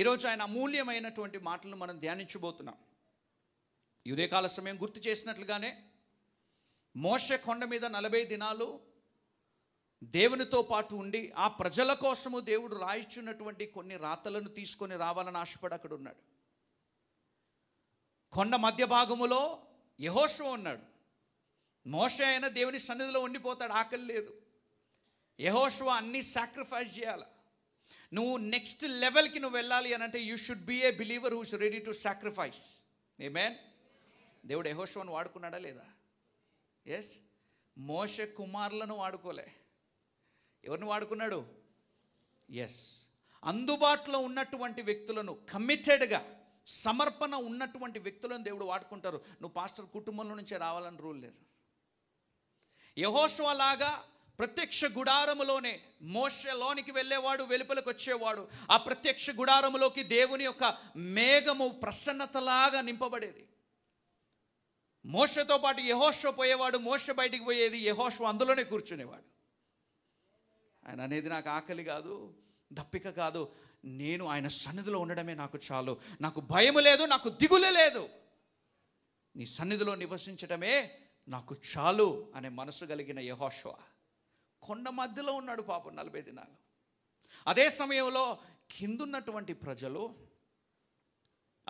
ఈరోజు ఆయన అమూల్యమైనటువంటి మాటలను మనం ధ్యానించబోతున్నాం యుదయకాల సమయం గుర్తు చేసినట్లుగానే మోష కొండ మీద నలభై దినాలు దేవునితో పాటు ఉండి ఆ ప్రజల కోసము దేవుడు రాయిచున్నటువంటి కొన్ని రాతలను తీసుకొని రావాలని ఆశపడి అక్కడ ఉన్నాడు కొండ మధ్య భాగములో యహోశివ ఉన్నాడు మోష అయినా దేవుని సన్నిధిలో ఉండిపోతాడు ఆకలి లేదు యహోశివ అన్నీ సాక్రిఫైస్ చేయాలి నువ్వు నెక్స్ట్ లెవెల్కి నువ్వు వెళ్ళాలి అని అంటే you should be a believer who's ready to sacrifice man దేవుడు యహోషోను వాడుకున్నాడా లేదా ఎస్ మోష కుమారులను వాడుకోలే ఎవరిని వాడుకున్నాడు ఎస్ అందుబాటులో ఉన్నటువంటి వ్యక్తులను కమిటెడ్గా సమర్పణ ఉన్నటువంటి వ్యక్తులను దేవుడు వాడుకుంటారు నువ్వు పాస్టర్ కుటుంబంలో నుంచే రావాలని రూల్ లేదు యహోషోలాగా ప్రత్యక్ష గుడారములోనే మోసలోనికి వెళ్ళేవాడు వెలుపలకు వచ్చేవాడు ఆ ప్రత్యక్ష గుడారములోకి దేవుని యొక్క మేఘము ప్రసన్నతలాగా నింపబడేది మోసతో పాటు యహోష పోయేవాడు మోస బయటికి పోయేది యహోష అందులోనే కూర్చునేవాడు ఆయన అనేది నాకు ఆకలి కాదు దప్పిక కాదు నేను ఆయన సన్నిధిలో ఉండడమే నాకు చాలు నాకు భయం లేదు నాకు దిగులే లేదు నీ సన్నిధిలో నివసించడమే నాకు చాలు అనే మనసు కలిగిన యహోషవా కొండ మధ్యలో ఉన్నాడు పాపం నలభై దినాలు అదే సమయంలో కిందున్నటువంటి ప్రజలు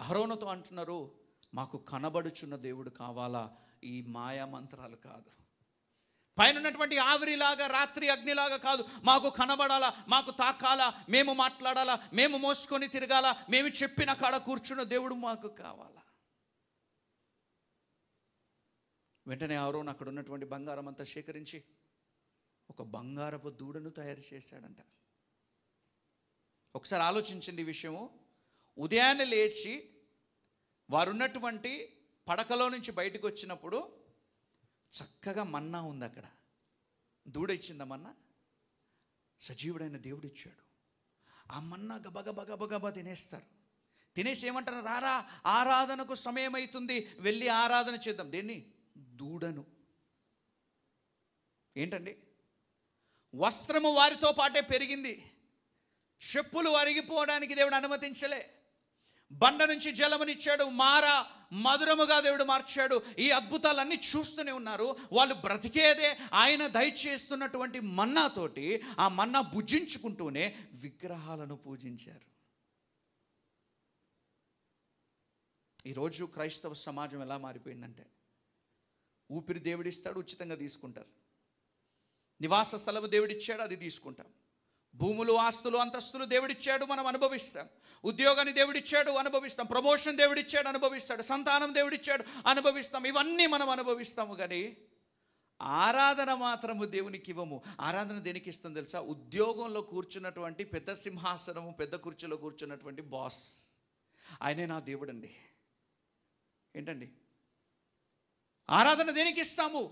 అహరోనతో అంటున్నారు మాకు కనబడుచున్న దేవుడు కావాలా ఈ మాయా మంత్రాలు కాదు ఉన్నటువంటి ఆవిరిలాగా రాత్రి అగ్నిలాగా కాదు మాకు కనబడాలా మాకు తాకాలా మేము మాట్లాడాలా మేము మోసుకొని తిరగాల మేము చెప్పిన కాడ కూర్చున్న దేవుడు మాకు కావాలా వెంటనే ఆరోన్ అక్కడ ఉన్నటువంటి బంగారం అంతా సేకరించి ఒక బంగారపు దూడను తయారు చేశాడంట ఒకసారి ఆలోచించండి ఈ విషయము ఉదయాన్నే లేచి వారున్నటువంటి పడకలో నుంచి బయటకు వచ్చినప్పుడు చక్కగా మన్నా ఉంది అక్కడ దూడ ఇచ్చిందా మన్నా సజీవుడైన దేవుడు ఇచ్చాడు ఆ మన్నా గబగబ గబగబా తినేస్తారు తినేసి ఏమంటారు రారా ఆరాధనకు సమయం అవుతుంది వెళ్ళి ఆరాధన చేద్దాం దేన్ని దూడను ఏంటండి వస్త్రము వారితో పాటే పెరిగింది చెప్పులు అరిగిపోవడానికి దేవుడు అనుమతించలే బండ నుంచి జలమునిచ్చాడు మార మధురముగా దేవుడు మార్చాడు ఈ అద్భుతాలన్నీ చూస్తూనే ఉన్నారు వాళ్ళు బ్రతికేదే ఆయన దయచేస్తున్నటువంటి మన్నాతోటి ఆ మన్నా భుజించుకుంటూనే విగ్రహాలను పూజించారు ఈరోజు క్రైస్తవ సమాజం ఎలా మారిపోయిందంటే ఊపిరి దేవుడిస్తాడు ఉచితంగా తీసుకుంటారు నివాస స్థలము దేవుడిచ్చాడు అది తీసుకుంటాం భూములు ఆస్తులు అంతస్తులు దేవుడిచ్చాడు మనం అనుభవిస్తాం ఉద్యోగాన్ని దేవుడిచ్చాడు అనుభవిస్తాం ప్రమోషన్ దేవుడిచ్చాడు అనుభవిస్తాడు సంతానం దేవుడిచ్చాడు అనుభవిస్తాం ఇవన్నీ మనం అనుభవిస్తాము కానీ ఆరాధన మాత్రము దేవునికి ఇవ్వము ఆరాధన దేనికి ఇస్తాం తెలుసా ఉద్యోగంలో కూర్చున్నటువంటి పెద్ద సింహాసనము పెద్ద కుర్చీలో కూర్చున్నటువంటి బాస్ ఆయనే నా దేవుడండి ఏంటండి ఆరాధన దేనికి ఇస్తాము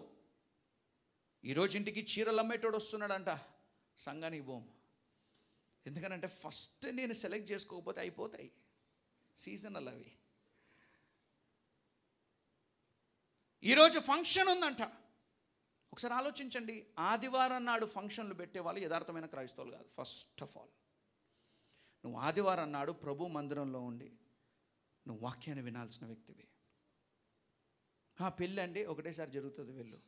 ఈరోజు ఇంటికి చీరలు అమ్మేటోడు వస్తున్నాడంట సంఘానికి పోము ఎందుకనంటే ఫస్ట్ నేను సెలెక్ట్ చేసుకోకపోతే అయిపోతాయి సీజనల్ అవి ఈరోజు ఫంక్షన్ ఉందంట ఒకసారి ఆలోచించండి ఆదివారం నాడు ఫంక్షన్లు పెట్టేవాళ్ళు యథార్థమైన క్రైస్తవులు కాదు ఫస్ట్ ఆఫ్ ఆల్ నువ్వు ఆదివారం నాడు ప్రభు మందిరంలో ఉండి నువ్వు వాక్యాన్ని వినాల్సిన వ్యక్తివి పెళ్ళి అండి ఒకటేసారి జరుగుతుంది వెళ్ళు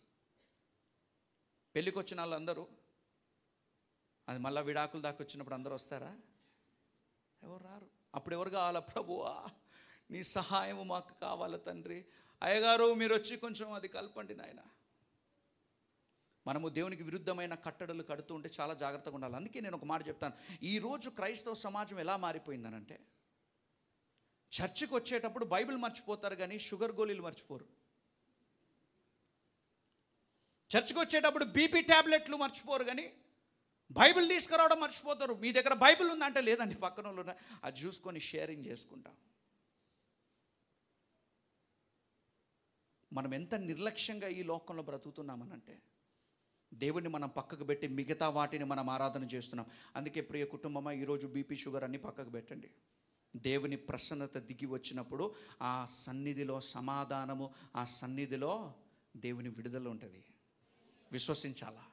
పెళ్ళికి వచ్చిన వాళ్ళందరూ అది మళ్ళీ విడాకుల దాకా వచ్చినప్పుడు అందరూ వస్తారా ఎవరు రారు అప్పుడు ఎవరు కావాలా ప్రభువా నీ సహాయం మాకు కావాలా తండ్రి అయ్యగారు మీరు వచ్చి కొంచెం అది కలపండి నాయన మనము దేవునికి విరుద్ధమైన కట్టడలు కడుతూ ఉంటే చాలా జాగ్రత్తగా ఉండాలి అందుకే నేను ఒక మాట చెప్తాను ఈరోజు క్రైస్తవ సమాజం ఎలా మారిపోయిందనంటే చర్చికి వచ్చేటప్పుడు బైబిల్ మర్చిపోతారు కానీ షుగర్ గోళీలు మర్చిపోరు చర్చ్కి వచ్చేటప్పుడు బీపీ ట్యాబ్లెట్లు మర్చిపోరు కానీ బైబిల్ తీసుకురావడం మర్చిపోతారు మీ దగ్గర బైబిల్ ఉందంటే లేదండి పక్కన వాళ్ళు అది చూసుకొని షేరింగ్ చేసుకుంటాం మనం ఎంత నిర్లక్ష్యంగా ఈ లోకంలో బ్రతుకుతున్నామనంటే దేవుణ్ణి మనం పక్కకు పెట్టి మిగతా వాటిని మనం ఆరాధన చేస్తున్నాం అందుకే ప్రియ కుటుంబమా ఈరోజు బీపీ షుగర్ అన్ని పక్కకు పెట్టండి దేవుని ప్రసన్నత దిగి వచ్చినప్పుడు ఆ సన్నిధిలో సమాధానము ఆ సన్నిధిలో దేవుని విడుదల ఉంటుంది విశ్వసించాలా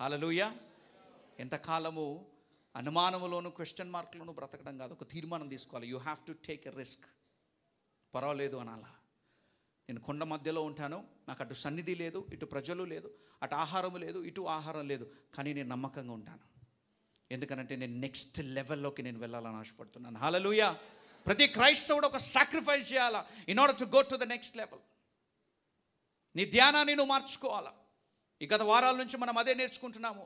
హాలలుయ ఎంతకాలము అనుమానములోను క్వశ్చన్ మార్కులోను బ్రతకడం కాదు ఒక తీర్మానం తీసుకోవాలి you have to take a risk పర్వాలేదు అనాలా నేను కొండ మధ్యలో ఉంటాను నాకు అటు సన్నిధి లేదు ఇటు ప్రజలు లేదు అటు ఆహారం లేదు ఇటు ఆహారం లేదు కానీ నేను నమ్మకంగా ఉంటాను ఎందుకనంటే నేను నెక్స్ట్ లెవెల్లోకి నేను వెళ్ళాలని ఆశపడుతున్నాను హాలలుయ ప్రతి క్రైస్తవుడు ఒక సాక్రిఫైస్ చేయాలా in order to go to the next level నీ ధ్యానాన్ని నువ్వు మార్చుకోవాలా ఈ గత వారాల నుంచి మనం అదే నేర్చుకుంటున్నాము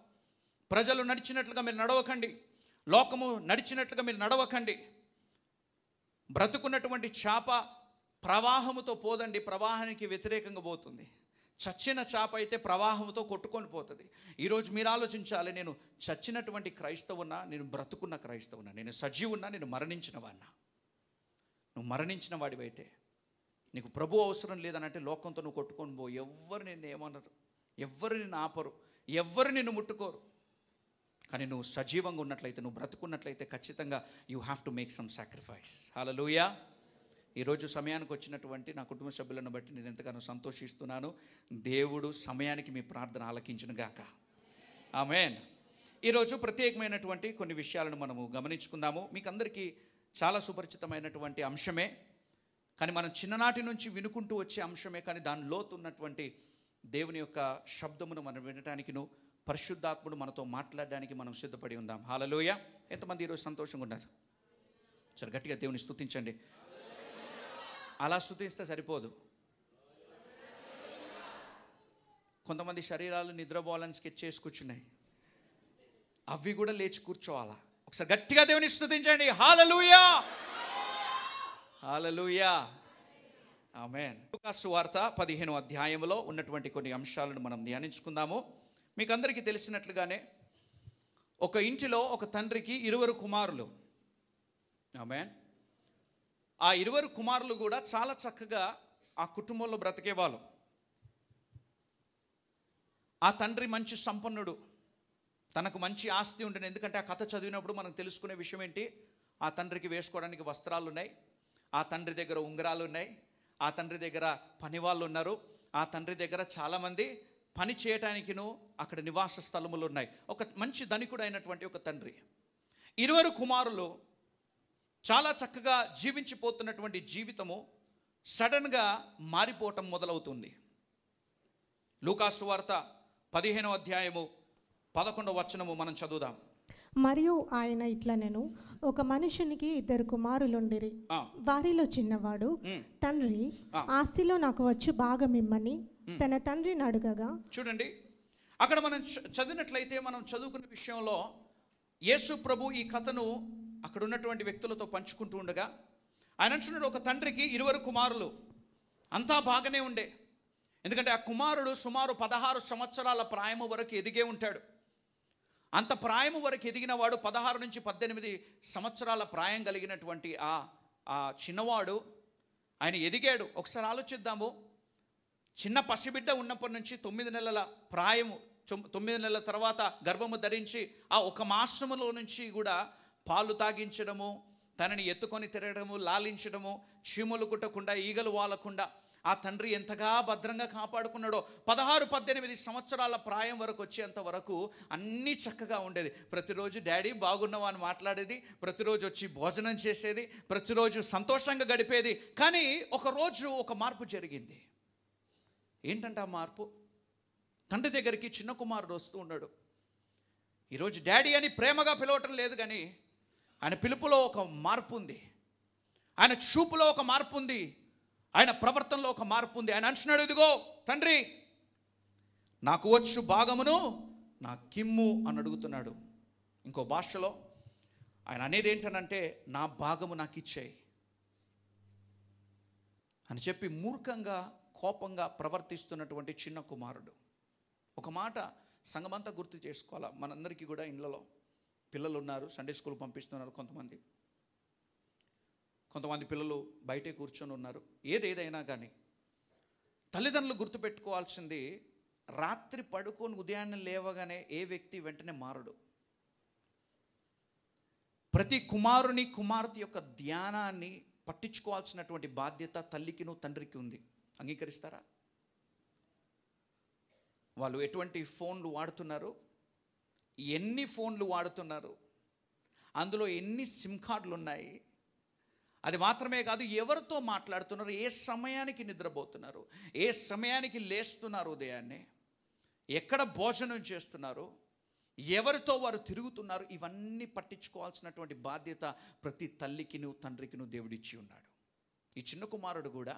ప్రజలు నడిచినట్లుగా మీరు నడవకండి లోకము నడిచినట్లుగా మీరు నడవకండి బ్రతుకున్నటువంటి చేప ప్రవాహముతో పోదండి ప్రవాహానికి వ్యతిరేకంగా పోతుంది చచ్చిన చేప అయితే ప్రవాహంతో కొట్టుకొని పోతుంది ఈరోజు మీరు ఆలోచించాలి నేను చచ్చినటువంటి క్రైస్తవున్నా నేను బ్రతుకున్న క్రైస్తవున్నా నేను సజీవున్నా నేను మరణించిన వాడినా నువ్వు మరణించిన వాడివైతే నీకు ప్రభు అవసరం లేదనంటే లోకంతో నువ్వు కొట్టుకొని పో ఎవ్వరు నేను ఏమన్నారు ఎవ్వరు నిన్ను ఆపరు ఎవ్వరు నిన్ను ముట్టుకోరు కానీ నువ్వు సజీవంగా ఉన్నట్లయితే నువ్వు బ్రతుకున్నట్లయితే ఖచ్చితంగా you have to make some sacrifice లూయా ఈరోజు సమయానికి వచ్చినటువంటి నా కుటుంబ సభ్యులను బట్టి నేను ఎంతగానో సంతోషిస్తున్నాను దేవుడు సమయానికి మీ ప్రార్థన ఆలకించును గాక ఆమెన్ ఈరోజు ప్రత్యేకమైనటువంటి కొన్ని విషయాలను మనము గమనించుకుందాము మీకు అందరికీ చాలా సుపరిచితమైనటువంటి అంశమే కానీ మనం చిన్ననాటి నుంచి వినుకుంటూ వచ్చే అంశమే కానీ దాని లోతున్నటువంటి ఉన్నటువంటి దేవుని యొక్క శబ్దమును మనం వినటానికిను పరిశుద్ధాత్ముడు మనతో మాట్లాడడానికి మనం సిద్ధపడి ఉందాం హాలలోయ ఎంతమంది ఈరోజు సంతోషంగా ఉన్నారు సరే గట్టిగా దేవుని స్థుతించండి అలా స్థుతిస్తే సరిపోదు కొంతమంది శరీరాలు నిద్రపోవాలని స్కెచ్ చేసి కూర్చున్నాయి అవి కూడా లేచి కూర్చోవాలా ఒకసారి గట్టిగా దేవుని స్థుతించండి హాలలుయా హాలలుయా సువార్త పదిహేను అధ్యాయంలో ఉన్నటువంటి కొన్ని అంశాలను మనం ధ్యానించుకుందాము మీకు అందరికీ తెలిసినట్లుగానే ఒక ఇంటిలో ఒక తండ్రికి ఇరువురు కుమారులు ఆమెన్ ఆ ఇరువురు కుమారులు కూడా చాలా చక్కగా ఆ కుటుంబంలో బ్రతికేవాళ్ళు ఆ తండ్రి మంచి సంపన్నుడు తనకు మంచి ఆస్తి ఉండను ఎందుకంటే ఆ కథ చదివినప్పుడు మనం తెలుసుకునే విషయం ఏంటి ఆ తండ్రికి వేసుకోవడానికి వస్త్రాలు ఉన్నాయి ఆ తండ్రి దగ్గర ఉంగరాలు ఉన్నాయి ఆ తండ్రి దగ్గర పనివాళ్ళు ఉన్నారు ఆ తండ్రి దగ్గర చాలామంది పని చేయటానికినూ అక్కడ నివాస స్థలములు ఉన్నాయి ఒక మంచి ధనికుడు అయినటువంటి ఒక తండ్రి ఇరువురు కుమారులు చాలా చక్కగా జీవించిపోతున్నటువంటి జీవితము సడన్గా మారిపోవటం మొదలవుతుంది లూకాసు వార్త పదిహేనో అధ్యాయము పదకొండవ వచనము మనం చదువుదాం మరియు ఆయన ఇట్లా నేను ఒక మనుషునికి ఇద్దరు కుమారులుండిరి వారిలో చిన్నవాడు తండ్రి ఆస్తిలో నాకు వచ్చి బాగా మిమ్మని తన తండ్రిని అడుగగా చూడండి అక్కడ మనం చదివినట్లయితే మనం చదువుకున్న విషయంలో యేసు ప్రభు ఈ కథను అక్కడ ఉన్నటువంటి వ్యక్తులతో పంచుకుంటూ ఉండగా ఆయన అంటున్నాడు ఒక తండ్రికి ఇరువురు కుమారులు అంతా బాగానే ఉండే ఎందుకంటే ఆ కుమారుడు సుమారు పదహారు సంవత్సరాల ప్రాయము వరకు ఎదిగే ఉంటాడు అంత ప్రాయం వరకు ఎదిగిన వాడు పదహారు నుంచి పద్దెనిమిది సంవత్సరాల ప్రాయం కలిగినటువంటి ఆ ఆ చిన్నవాడు ఆయన ఎదిగాడు ఒకసారి ఆలోచిద్దాము చిన్న పసిబిడ్డ ఉన్నప్పటి నుంచి తొమ్మిది నెలల ప్రాయము తొమ్మిది నెలల తర్వాత గర్భము ధరించి ఆ ఒక మాసములో నుంచి కూడా పాలు తాగించడము తనని ఎత్తుకొని తిరగడము లాలించడము చీములు కుట్టకుండా ఈగలు వాలకుండా ఆ తండ్రి ఎంతగా భద్రంగా కాపాడుకున్నాడో పదహారు పద్దెనిమిది సంవత్సరాల ప్రాయం వరకు వచ్చేంత వరకు అన్నీ చక్కగా ఉండేది ప్రతిరోజు డాడీ బాగున్నవా అని మాట్లాడేది ప్రతిరోజు వచ్చి భోజనం చేసేది ప్రతిరోజు సంతోషంగా గడిపేది కానీ ఒకరోజు ఒక మార్పు జరిగింది ఏంటంటే ఆ మార్పు తండ్రి దగ్గరికి చిన్న కుమారుడు వస్తూ ఉన్నాడు ఈరోజు డాడీ అని ప్రేమగా పిలవటం లేదు కానీ ఆయన పిలుపులో ఒక మార్పు ఉంది ఆయన చూపులో ఒక మార్పు ఉంది ఆయన ప్రవర్తనలో ఒక మార్పు ఉంది ఆయన అంటున్నాడు ఇదిగో తండ్రి నాకు వచ్చు భాగమును నా కిమ్ము అని అడుగుతున్నాడు ఇంకో భాషలో ఆయన అనేది ఏంటనంటే నా భాగము నాకు ఇచ్చేయి అని చెప్పి మూర్ఖంగా కోపంగా ప్రవర్తిస్తున్నటువంటి చిన్న కుమారుడు ఒక మాట సంగమంతా గుర్తు చేసుకోవాలా మనందరికీ కూడా ఇళ్ళలో పిల్లలు ఉన్నారు సండే స్కూల్ పంపిస్తున్నారు కొంతమంది కొంతమంది పిల్లలు బయటే కూర్చొని ఉన్నారు ఏదేదైనా కానీ తల్లిదండ్రులు గుర్తుపెట్టుకోవాల్సింది రాత్రి పడుకొని ఉదయాన్నే లేవగానే ఏ వ్యక్తి వెంటనే మారడు ప్రతి కుమారుని కుమార్తె యొక్క ధ్యానాన్ని పట్టించుకోవాల్సినటువంటి బాధ్యత తల్లికిను తండ్రికి ఉంది అంగీకరిస్తారా వాళ్ళు ఎటువంటి ఫోన్లు వాడుతున్నారు ఎన్ని ఫోన్లు వాడుతున్నారు అందులో ఎన్ని సిమ్ కార్డులు ఉన్నాయి అది మాత్రమే కాదు ఎవరితో మాట్లాడుతున్నారు ఏ సమయానికి నిద్రపోతున్నారు ఏ సమయానికి లేస్తున్నారు ఉదయాన్నే ఎక్కడ భోజనం చేస్తున్నారు ఎవరితో వారు తిరుగుతున్నారు ఇవన్నీ పట్టించుకోవాల్సినటువంటి బాధ్యత ప్రతి తల్లికిను తండ్రికిను దేవుడిచ్చి ఉన్నాడు ఈ చిన్న కుమారుడు కూడా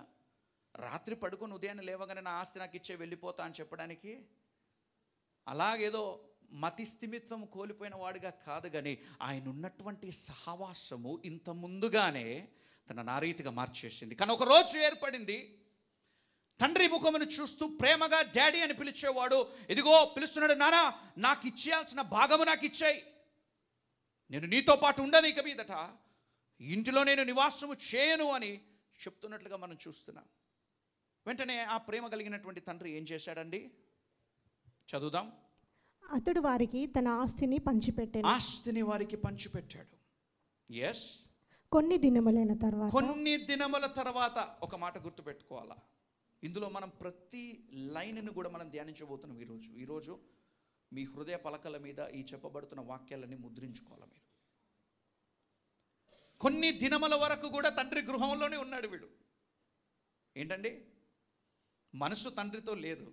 రాత్రి పడుకొని ఉదయాన్నే లేవగానే నా ఆస్తి నాకు ఇచ్చే వెళ్ళిపోతా అని చెప్పడానికి అలాగేదో మతిస్థిమిత్వం కోల్పోయిన వాడిగా కాదు కానీ ఆయన ఉన్నటువంటి సహవాసము ఇంత ముందుగానే తన నారీతిగా మార్చేసింది కానీ ఒకరోజు ఏర్పడింది తండ్రి ముఖమును చూస్తూ ప్రేమగా డాడీ అని పిలిచేవాడు ఇదిగో పిలుస్తున్నాడు నానా నాకు ఇచ్చేయాల్సిన భాగము నాకు ఇచ్చాయి నేను నీతో పాటు ఉండను ఇక మీదట ఇంటిలో నేను నివాసము చేయను అని చెప్తున్నట్లుగా మనం చూస్తున్నాం వెంటనే ఆ ప్రేమ కలిగినటువంటి తండ్రి ఏం చేశాడండి చదువుదాం అతడు వారికి తన ఆస్తిని పంచిపెట్టాడు ఆస్తిని వారికి పంచిపెట్టాడు ఎస్ కొన్ని దినములైన తర్వాత కొన్ని దినముల తర్వాత ఒక మాట గుర్తుపెట్టుకోవాలా ఇందులో మనం ప్రతి లైన్ను కూడా మనం ధ్యానించబోతున్నాం ఈరోజు ఈరోజు మీ హృదయ పలకల మీద ఈ చెప్పబడుతున్న వాక్యాలని ముద్రించుకోవాలి మీరు కొన్ని దినముల వరకు కూడా తండ్రి గృహంలోనే ఉన్నాడు వీడు ఏంటండి మనసు తండ్రితో లేదు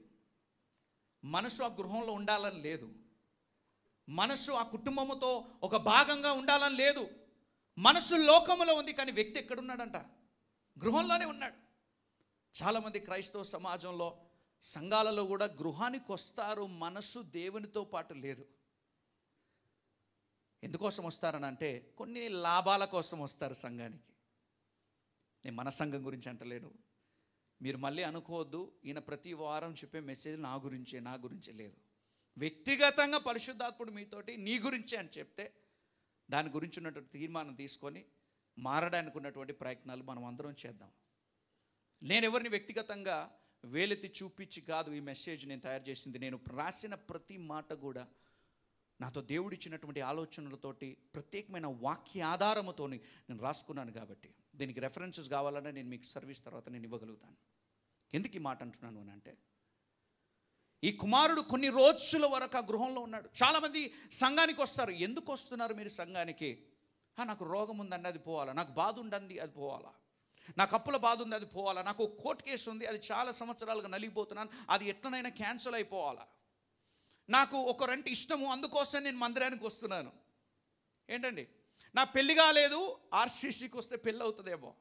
మనసు ఆ గృహంలో ఉండాలని లేదు మనసు ఆ కుటుంబముతో ఒక భాగంగా ఉండాలని లేదు మనసు లోకంలో ఉంది కానీ వ్యక్తి ఎక్కడున్నాడంట గృహంలోనే ఉన్నాడు చాలామంది క్రైస్తవ సమాజంలో సంఘాలలో కూడా గృహానికి వస్తారు మనసు దేవునితో పాటు లేదు ఎందుకోసం వస్తారని అంటే కొన్ని లాభాల కోసం వస్తారు సంఘానికి నేను మన సంఘం గురించి అంటలేను మీరు మళ్ళీ అనుకోవద్దు ఈయన ప్రతి వారం చెప్పే మెసేజ్ నా గురించే నా గురించే లేదు వ్యక్తిగతంగా పరిశుద్ధాత్ముడు మీతోటి నీ గురించే అని చెప్తే దాని గురించి ఉన్నటువంటి తీర్మానం తీసుకొని మారడానికి ఉన్నటువంటి ప్రయత్నాలు మనం అందరం చేద్దాం నేను ఎవరిని వ్యక్తిగతంగా వేలెత్తి చూపించి కాదు ఈ మెసేజ్ నేను తయారు చేసింది నేను రాసిన ప్రతి మాట కూడా నాతో దేవుడిచ్చినటువంటి ఆలోచనలతోటి ప్రత్యేకమైన వాక్య ఆధారముతో నేను రాసుకున్నాను కాబట్టి దీనికి రెఫరెన్సెస్ కావాలన్నా నేను మీకు సర్వీస్ తర్వాత నేను ఇవ్వగలుగుతాను ఎందుకు ఈ మాట అంటున్నాను అని అంటే ఈ కుమారుడు కొన్ని రోజుల వరకు ఆ గృహంలో ఉన్నాడు చాలామంది సంఘానికి వస్తారు ఎందుకు వస్తున్నారు మీరు సంఘానికి నాకు రోగం ఉందండి అది పోవాలా నాకు బాధ ఉండండి అది పోవాలా నాకు అప్పుల బాధ ఉంది అది పోవాలా నాకు కోర్టు కేసు ఉంది అది చాలా సంవత్సరాలుగా నలిగిపోతున్నాను అది ఎట్లనైనా క్యాన్సిల్ అయిపోవాలా నాకు ఒక రెంట్ ఇష్టము అందుకోసం నేను మందిరానికి వస్తున్నాను ఏంటండి నా పెళ్లి కాలేదు ఆర్సీసీకి వస్తే పెళ్ళి అవుతుందేమో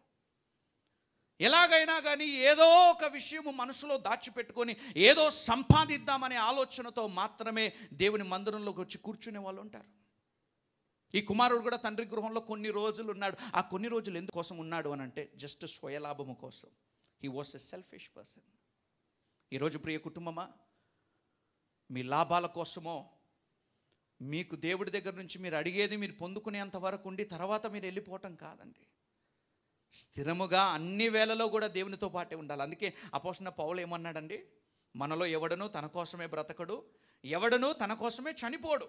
ఎలాగైనా కానీ ఏదో ఒక విషయము మనసులో దాచిపెట్టుకొని ఏదో సంపాదిద్దామనే ఆలోచనతో మాత్రమే దేవుని మందిరంలోకి వచ్చి కూర్చునే వాళ్ళు ఉంటారు ఈ కుమారుడు కూడా తండ్రి గృహంలో కొన్ని రోజులు ఉన్నాడు ఆ కొన్ని రోజులు ఎందుకోసం ఉన్నాడు అని అంటే జస్ట్ స్వయలాభము కోసం he was a selfish person ఈరోజు ప్రియ కుటుంబమా మీ లాభాల కోసమో మీకు దేవుడి దగ్గర నుంచి మీరు అడిగేది మీరు పొందుకునేంత వరకు ఉండి తర్వాత మీరు వెళ్ళిపోవటం కాదండి స్థిరముగా అన్ని వేళలో కూడా దేవునితో పాటే ఉండాలి అందుకే అపోషణ పౌలు ఏమన్నాడండి మనలో ఎవడను తన కోసమే బ్రతకడు ఎవడను తన కోసమే చనిపోడు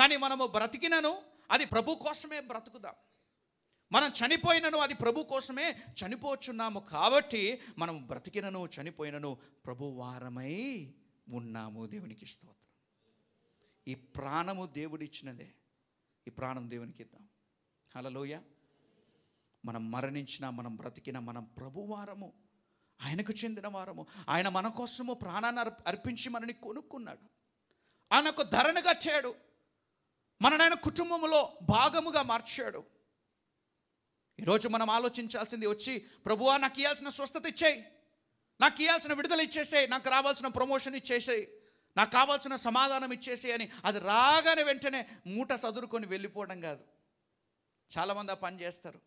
కానీ మనము బ్రతికినను అది ప్రభు కోసమే బ్రతుకుదాం మనం చనిపోయినను అది ప్రభు కోసమే చనిపోచున్నాము కాబట్టి మనం బ్రతికినను చనిపోయినను ప్రభు వారమై ఉన్నాము దేవునికి స్తోత్రం ఈ ప్రాణము దేవుడిచ్చినదే ఈ ప్రాణం దేవునికి ఇద్దాం హలలోయ మనం మరణించినా మనం బ్రతికినా మనం ప్రభువారము ఆయనకు చెందిన వారము ఆయన మన కోసము ప్రాణాన్ని అర్పించి మనని కొనుక్కున్నాడు ఆయనకు ఒక చేయడు కట్టాడు మనని కుటుంబంలో భాగముగా మార్చాడు ఈరోజు మనం ఆలోచించాల్సింది వచ్చి ప్రభువా నాకు ఇవ్వాల్సిన స్వస్థత ఇచ్చేయి నాకు ఇవ్వాల్సిన విడుదల ఇచ్చేసేయి నాకు రావాల్సిన ప్రమోషన్ ఇచ్చేసేయి నాకు కావాల్సిన సమాధానం ఇచ్చేసి అని అది రాగానే వెంటనే మూట సదురుకొని వెళ్ళిపోవడం కాదు చాలామంది ఆ పని చేస్తారు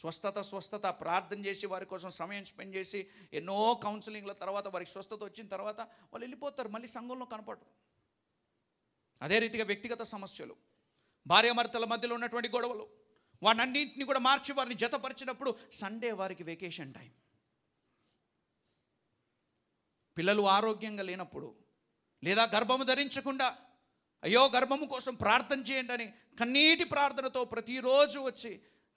స్వస్థత స్వస్థత ప్రార్థన చేసి వారి కోసం సమయం స్పెండ్ చేసి ఎన్నో కౌన్సిలింగ్ల తర్వాత వారికి స్వస్థత వచ్చిన తర్వాత వాళ్ళు వెళ్ళిపోతారు మళ్ళీ సంఘంలో కనపడరు అదే రీతిగా వ్యక్తిగత సమస్యలు భార్యాభర్తల మధ్యలో ఉన్నటువంటి గొడవలు వాటన్నింటిని కూడా మార్చి వారిని జతపరిచినప్పుడు సండే వారికి వెకేషన్ టైం పిల్లలు ఆరోగ్యంగా లేనప్పుడు లేదా గర్భము ధరించకుండా అయ్యో గర్భము కోసం ప్రార్థన చేయండి అని కన్నీటి ప్రార్థనతో ప్రతిరోజు వచ్చి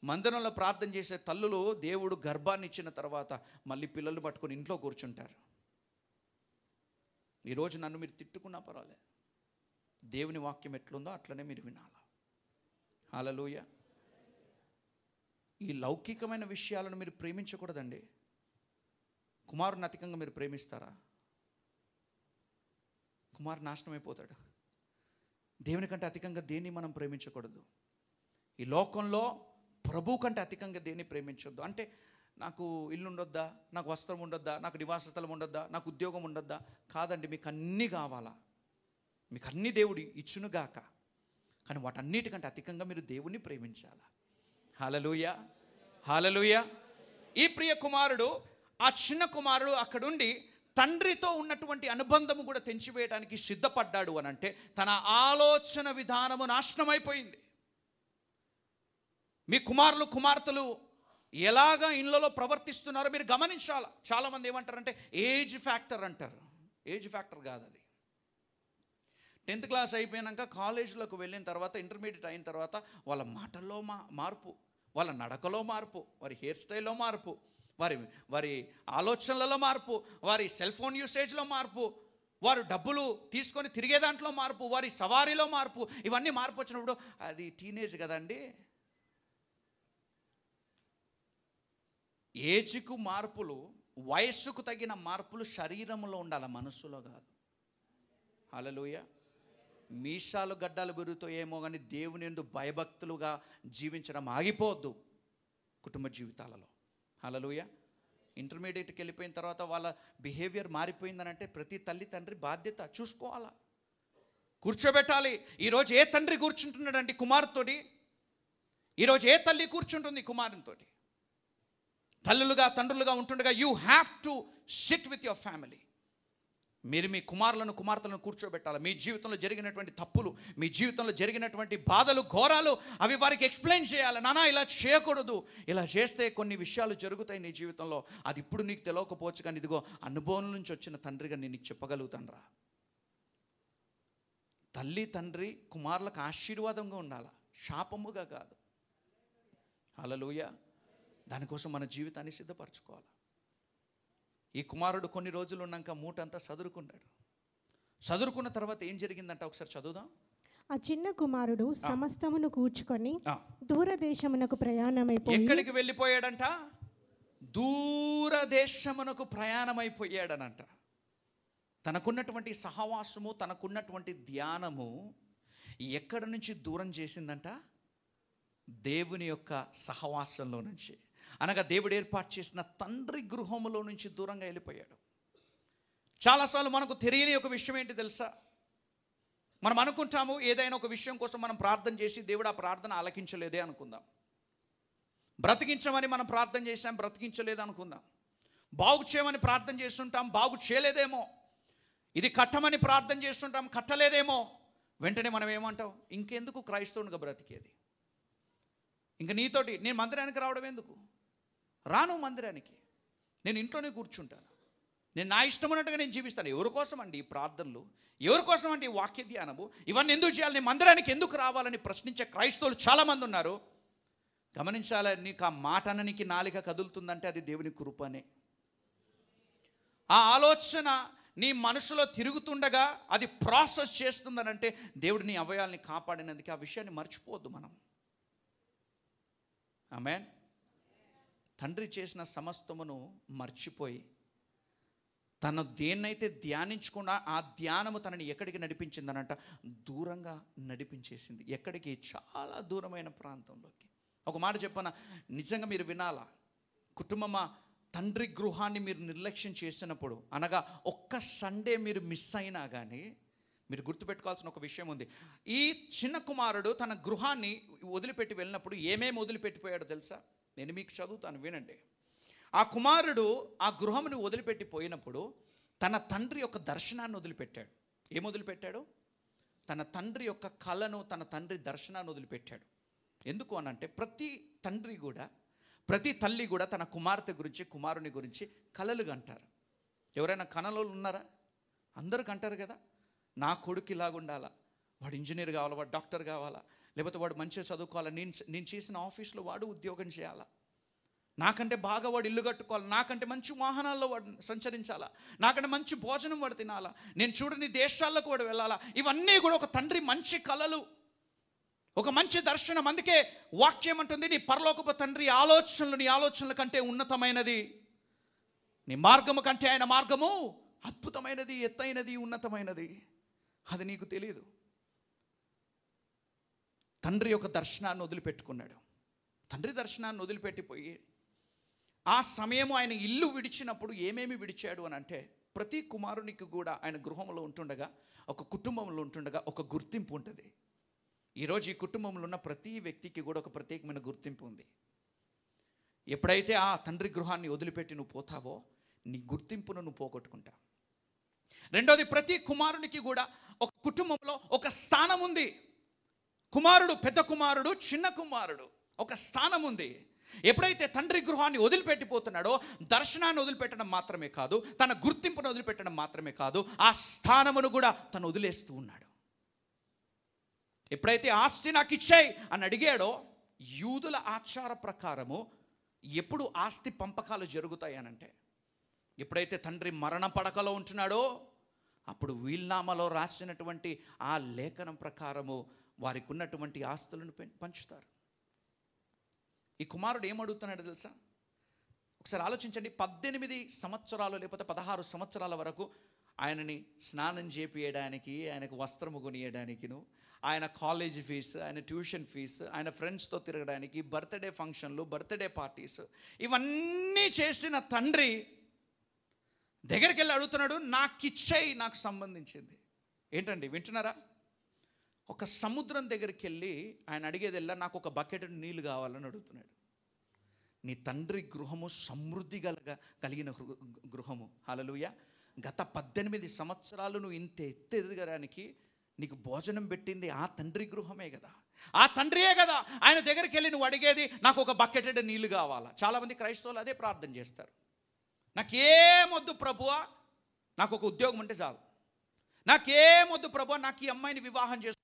మందిరంలో ప్రార్థన చేసే తల్లులు దేవుడు గర్భాన్ని ఇచ్చిన తర్వాత మళ్ళీ పిల్లలు పట్టుకొని ఇంట్లో కూర్చుంటారు ఈరోజు నన్ను మీరు తిట్టుకున్నా పర్వాలే దేవుని వాక్యం ఎట్లుందో అట్లనే మీరు వినాల హాలలోయ ఈ లౌకికమైన విషయాలను మీరు ప్రేమించకూడదండి కుమారుని అధికంగా మీరు ప్రేమిస్తారా కుమారు నాశనం అయిపోతాడు దేవుని కంటే అధికంగా దేన్ని మనం ప్రేమించకూడదు ఈ లోకంలో ప్రభువు కంటే అధికంగా దేన్ని ప్రేమించొద్దు అంటే నాకు ఇల్లు ఉండొద్దా నాకు వస్త్రం ఉండొద్దా నాకు నివాస స్థలం ఉండొద్దా నాకు ఉద్యోగం ఉండొద్దా కాదండి మీకు అన్నీ కావాలా మీకు అన్ని దేవుడు ఇచ్చునుగాక కానీ వాటన్నిటికంటే అధికంగా మీరు దేవుణ్ణి ప్రేమించాలా హాలలుయ హాలలుయ ఈ ప్రియ కుమారుడు ఆ చిన్న కుమారుడు అక్కడుండి తండ్రితో ఉన్నటువంటి అనుబంధము కూడా తెంచివేయడానికి సిద్ధపడ్డాడు అని అంటే తన ఆలోచన విధానము నాశనమైపోయింది మీ కుమారులు కుమార్తెలు ఎలాగ ఇళ్ళలో ప్రవర్తిస్తున్నారో మీరు గమనించాల చాలామంది ఏమంటారంటే ఏజ్ ఫ్యాక్టర్ అంటారు ఏజ్ ఫ్యాక్టర్ కాదు అది టెన్త్ క్లాస్ అయిపోయాక కాలేజీలోకి వెళ్ళిన తర్వాత ఇంటర్మీడియట్ అయిన తర్వాత వాళ్ళ మాటల్లో మా మార్పు వాళ్ళ నడకలో మార్పు వారి హెయిర్ స్టైల్లో మార్పు వారి వారి ఆలోచనలలో మార్పు వారి సెల్ ఫోన్ యూసేజ్లో మార్పు వారు డబ్బులు తీసుకొని తిరిగే దాంట్లో మార్పు వారి సవారీలో మార్పు ఇవన్నీ మార్పు వచ్చినప్పుడు అది టీనేజ్ కదండి ఏజుకు మార్పులు వయస్సుకు తగిన మార్పులు శరీరంలో ఉండాలి మనస్సులో కాదు అలలోయ మీషాలు గడ్డాలు పెరుగుతో ఏమో కానీ దేవుని ఎందు భయభక్తులుగా జీవించడం ఆగిపోవద్దు కుటుంబ జీవితాలలో అలలోయ ఇంటర్మీడియట్కి వెళ్ళిపోయిన తర్వాత వాళ్ళ బిహేవియర్ మారిపోయిందని అంటే ప్రతి తల్లి తండ్రి బాధ్యత చూసుకోవాలా కూర్చోబెట్టాలి ఈరోజు ఏ తండ్రి కూర్చుంటున్నాడండి కుమారుతోటి ఈరోజు ఏ తల్లి కూర్చుంటుంది కుమారునితోటి తల్లులుగా తండ్రులుగా ఉంటుండగా you have to sit with your family మీరు మీ కుమారులను కుమార్తెలను కూర్చోబెట్టాలి మీ జీవితంలో జరిగినటువంటి తప్పులు మీ జీవితంలో జరిగినటువంటి బాధలు ఘోరాలు అవి వారికి ఎక్స్ప్లెయిన్ చేయాలి నానా ఇలా చేయకూడదు ఇలా చేస్తే కొన్ని విషయాలు జరుగుతాయి నీ జీవితంలో అది ఇప్పుడు నీకు తెలియకపోవచ్చు కానీ ఇదిగో అనుభవం నుంచి వచ్చిన తండ్రిగా నేను నీకు చెప్పగలుగుతాను తల్లి తండ్రి కుమారులకు ఆశీర్వాదంగా ఉండాలి శాపముగా కాదు అలలుయా దానికోసం మన జీవితాన్ని సిద్ధపరచుకోవాలి ఈ కుమారుడు కొన్ని రోజులు ఉన్నాక మూటంతా సదురుకున్నాడు చదువుకున్న తర్వాత ఏం జరిగిందంట ఒకసారి చదువుదాం ఆ చిన్న కుమారుడు సమస్తమును కూర్చుకొని దూరదేశమునకు ప్రయాణమైపోయి ఎక్కడికి వెళ్ళిపోయాడంట దూరదేశమునకు ప్రయాణమైపోయాడనంట తనకున్నటువంటి సహవాసము తనకున్నటువంటి ధ్యానము ఎక్కడి నుంచి దూరం చేసిందంట దేవుని యొక్క సహవాసంలో నుంచి అనగా దేవుడు ఏర్పాటు చేసిన తండ్రి గృహములో నుంచి దూరంగా వెళ్ళిపోయాడు చాలాసార్లు మనకు తెలియని ఒక విషయం ఏంటి తెలుసా మనం అనుకుంటాము ఏదైనా ఒక విషయం కోసం మనం ప్రార్థన చేసి దేవుడు ఆ ప్రార్థన ఆలకించలేదే అనుకుందాం బ్రతికించమని మనం ప్రార్థన చేసాం బ్రతికించలేదు అనుకుందాం బాగు చేయమని ప్రార్థన చేస్తుంటాం బాగు చేయలేదేమో ఇది కట్టమని ప్రార్థన చేస్తుంటాం కట్టలేదేమో వెంటనే మనం ఏమంటాం ఇంకెందుకు క్రైస్తవునిగా బ్రతికేది ఇంక నీతోటి నేను మందిరానికి రావడం ఎందుకు రాను మందిరానికి నేను ఇంట్లోనే కూర్చుంటాను నేను నా ఇష్టం ఉన్నట్టుగా నేను జీవిస్తాను ఎవరి కోసం అండి ఈ ప్రార్థనలు ఎవరి కోసం అండి ఈ వాక్య ధ్యానము ఇవన్నీ ఎందుకు చేయాలి నేను మందిరానికి ఎందుకు రావాలని ప్రశ్నించే క్రైస్తవులు చాలామంది ఉన్నారు గమనించాలి నీకు ఆ మాట అననికి నాలిక కదులుతుందంటే అది దేవుని కృపనే ఆ ఆలోచన నీ మనసులో తిరుగుతుండగా అది ప్రాసెస్ చేస్తుందనంటే దేవుడు నీ అవయాల్ని కాపాడినందుకు ఆ విషయాన్ని మర్చిపోవద్దు మనం ఆమెన్ తండ్రి చేసిన సమస్తమును మర్చిపోయి తను దేన్నైతే ధ్యానించకుండా ఆ ధ్యానము తనని ఎక్కడికి నడిపించిందనంట దూరంగా నడిపించేసింది ఎక్కడికి చాలా దూరమైన ప్రాంతంలోకి ఒక మాట చెప్పన నిజంగా మీరు వినాలా కుటుంబమా తండ్రి గృహాన్ని మీరు నిర్లక్ష్యం చేసినప్పుడు అనగా ఒక్క సండే మీరు మిస్ అయినా కానీ మీరు గుర్తుపెట్టుకోవాల్సిన ఒక విషయం ఉంది ఈ చిన్న కుమారుడు తన గృహాన్ని వదిలిపెట్టి వెళ్ళినప్పుడు ఏమేమి వదిలిపెట్టిపోయాడో తెలుసా నేను మీకు చదువుతాను వినండి ఆ కుమారుడు ఆ గృహమును వదిలిపెట్టి పోయినప్పుడు తన తండ్రి యొక్క దర్శనాన్ని వదిలిపెట్టాడు ఏం వదిలిపెట్టాడు తన తండ్రి యొక్క కళను తన తండ్రి దర్శనాన్ని వదిలిపెట్టాడు ఎందుకు అనంటే ప్రతి తండ్రి కూడా ప్రతి తల్లి కూడా తన కుమార్తె గురించి కుమారుని గురించి కళలు అంటారు ఎవరైనా కళలు ఉన్నారా అందరు అంటారు కదా నా కొడుకు ఇలాగుండాలా వాడు ఇంజనీర్ కావాలా వాడు డాక్టర్ కావాలా లేకపోతే వాడు మంచిగా చదువుకోవాలి నేను నేను చేసిన ఆఫీస్లో వాడు ఉద్యోగం చేయాలా నాకంటే బాగా వాడు ఇల్లు కట్టుకోవాలి నాకంటే మంచి వాహనాల్లో వాడు సంచరించాలా నాకంటే మంచి భోజనం వాడు తినాలా నేను చూడని దేశాల్లో కూడా వెళ్ళాలా ఇవన్నీ కూడా ఒక తండ్రి మంచి కళలు ఒక మంచి దర్శనం అందుకే వాక్యం అంటుంది నీ పరలోకపు తండ్రి ఆలోచనలు నీ ఆలోచనల కంటే ఉన్నతమైనది నీ మార్గము కంటే ఆయన మార్గము అద్భుతమైనది ఎత్తైనది ఉన్నతమైనది అది నీకు తెలియదు తండ్రి యొక్క దర్శనాన్ని వదిలిపెట్టుకున్నాడు తండ్రి దర్శనాన్ని వదిలిపెట్టిపోయి ఆ సమయము ఆయన ఇల్లు విడిచినప్పుడు ఏమేమి విడిచాడు అని అంటే ప్రతి కుమారునికి కూడా ఆయన గృహంలో ఉంటుండగా ఒక కుటుంబంలో ఉంటుండగా ఒక గుర్తింపు ఉంటుంది ఈరోజు ఈ కుటుంబంలో ఉన్న ప్రతి వ్యక్తికి కూడా ఒక ప్రత్యేకమైన గుర్తింపు ఉంది ఎప్పుడైతే ఆ తండ్రి గృహాన్ని వదిలిపెట్టి నువ్వు పోతావో నీ గుర్తింపును నువ్వు పోగొట్టుకుంటా రెండోది ప్రతి కుమారునికి కూడా ఒక కుటుంబంలో ఒక స్థానం ఉంది కుమారుడు పెద్ద కుమారుడు చిన్న కుమారుడు ఒక స్థానం ఉంది ఎప్పుడైతే తండ్రి గృహాన్ని వదిలిపెట్టిపోతున్నాడో దర్శనాన్ని వదిలిపెట్టడం మాత్రమే కాదు తన గుర్తింపును వదిలిపెట్టడం మాత్రమే కాదు ఆ స్థానమును కూడా తను వదిలేస్తూ ఉన్నాడు ఎప్పుడైతే ఆస్తి నాకు ఇచ్చాయి అని అడిగాడో యూదుల ఆచార ప్రకారము ఎప్పుడు ఆస్తి పంపకాలు జరుగుతాయి అనంటే ఎప్పుడైతే తండ్రి మరణ పడకలో ఉంటున్నాడో అప్పుడు వీల్నామాలో రాసినటువంటి ఆ లేఖనం ప్రకారము వారికి ఉన్నటువంటి ఆస్తులను పంచుతారు ఈ కుమారుడు ఏమడుగుతున్నాడు తెలుసా ఒకసారి ఆలోచించండి పద్దెనిమిది సంవత్సరాలు లేకపోతే పదహారు సంవత్సరాల వరకు ఆయనని స్నానం చేపియడానికి ఆయనకు వస్త్రము కొనియడానికిను ఆయన కాలేజ్ ఫీజు ఆయన ట్యూషన్ ఫీజు ఆయన ఫ్రెండ్స్తో తిరగడానికి బర్త్డే ఫంక్షన్లు బర్త్డే పార్టీస్ ఇవన్నీ చేసిన తండ్రి దగ్గరికి వెళ్ళి అడుగుతున్నాడు నాకు ఇచ్చేయి నాకు సంబంధించింది ఏంటండి వింటున్నారా ఒక సముద్రం దగ్గరికి వెళ్ళి ఆయన వెళ్ళా నాకు ఒక బకెట్ నీళ్ళు కావాలని అడుగుతున్నాడు నీ తండ్రి గృహము సమృద్ధి కలగ కలిగిన గృహము హలలుయ గత పద్దెనిమిది సంవత్సరాలు నువ్వు ఇంత ఎత్తు ఎదగడానికి నీకు భోజనం పెట్టింది ఆ తండ్రి గృహమే కదా ఆ తండ్రియే కదా ఆయన దగ్గరికి వెళ్ళి నువ్వు అడిగేది నాకు ఒక బకెటెడ్ నీళ్ళు కావాలా చాలామంది క్రైస్తవులు అదే ప్రార్థన చేస్తారు నాకేమొద్దు ప్రభువా నాకు ఒక ఉద్యోగం ఉంటే చాలు నాకేమొద్దు ప్రభు నాకు ఈ అమ్మాయిని వివాహం చేసు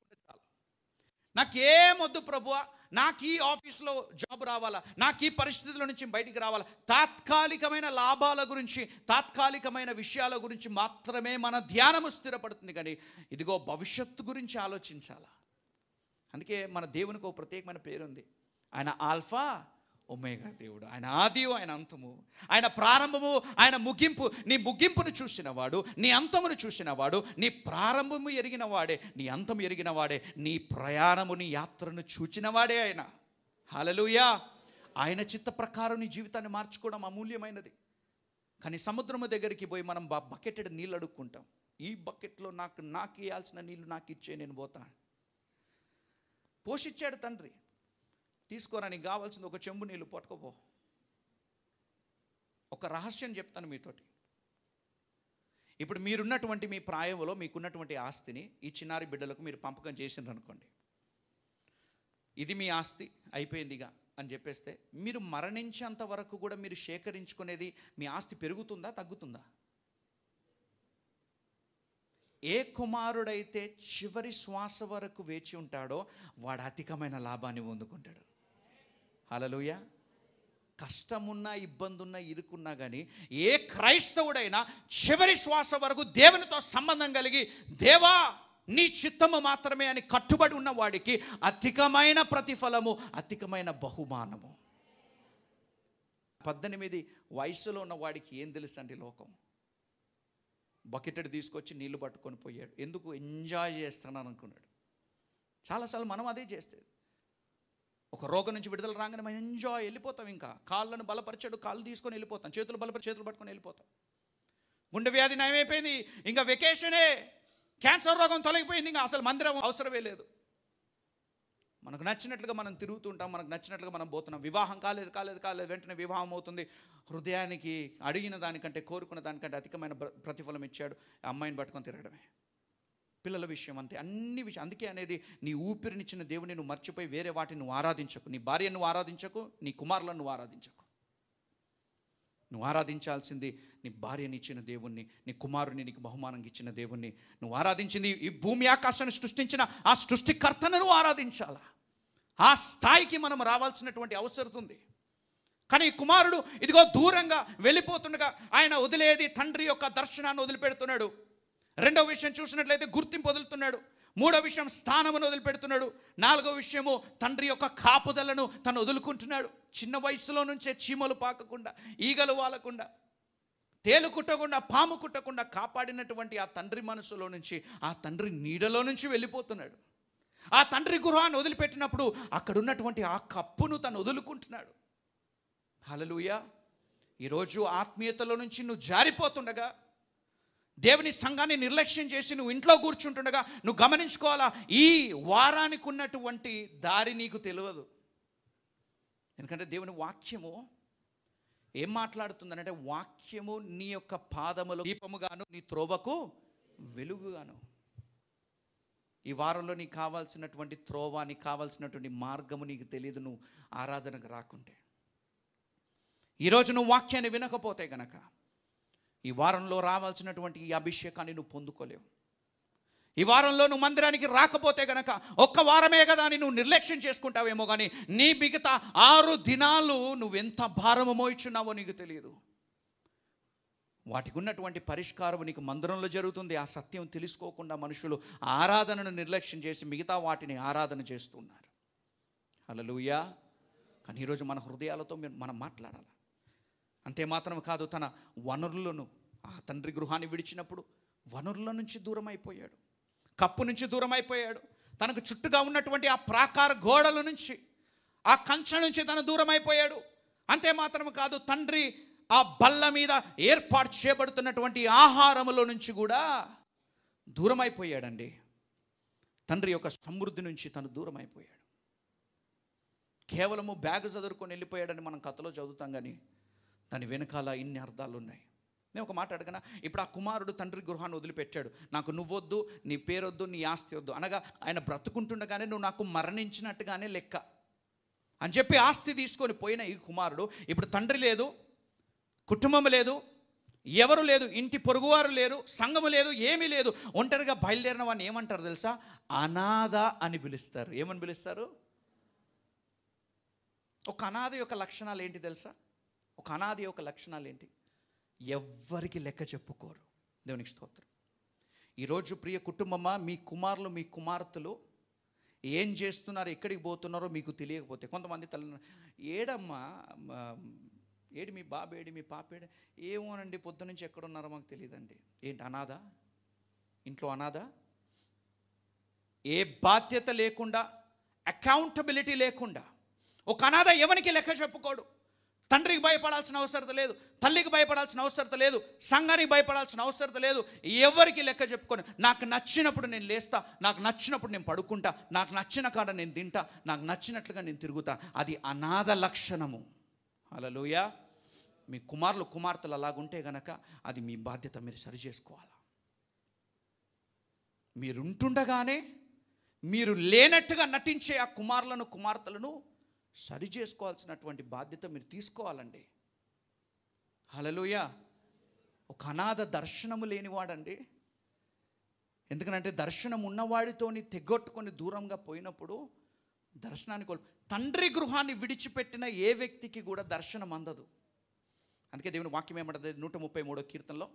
నాకేమొద్దు ప్రభువా నాకు ఈ ఆఫీస్లో జాబ్ రావాలా నాకు ఈ పరిస్థితుల నుంచి బయటికి రావాలా తాత్కాలికమైన లాభాల గురించి తాత్కాలికమైన విషయాల గురించి మాత్రమే మన ధ్యానము స్థిరపడుతుంది కానీ ఇదిగో భవిష్యత్తు గురించి ఆలోచించాలా అందుకే మన దేవునికి ఒక ప్రత్యేకమైన పేరుంది ఆయన ఆల్ఫా ఒమేగా దేవుడు ఆయన ఆదియు ఆయన అంతము ఆయన ప్రారంభము ఆయన ముగింపు నీ ముగింపును చూసినవాడు నీ అంతమును చూసినవాడు నీ ప్రారంభము ఎరిగిన వాడే నీ అంతము ఎరిగిన వాడే నీ ప్రయాణము నీ యాత్రను చూచినవాడే ఆయన హలలుయా ఆయన చిత్త ప్రకారం నీ జీవితాన్ని మార్చుకోవడం అమూల్యమైనది కానీ సముద్రము దగ్గరికి పోయి మనం బకెట్ నీళ్ళు అడుక్కుంటాం ఈ బకెట్లో నాకు నాకు ఇవ్వాల్సిన నీళ్ళు నాకు ఇచ్చే నేను పోతాను పోషించాడు తండ్రి తీసుకోరా నీకు కావాల్సింది ఒక చెంబు నీళ్ళు పట్టుకోపో ఒక రహస్యం చెప్తాను మీతోటి ఇప్పుడు మీరున్నటువంటి మీ ప్రాయంలో మీకున్నటువంటి ఆస్తిని ఈ చిన్నారి బిడ్డలకు మీరు పంపకం చేసిండ్రు అనుకోండి ఇది మీ ఆస్తి అయిపోయిందిగా అని చెప్పేస్తే మీరు మరణించేంత వరకు కూడా మీరు సేకరించుకునేది మీ ఆస్తి పెరుగుతుందా తగ్గుతుందా ఏ కుమారుడైతే చివరి శ్వాస వరకు వేచి ఉంటాడో వాడు అధికమైన లాభాన్ని పొందుకుంటాడు హలలుయ కష్టమున్నా ఇబ్బందున్నా ఇరుకున్నా కానీ ఏ క్రైస్తవుడైనా చివరి శ్వాస వరకు దేవునితో సంబంధం కలిగి దేవా నీ చిత్తము మాత్రమే అని కట్టుబడి ఉన్న వాడికి అధికమైన ప్రతిఫలము అధికమైన బహుమానము పద్దెనిమిది వయసులో ఉన్న వాడికి ఏం తెలుసు అండి లోకం బకెటెడ్ తీసుకొచ్చి నీళ్లు పట్టుకొని పోయాడు ఎందుకు ఎంజాయ్ చేస్తానని అనుకున్నాడు చాలాసార్లు మనం అదే చేస్తాడు ఒక రోగం నుంచి విడుదల రాగానే మనం ఎంజాయ్ వెళ్ళిపోతాం ఇంకా కాళ్ళను బలపరిచాడు కాళ్ళు తీసుకొని వెళ్ళిపోతాం చేతులు బలపరి చేతులు పట్టుకొని వెళ్ళిపోతాం గుండె వ్యాధి నయమైపోయింది ఇంకా వెకేషనే క్యాన్సర్ రోగం తొలగిపోయింది ఇంకా అసలు మందిరం అవసరమే లేదు మనకు నచ్చినట్లుగా మనం తిరుగుతుంటాం మనకు నచ్చినట్లుగా మనం పోతున్నాం వివాహం కాలేదు కాలేదు కాలేదు వెంటనే వివాహం అవుతుంది హృదయానికి అడిగిన దానికంటే కోరుకున్న దానికంటే అధికమైన ప్రతిఫలం ఇచ్చాడు అమ్మాయిని పట్టుకొని తిరగడమే పిల్లల విషయం అంతే అన్ని విషయం అందుకే అనేది నీ ఊపిరినిచ్చిన దేవుని నువ్వు మర్చిపోయి వేరే వాటిని నువ్వు ఆరాధించకు నీ భార్యను నువ్వు ఆరాధించకు నీ కుమారులను నువ్వు ఆరాధించకు నువ్వు ఆరాధించాల్సింది నీ భార్యని ఇచ్చిన దేవుణ్ణి నీ కుమారుని నీకు బహుమానంగా ఇచ్చిన దేవుణ్ణి నువ్వు ఆరాధించింది ఈ భూమి ఆకాశాన్ని సృష్టించిన ఆ సృష్టికర్తను నువ్వు ఆరాధించాలా ఆ స్థాయికి మనం రావాల్సినటువంటి అవసరం ఉంది కానీ కుమారుడు ఇదిగో దూరంగా వెళ్ళిపోతుండగా ఆయన వదిలేది తండ్రి యొక్క దర్శనాన్ని వదిలిపెడుతున్నాడు రెండో విషయం చూసినట్లయితే గుర్తింపు వదులుతున్నాడు మూడో విషయం స్థానమును వదిలిపెడుతున్నాడు నాలుగో విషయము తండ్రి యొక్క కాపుదలను తను వదులుకుంటున్నాడు చిన్న వయసులో నుంచే చీమలు పాకకుండా ఈగలు వాలకుండా తేలు కుట్టకుండా పాము కుట్టకుండా కాపాడినటువంటి ఆ తండ్రి మనసులో నుంచి ఆ తండ్రి నీడలో నుంచి వెళ్ళిపోతున్నాడు ఆ తండ్రి గృహాన్ని వదిలిపెట్టినప్పుడు అక్కడున్నటువంటి ఆ కప్పును తను వదులుకుంటున్నాడు హలలుయ ఈరోజు ఆత్మీయతలో నుంచి నువ్వు జారిపోతుండగా దేవుని సంఘాన్ని నిర్లక్ష్యం చేసి నువ్వు ఇంట్లో కూర్చుంటుండగా నువ్వు గమనించుకోవాలా ఈ వారానికి ఉన్నటువంటి దారి నీకు తెలియదు ఎందుకంటే దేవుని వాక్యము ఏం అంటే వాక్యము నీ యొక్క పాదములు దీపముగాను నీ త్రోవకు వెలుగుగాను ఈ వారంలో నీకు కావాల్సినటువంటి త్రోవ నీకు కావాల్సినటువంటి మార్గము నీకు తెలియదు నువ్వు ఆరాధనకు రాకుంటే ఈరోజు నువ్వు వాక్యాన్ని వినకపోతే గనక ఈ వారంలో రావాల్సినటువంటి ఈ అభిషేకాన్ని నువ్వు పొందుకోలేవు ఈ వారంలో నువ్వు మందిరానికి రాకపోతే గనక ఒక్క వారమే కదా అని నువ్వు నిర్లక్ష్యం చేసుకుంటావేమో కానీ నీ మిగతా ఆరు దినాలు నువ్వెంత భారము మోయిచున్నావో నీకు తెలియదు వాటికి ఉన్నటువంటి పరిష్కారం నీకు మందిరంలో జరుగుతుంది ఆ సత్యం తెలుసుకోకుండా మనుషులు ఆరాధనను నిర్లక్ష్యం చేసి మిగతా వాటిని ఆరాధన చేస్తున్నారు అలలుయా కానీ ఈరోజు మన హృదయాలతో మనం మాట్లాడాలి అంతే మాత్రం కాదు తన వనరులను ఆ తండ్రి గృహాన్ని విడిచినప్పుడు వనరుల నుంచి దూరం అయిపోయాడు కప్పు నుంచి దూరం అయిపోయాడు తనకు చుట్టుగా ఉన్నటువంటి ఆ ప్రాకార గోడల నుంచి ఆ కంచె నుంచి తను దూరం అయిపోయాడు అంతే మాత్రం కాదు తండ్రి ఆ బల్ల మీద ఏర్పాటు చేయబడుతున్నటువంటి ఆహారముల నుంచి కూడా దూరం అయిపోయాడండి తండ్రి యొక్క సమృద్ధి నుంచి తను దూరం అయిపోయాడు కేవలము బ్యాగ్ చదువుకొని వెళ్ళిపోయాడని మనం కథలో చదువుతాం కానీ దాని వెనకాల ఇన్ని అర్థాలు ఉన్నాయి నేను ఒక మాట అడగనా ఇప్పుడు ఆ కుమారుడు తండ్రి గృహాన్ని వదిలిపెట్టాడు నాకు నువ్వొద్దు నీ పేరొద్దు నీ ఆస్తి వద్దు అనగా ఆయన బ్రతుకుంటుండగానే నువ్వు నాకు మరణించినట్టుగానే లెక్క అని చెప్పి ఆస్తి తీసుకొని పోయిన ఈ కుమారుడు ఇప్పుడు తండ్రి లేదు కుటుంబం లేదు ఎవరు లేదు ఇంటి పొరుగువారు లేరు సంఘము లేదు ఏమీ లేదు ఒంటరిగా బయలుదేరిన వాడిని ఏమంటారు తెలుసా అనాథ అని పిలుస్తారు ఏమని పిలుస్తారు ఒక అనాథ యొక్క లక్షణాలు ఏంటి తెలుసా ఒక అనాది యొక్క లక్షణాలు ఏంటి ఎవ్వరికి లెక్క చెప్పుకోరు దేవునికి స్తోత్రం ఈరోజు ప్రియ కుటుంబమా మీ కుమారులు మీ కుమార్తెలు ఏం చేస్తున్నారు ఎక్కడికి పోతున్నారో మీకు తెలియకపోతే కొంతమంది తల్లి ఏడమ్మా ఏడి మీ బాబేడి మీ ఏడు ఏమోనండి పొద్దు నుంచి ఎక్కడున్నారో మాకు తెలియదండి ఏంటి అనాథ ఇంట్లో అనాథ ఏ బాధ్యత లేకుండా అకౌంటబిలిటీ లేకుండా ఒక అనాథ ఎవరికి లెక్క చెప్పుకోడు తండ్రికి భయపడాల్సిన అవసరం లేదు తల్లికి భయపడాల్సిన అవసరం లేదు సంఘానికి భయపడాల్సిన అవసరం లేదు ఎవరికి లెక్క చెప్పుకొని నాకు నచ్చినప్పుడు నేను లేస్తా నాకు నచ్చినప్పుడు నేను పడుకుంటా నాకు నచ్చిన కాడ నేను తింటా నాకు నచ్చినట్లుగా నేను తిరుగుతా అది అనాథ లక్షణము అలలోయ మీ కుమారులు కుమార్తెలు అలాగుంటే గనక అది మీ బాధ్యత మీరు సరి చేసుకోవాలా మీరుంటుండగానే మీరు లేనట్టుగా నటించే ఆ కుమారులను కుమార్తెలను సరి చేసుకోవాల్సినటువంటి బాధ్యత మీరు తీసుకోవాలండి హలలోయ ఒక అనాథ దర్శనము లేనివాడండి ఎందుకంటే దర్శనం ఉన్నవాడితోని తెగొట్టుకొని దూరంగా పోయినప్పుడు దర్శనాన్ని తండ్రి గృహాన్ని విడిచిపెట్టిన ఏ వ్యక్తికి కూడా దర్శనం అందదు అందుకే దేవుని వాక్యం ఏమంటుంది నూట ముప్పై మూడో కీర్తనలో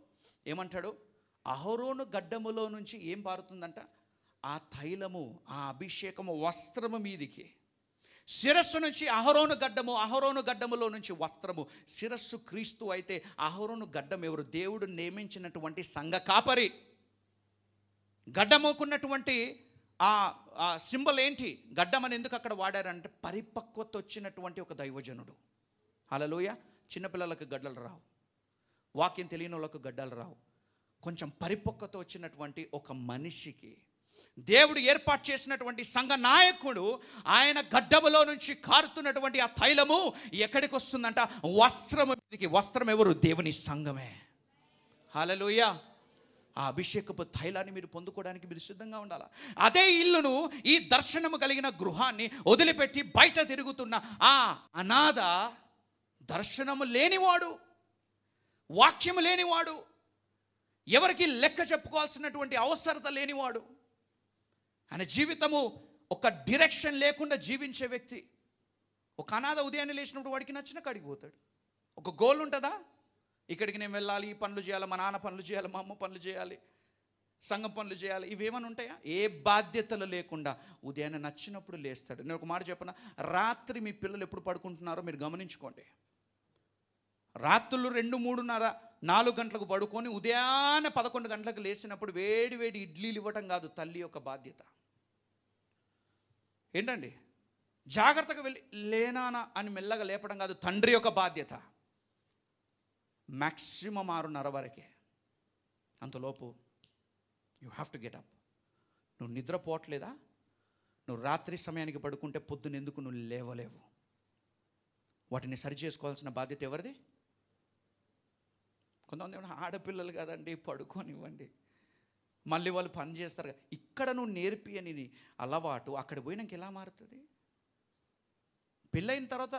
ఏమంటాడు అహరోను గడ్డములో నుంచి ఏం పారుతుందంట ఆ తైలము ఆ అభిషేకము వస్త్రము మీదికి శిరస్సు నుంచి అహరోను గడ్డము అహరోను గడ్డములో నుంచి వస్త్రము శిరస్సు క్రీస్తు అయితే అహరోను గడ్డం ఎవరు దేవుడు నియమించినటువంటి సంఘ కాపరి గడ్డముకున్నటువంటి ఆ సింబల్ ఏంటి గడ్డం అని ఎందుకు అక్కడ వాడారంటే పరిపక్వత వచ్చినటువంటి ఒక దైవజనుడు అలలోయ చిన్నపిల్లలకు గడ్డలు రావు వాక్యం తెలియని వాళ్ళకు గడ్డలు రావు కొంచెం పరిపక్వత వచ్చినటువంటి ఒక మనిషికి దేవుడు ఏర్పాటు చేసినటువంటి సంఘ నాయకుడు ఆయన గడ్డములో నుంచి కారుతున్నటువంటి ఆ తైలము ఎక్కడికి వస్తుందంట వస్త్రము మీదకి వస్త్రం ఎవరు దేవుని సంఘమే హలలోయ ఆ అభిషేకపు తైలాన్ని మీరు పొందుకోవడానికి మీరు సిద్ధంగా ఉండాలి అదే ఇల్లును ఈ దర్శనము కలిగిన గృహాన్ని వదిలిపెట్టి బయట తిరుగుతున్న ఆ అనాథ దర్శనము లేనివాడు వాక్యము లేనివాడు ఎవరికి లెక్క చెప్పుకోవాల్సినటువంటి అవసరత లేనివాడు ఆయన జీవితము ఒక డిరెక్షన్ లేకుండా జీవించే వ్యక్తి ఒక అనాథ ఉదయాన్నే లేచినప్పుడు వాడికి నచ్చిన కాడికి పోతాడు ఒక గోల్ ఉంటుందా ఇక్కడికి నేను వెళ్ళాలి ఈ పనులు చేయాలి మా నాన్న పనులు చేయాలి మా అమ్మ పనులు చేయాలి సంఘం పనులు చేయాలి ఇవేమైనా ఉంటాయా ఏ బాధ్యతలు లేకుండా ఉదయాన్నే నచ్చినప్పుడు లేస్తాడు నేను ఒక మాట చెప్పిన రాత్రి మీ పిల్లలు ఎప్పుడు పడుకుంటున్నారో మీరు గమనించుకోండి రాత్రులు రెండు మూడున్నర నాలుగు గంటలకు పడుకొని ఉదయాన్నే పదకొండు గంటలకు లేచినప్పుడు వేడి వేడి ఇడ్లీలు ఇవ్వటం కాదు తల్లి యొక్క బాధ్యత ఏంటండి జాగ్రత్తగా వెళ్ళి లేనానా అని మెల్లగా లేపడం కాదు తండ్రి యొక్క బాధ్యత మ్యాక్సిమం ఆరున్నర వరకే అంతలోపు you have to get up నువ్వు నిద్రపోవట్లేదా నువ్వు రాత్రి సమయానికి పడుకుంటే పొద్దున ఎందుకు నువ్వు లేవలేవు వాటిని సరి చేసుకోవాల్సిన బాధ్యత ఎవరిది కొంతమంది ఏమన్నా ఆడపిల్లలు కదండి పడుకోనివ్వండి మళ్ళీ వాళ్ళు పని చేస్తారు కదా ఇక్కడ నువ్వు నేర్పియని అలవాటు అక్కడ పోయినాక ఎలా మారుతుంది పెళ్ళైన తర్వాత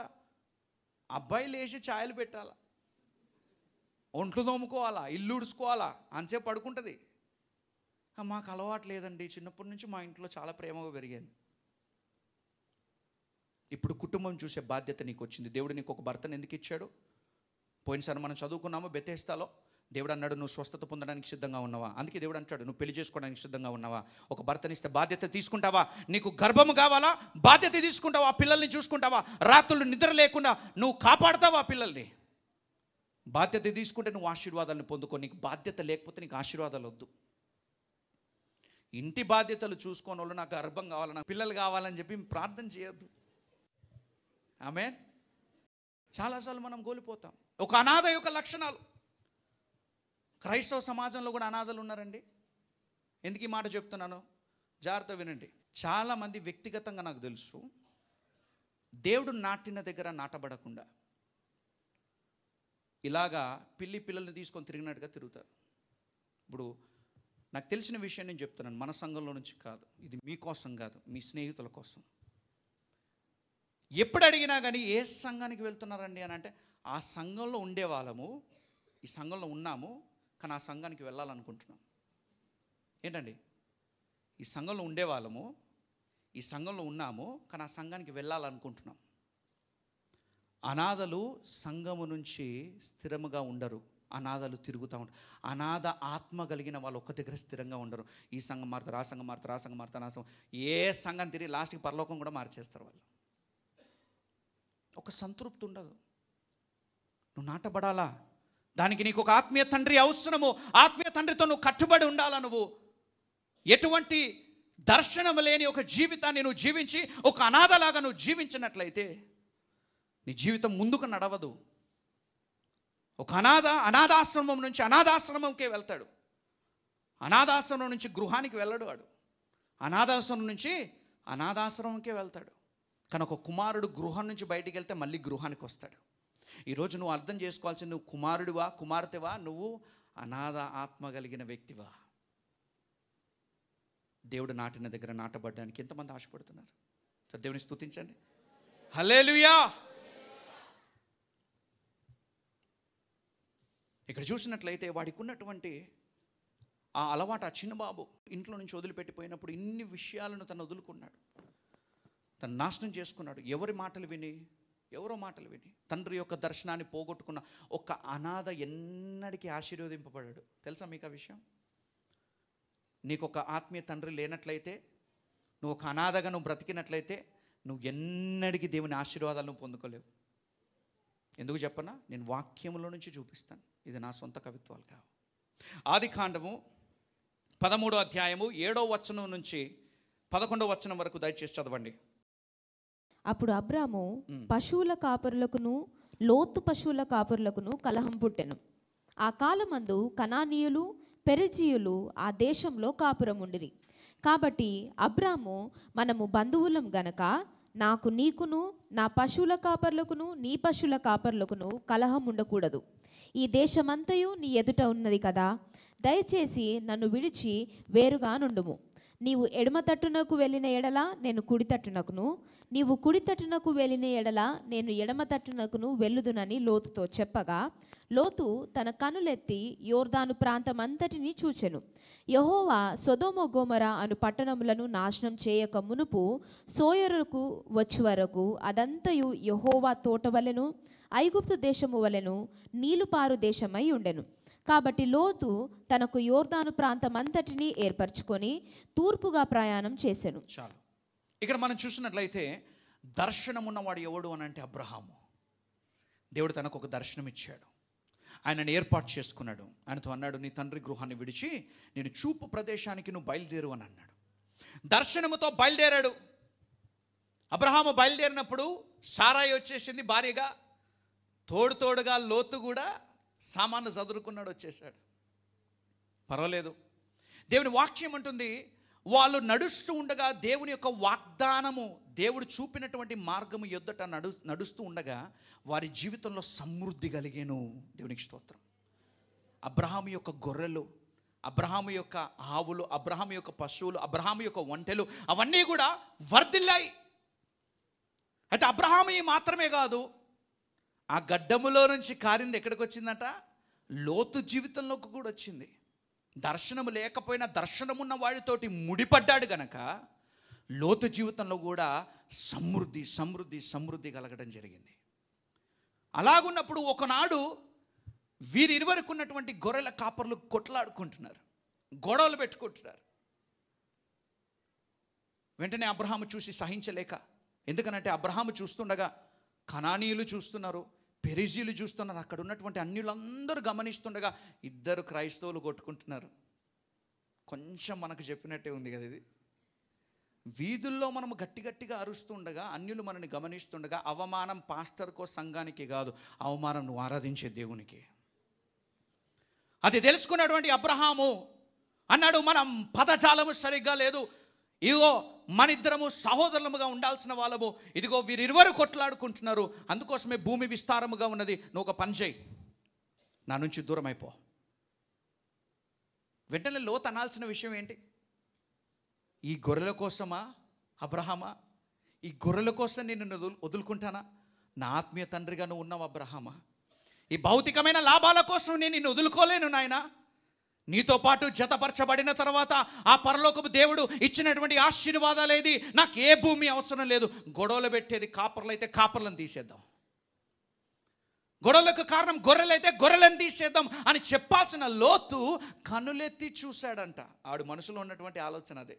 అబ్బాయి లేచి ఛాయలు పెట్టాలా ఒంట్లు తోముకోవాలా ఇల్లు ఉడుచుకోవాలా అంతసేపు పడుకుంటుంది మాకు అలవాటు లేదండి చిన్నప్పటి నుంచి మా ఇంట్లో చాలా ప్రేమగా పెరిగాను ఇప్పుడు కుటుంబం చూసే బాధ్యత నీకు వచ్చింది దేవుడు నీకు ఒక భర్తను ఎందుకు ఇచ్చాడు పోయినసారి మనం చదువుకున్నాము బెతేస్తాలో దేవుడు అన్నాడు నువ్వు స్వస్థత పొందడానికి సిద్ధంగా ఉన్నావా అందుకే దేవుడు అంటాడు నువ్వు పెళ్లి చేసుకోవడానికి సిద్ధంగా ఉన్నావా ఒక భర్తనిస్తే బాధ్యత తీసుకుంటావా నీకు గర్భము కావాలా బాధ్యత తీసుకుంటావా ఆ పిల్లల్ని చూసుకుంటావా రాత్రులు నిద్ర లేకుండా నువ్వు కాపాడతావా ఆ పిల్లల్ని బాధ్యత తీసుకుంటే నువ్వు ఆశీర్వాదాలను పొందుకో నీకు బాధ్యత లేకపోతే నీకు ఆశీర్వాదాలు వద్దు ఇంటి బాధ్యతలు చూసుకోని వాళ్ళు నాకు గర్భం కావాలి నాకు పిల్లలు కావాలని చెప్పి ప్రార్థన చేయొద్దు ఆమె చాలాసార్లు మనం కోల్పోతాం ఒక అనాథ యొక్క లక్షణాలు క్రైస్తవ సమాజంలో కూడా అనాథలు ఉన్నారండి ఎందుకు ఈ మాట చెప్తున్నాను జాగ్రత్త వినండి చాలామంది వ్యక్తిగతంగా నాకు తెలుసు దేవుడు నాటిన దగ్గర నాటబడకుండా ఇలాగా పిల్లి పిల్లల్ని తీసుకొని తిరిగినట్టుగా తిరుగుతారు ఇప్పుడు నాకు తెలిసిన విషయం నేను చెప్తున్నాను మన సంఘంలో నుంచి కాదు ఇది మీకోసం కాదు మీ స్నేహితుల కోసం ఎప్పుడు అడిగినా కానీ ఏ సంఘానికి వెళ్తున్నారండి అని అంటే ఆ సంఘంలో ఉండేవాళ్ళము ఈ సంఘంలో ఉన్నాము కానీ ఆ సంఘానికి వెళ్ళాలనుకుంటున్నాం ఏంటండి ఈ సంఘంలో ఉండేవాళ్ళము ఈ సంఘంలో ఉన్నాము కానీ ఆ సంఘానికి వెళ్ళాలనుకుంటున్నాం అనాథలు సంఘము నుంచి స్థిరముగా ఉండరు అనాథలు తిరుగుతూ ఉంటారు అనాథ ఆత్మ కలిగిన వాళ్ళు ఒక్క దగ్గర స్థిరంగా ఉండరు ఈ సంఘం మారుతారు ఆ సంఘం మారుతారు ఆ సంఘం మారుతారు ఆ సంఘం ఏ సంఘం తిరిగి లాస్ట్కి పరలోకం కూడా మార్చేస్తారు వాళ్ళు ఒక సంతృప్తి ఉండదు నువ్వు నాటబడాలా దానికి నీకు ఒక ఆత్మీయ తండ్రి అవసరము ఆత్మీయ తండ్రితో నువ్వు కట్టుబడి ఉండాల నువ్వు ఎటువంటి దర్శనం లేని ఒక జీవితాన్ని నువ్వు జీవించి ఒక అనాథలాగా నువ్వు జీవించినట్లయితే నీ జీవితం ముందుకు నడవదు ఒక అనాథ అనాథాశ్రమం నుంచి అనాథాశ్రమంకే వెళ్తాడు అనాథాశ్రమం నుంచి గృహానికి వెళ్ళడు వాడు అనాథాశ్రమం నుంచి అనాథాశ్రమంకే వెళ్తాడు కానీ ఒక కుమారుడు గృహం నుంచి బయటికి వెళ్తే మళ్ళీ గృహానికి వస్తాడు ఈరోజు నువ్వు అర్థం చేసుకోవాల్సింది నువ్వు కుమారుడివా కుమార్తెవా నువ్వు అనాథ ఆత్మ కలిగిన వ్యక్తివా దేవుడు నాటిన దగ్గర నాటబడ్డానికి ఎంతమంది ఆశపడుతున్నారు సో దేవుని స్థుతించండి హలేలుయా ఇక్కడ చూసినట్లయితే వాడికి ఉన్నటువంటి ఆ అలవాటు ఆ చిన్నబాబు ఇంట్లో నుంచి వదిలిపెట్టిపోయినప్పుడు ఇన్ని విషయాలను తను వదులుకున్నాడు తను నాశనం చేసుకున్నాడు ఎవరి మాటలు విని ఎవరో మాటలు విని తండ్రి యొక్క దర్శనాన్ని పోగొట్టుకున్న ఒక అనాథ ఎన్నడికి ఆశీర్వదింపబడాడు తెలుసా మీకు ఆ విషయం నీకు ఒక ఆత్మీయ తండ్రి లేనట్లయితే నువ్వు ఒక అనాథగా నువ్వు బ్రతికినట్లయితే నువ్వు ఎన్నడికి దేవుని ఆశీర్వాదాలను పొందుకోలేవు ఎందుకు చెప్పనా నేను వాక్యంలో నుంచి చూపిస్తాను ఇది నా సొంత కవిత్వాలు కావు ఆది కాండము పదమూడో అధ్యాయము ఏడో వచనం నుంచి పదకొండో వచనం వరకు దయచేసి చదవండి అప్పుడు అబ్రాము పశువుల కాపరులకును లోతు పశువుల కాపరులకును కలహం పుట్టెను ఆ కాలమందు కనానీయులు పెరిజీయులు ఆ దేశంలో కాపురం ఉండిరి కాబట్టి అబ్రాము మనము బంధువులం గనక నాకు నీకును నా పశువుల కాపర్లకును నీ పశువుల కాపర్లకును కలహం ఉండకూడదు ఈ దేశమంతయు నీ ఎదుట ఉన్నది కదా దయచేసి నన్ను విడిచి వేరుగా నుండుము నీవు ఎడమ తట్టునకు వెళ్ళిన ఎడల నేను కుడి తట్టునకును నీవు కుడి తట్టునకు వెళ్ళిన ఎడల నేను ఎడమ తట్టునకును వెళ్ళుదునని లోతుతో చెప్పగా లోతు తన కనులెత్తి యోర్దాను అంతటిని చూచెను యహోవా సొదోమ గోమర అను పట్టణములను నాశనం చేయక మునుపు సోయరుకు వచ్చి వరకు అదంతయు యహోవా తోట వలెను ఐగుప్తు దేశము వలెను నీలుపారు దేశమై ఉండెను కాబట్టి లోతు తనకు యోర్దాను ప్రాంతం అంతటినీ ఏర్పరచుకొని తూర్పుగా ప్రయాణం చేశాను చాలు ఇక్కడ మనం చూసినట్లయితే దర్శనం ఉన్నవాడు ఎవడు అని అంటే అబ్రహాము దేవుడు తనకు ఒక దర్శనం ఇచ్చాడు ఆయనను ఏర్పాటు చేసుకున్నాడు ఆయనతో అన్నాడు నీ తండ్రి గృహాన్ని విడిచి నేను చూపు ప్రదేశానికి నువ్వు బయలుదేరు అని అన్నాడు దర్శనముతో బయలుదేరాడు అబ్రహాము బయలుదేరినప్పుడు సారాయి వచ్చేసింది భార్యగా తోడు తోడుగా లోతు కూడా సామాన్లు చదువుకున్నాడు వచ్చేసాడు పర్వాలేదు దేవుని వాక్యం ఉంటుంది వాళ్ళు నడుస్తూ ఉండగా దేవుని యొక్క వాగ్దానము దేవుడు చూపినటువంటి మార్గము ఎద్దట నడు నడుస్తూ ఉండగా వారి జీవితంలో సమృద్ధి కలిగాను దేవునికి స్తోత్రం అబ్రహాము యొక్క గొర్రెలు అబ్రహాము యొక్క ఆవులు అబ్రహాము యొక్క పశువులు అబ్రహాము యొక్క వంటలు అవన్నీ కూడా వర్ధిల్లాయి అయితే అబ్రహామి మాత్రమే కాదు ఆ గడ్డములో నుంచి కారింది ఎక్కడికి వచ్చిందట లోతు జీవితంలోకి కూడా వచ్చింది దర్శనము లేకపోయినా దర్శనమున్న వాడితోటి ముడిపడ్డాడు గనక లోతు జీవితంలో కూడా సమృద్ధి సమృద్ధి సమృద్ధి కలగడం జరిగింది అలాగున్నప్పుడు ఒకనాడు వీరిరువరకు ఉన్నటువంటి గొర్రెల కాపర్లు కొట్లాడుకుంటున్నారు గొడవలు పెట్టుకుంటున్నారు వెంటనే అబ్రహాము చూసి సహించలేక ఎందుకనంటే అబ్రహాము చూస్తుండగా కణానీయులు చూస్తున్నారు పెరిజీలు చూస్తున్నారు అక్కడ ఉన్నటువంటి అన్యులందరూ గమనిస్తుండగా ఇద్దరు క్రైస్తవులు కొట్టుకుంటున్నారు కొంచెం మనకు చెప్పినట్టే ఉంది కదా ఇది వీధుల్లో మనం గట్టి గట్టిగా అరుస్తుండగా అన్యులు మనని గమనిస్తుండగా అవమానం పాస్టర్కో సంఘానికి కాదు అవమానం నువ్వు ఆరాధించే దేవునికి అది తెలుసుకున్నటువంటి అబ్రహాము అన్నాడు మనం పదజాలము సరిగ్గా లేదు ఇదిగో మన ఇద్దరము సహోదరులముగా ఉండాల్సిన వాళ్ళము ఇదిగో వీరిరువరు కొట్లాడుకుంటున్నారు అందుకోసమే భూమి విస్తారముగా ఉన్నది నువ్వు ఒక పని చేయి నా నుంచి దూరం అయిపో వెంటనే లోత అనాల్సిన విషయం ఏంటి ఈ గొర్రెల కోసమా అబ్రహమా ఈ గొర్రెల కోసం నేను వదులుకుంటానా నా ఆత్మీయ తండ్రిగా నువ్వు ఉన్నావు అబ్రహమా ఈ భౌతికమైన లాభాల కోసం నేను నిన్ను వదులుకోలేను నాయనా నీతో పాటు జతపరచబడిన తర్వాత ఆ పరలోకపు దేవుడు ఇచ్చినటువంటి ఆశీర్వాదాలు ఏది నాకు ఏ భూమి అవసరం లేదు గొడవలు పెట్టేది కాపర్లు అయితే కాపర్లను తీసేద్దాం గొడవలకు కారణం గొర్రెలైతే గొర్రెలను తీసేద్దాం అని చెప్పాల్సిన లోతు కనులెత్తి చూశాడంట ఆడు మనసులో ఉన్నటువంటి ఆలోచన అదే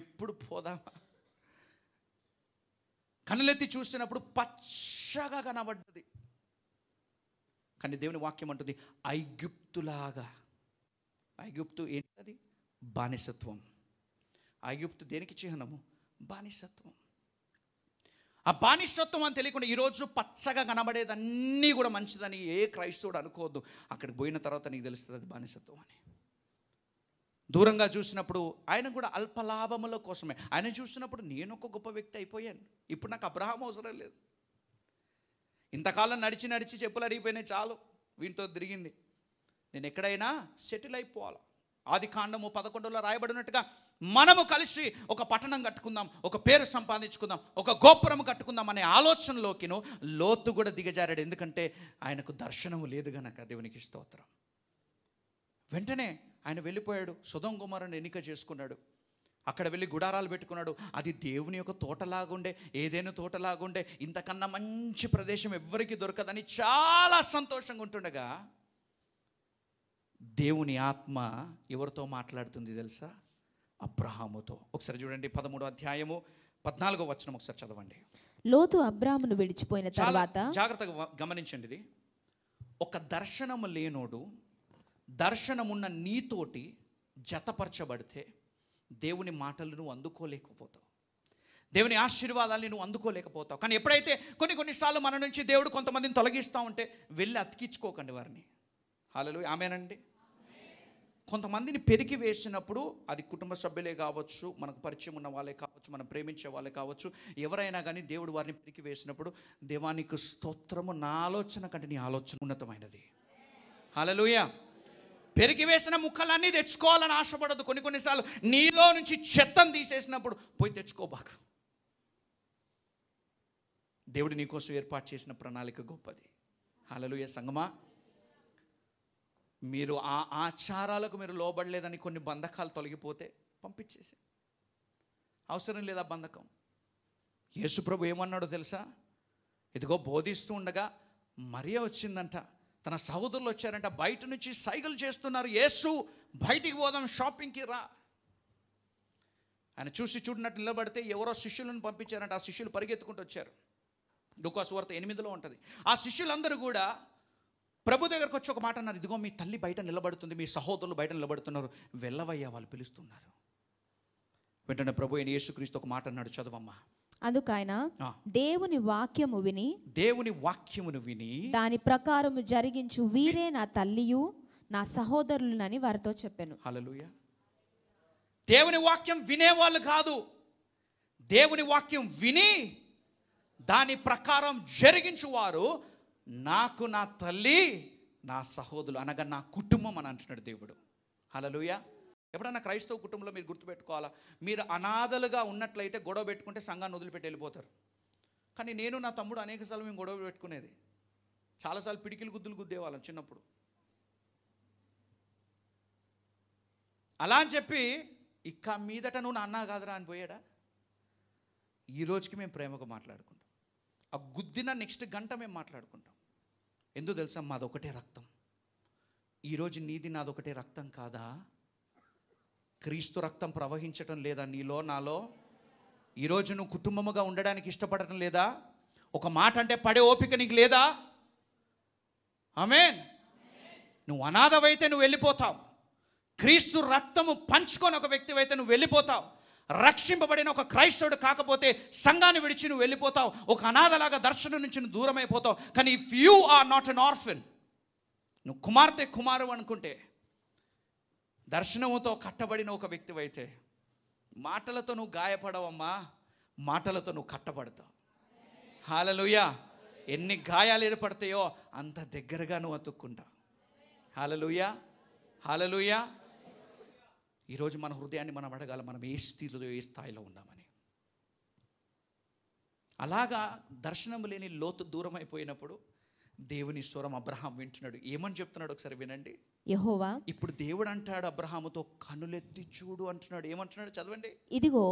ఎప్పుడు పోదామా కనులెత్తి చూసినప్పుడు పచ్చగా కనబడ్డది కానీ దేవుని వాక్యం అంటుంది ఐగుప్తులాగా ఐగుప్తు ఏంటది బానిసత్వం ఐగుప్తు దేనికి చిహ్నము బానిసత్వం ఆ బానిసత్వం అని తెలియకుండా ఈరోజు పచ్చగా కనబడేది అన్నీ కూడా మంచిదని ఏ క్రైస్తవుడు అనుకోవద్దు అక్కడికి పోయిన తర్వాత నీకు తెలుస్తుంది అది బానిసత్వం అని దూరంగా చూసినప్పుడు ఆయన కూడా అల్పలాభముల కోసమే ఆయన చూసినప్పుడు నేను ఒక గొప్ప వ్యక్తి అయిపోయాను ఇప్పుడు నాకు అబ్రహం అవసరం లేదు ఇంతకాలం నడిచి నడిచి చెప్పులు అడిగిపోయినాయి చాలు వీటితో తిరిగింది నేను ఎక్కడైనా సెటిల్ అయిపోవాలా ఆది కాండము పదకొండులో రాయబడినట్టుగా మనము కలిసి ఒక పట్టణం కట్టుకుందాం ఒక పేరు సంపాదించుకుందాం ఒక గోపురం కట్టుకుందాం అనే ఆలోచనలోకిను లోతు కూడా దిగజారాడు ఎందుకంటే ఆయనకు దర్శనము లేదు గనక దేవునికి స్తోత్రం వెంటనే ఆయన వెళ్ళిపోయాడు సుధం కుమారుని ఎన్నిక చేసుకున్నాడు అక్కడ వెళ్ళి గుడారాలు పెట్టుకున్నాడు అది దేవుని యొక్క తోటలాగుండే ఏదైనా తోటలాగుండే ఇంతకన్నా మంచి ప్రదేశం ఎవ్వరికి దొరకదని చాలా సంతోషంగా ఉంటుండగా దేవుని ఆత్మ ఎవరితో మాట్లాడుతుంది తెలుసా అబ్రహాముతో ఒకసారి చూడండి పదమూడు అధ్యాయము పద్నాలుగో వచనం ఒకసారి చదవండి లోతు అబ్రాహామును విడిచిపోయిన తర్వాత జాగ్రత్తగా గమనించండి ఇది ఒక దర్శనము లేనోడు దర్శనమున్న నీతోటి జతపరచబడితే దేవుని మాటలు నువ్వు అందుకోలేకపోతావు దేవుని ఆశీర్వాదాన్ని నువ్వు అందుకోలేకపోతావు కానీ ఎప్పుడైతే కొన్ని కొన్నిసార్లు మన నుంచి దేవుడు కొంతమందిని తొలగిస్తూ ఉంటే వెళ్ళి అతికించుకోకండి వారిని హాలలు ఆమెనండి కొంతమందిని పెరిగి వేసినప్పుడు అది కుటుంబ సభ్యులే కావచ్చు మనకు పరిచయం ఉన్న వాళ్ళే కావచ్చు మనం ప్రేమించే వాళ్ళే కావచ్చు ఎవరైనా కానీ దేవుడు వారిని పెరిగి వేసినప్పుడు దేవానికి స్తోత్రము నా ఆలోచన కంటే నీ ఆలోచన ఉన్నతమైనది హలలుయ పెరిగి వేసిన ముక్కలన్నీ తెచ్చుకోవాలని ఆశపడదు కొన్ని కొన్నిసార్లు నీలో నుంచి చెత్తం తీసేసినప్పుడు పోయి తెచ్చుకోబాక దేవుడు నీకోసం ఏర్పాటు చేసిన ప్రణాళిక గొప్పది హలలుయ సంగమా మీరు ఆ ఆచారాలకు మీరు లోబడలేదని కొన్ని బంధకాలు తొలగిపోతే పంపించేసి అవసరం లేదా బంధకం యేసుప్రభు ఏమన్నాడో తెలుసా ఇదిగో బోధిస్తూ ఉండగా మరియ వచ్చిందంట తన సహోదరులు వచ్చారంట బయట నుంచి సైకిల్ చేస్తున్నారు యేసు బయటికి పోదాం షాపింగ్కి రా ఆయన చూసి చూడినట్టు నిలబడితే ఎవరో శిష్యులను పంపించారంట ఆ శిష్యులు పరిగెత్తుకుంటూ వచ్చారు దుకాసు వార్త ఎనిమిదిలో ఉంటుంది ఆ శిష్యులందరూ కూడా ప్రభు దగ్గరకు వచ్చి ఒక మాట అన్నారు ఇదిగో మీ తల్లి బయట నిలబడుతుంది మీ సహోదరులు బయట నిలబడుతున్నారు వెళ్ళవయ్యా వాళ్ళు పిలుస్తున్నారు వెంటనే ప్రభు అయిన యేసుక్రీస్తు ఒక మాట అన్నాడు చదవమ్మా అందుకైన దేవుని వాక్యము విని దేవుని వాక్యమును విని దాని ప్రకారం జరిగించు వీరే నా తల్లియు నా సహోదరులనని వారితో చెప్పాను హలలుయ దేవుని వాక్యం వినేవాళ్ళు కాదు దేవుని వాక్యం విని దాని ప్రకారం జరిగించు వారు నాకు నా తల్లి నా సహోదరులు అనగా నా కుటుంబం అని అంటున్నాడు దేవుడు హలలుయ ఎప్పుడన్నా క్రైస్తవ కుటుంబంలో మీరు గుర్తుపెట్టుకోవాలా మీరు అనాథలుగా ఉన్నట్లయితే గొడవ పెట్టుకుంటే సంఘాన్ని వదిలిపెట్టి వెళ్ళిపోతారు కానీ నేను నా తమ్ముడు అనేకసార్లు మేము గొడవ పెట్టుకునేది చాలాసార్లు పిడికిలు గుద్దులు గుద్దేవాళ్ళం చిన్నప్పుడు అలా అని చెప్పి ఇక మీదట నువ్వు నా అన్నా కాదురా అని పోయాడా ఈ రోజుకి మేము ప్రేమగా మాట్లాడుకుంటాం ఆ గుద్దిన నెక్స్ట్ గంట మేము మాట్లాడుకుంటాం ఎందుకు తెలుసా మాదొకటే రక్తం ఈరోజు నీది నాదొకటే రక్తం కాదా క్రీస్తు రక్తం ప్రవహించటం లేదా నీలో నాలో ఈరోజు నువ్వు కుటుంబముగా ఉండడానికి ఇష్టపడటం లేదా ఒక మాట అంటే పడే ఓపిక నీకు లేదా ఆమెన్ నువ్వు అనాథవైతే నువ్వు వెళ్ళిపోతావు క్రీస్తు రక్తము పంచుకొని ఒక వ్యక్తివైతే నువ్వు వెళ్ళిపోతావు రక్షింపబడిన ఒక క్రైస్తవుడు కాకపోతే సంఘాన్ని విడిచి నువ్వు వెళ్ళిపోతావు ఒక అనాథలాగా దర్శనం నుంచి నువ్వు దూరం అయిపోతావు కానీ if you are not an orphan నువ్వు కుమార్తె కుమారు అనుకుంటే దర్శనముతో కట్టబడిన ఒక వ్యక్తివైతే మాటలతో నువ్వు గాయపడవమ్మా మాటలతో నువ్వు కట్టబడతావు హాలలుయ్య ఎన్ని గాయాలు ఏర్పడతాయో అంత దగ్గరగా నువ్వు అతుక్కుంటావు హాలలుయ్య హాలలుయ్యా ఈరోజు మన హృదయాన్ని మనం అడగాలి మనం ఏ స్థితిలో ఏ స్థాయిలో ఉన్నామని అలాగా దర్శనం లేని లోతు దూరం అయిపోయినప్పుడు దేవుని స్వరం అబ్రహాం వింటున్నాడు ఏమని చెప్తున్నాడు ఒకసారి వినండి యహోవా ఇప్పుడు దేవుడు అంటాడు అబ్రహాముతో కనులెత్తి చూడు అంటున్నాడు ఏమంటున్నాడు చదవండి ఇదిగో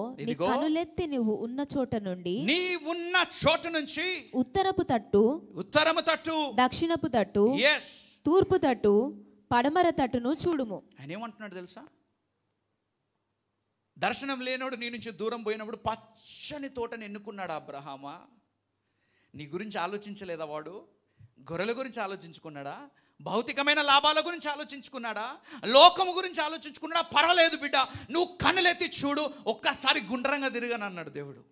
కనులెత్తి నువ్వు ఉన్న చోట నుండి నీ ఉన్న చోట నుంచి ఉత్తరపు తట్టు ఉత్తరము తట్టు దక్షిణపు తట్టు ఎస్ తూర్పు తట్టు పడమర తట్టును చూడుము ఆయన ఏమంటున్నాడు తెలుసా దర్శనం లేనోడు నీ నుంచి దూరం పోయినప్పుడు పచ్చని తోటను ఎన్నుకున్నాడు అబ్రహామా నీ గురించి ఆలోచించలేదా వాడు గొర్రెల గురించి ఆలోచించుకున్నాడా భౌతికమైన లాభాల గురించి ఆలోచించుకున్నాడా లోకము గురించి ఆలోచించుకున్నాడా పర్వాలేదు బిడ్డ నువ్వు కన్నులెత్తి చూడు ఒక్కసారి గుండ్రంగా తిరిగాను అన్నాడు దేవుడు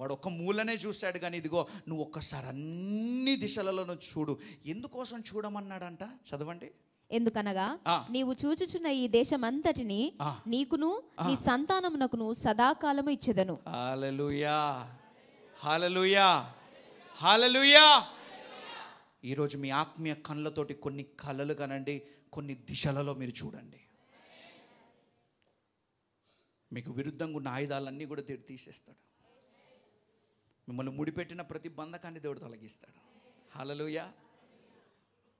వాడు ఒక్క మూలనే చూశాడు కానీ ఇదిగో నువ్వు ఒక్కసారి అన్ని దిశలలోనూ చూడు ఎందుకోసం చూడమన్నాడంట చదవండి ఎందుకనగా నీవు చూచుచున్న ఈ దేశం అంతటిని నీకును నీ సంతానమునకును సదాకాలము ఇచ్చేదను ఈరోజు మీ ఆత్మీయ కళ్ళతోటి కొన్ని కళలు కనండి కొన్ని దిశలలో మీరు చూడండి మీకు విరుద్ధంగా ఉన్న ఆయుధాలన్నీ కూడా దేవుడు తీసేస్తాడు మిమ్మల్ని ముడిపెట్టిన ప్రతి బంధకాన్ని దేవుడు తొలగిస్తాడు హాలలుయా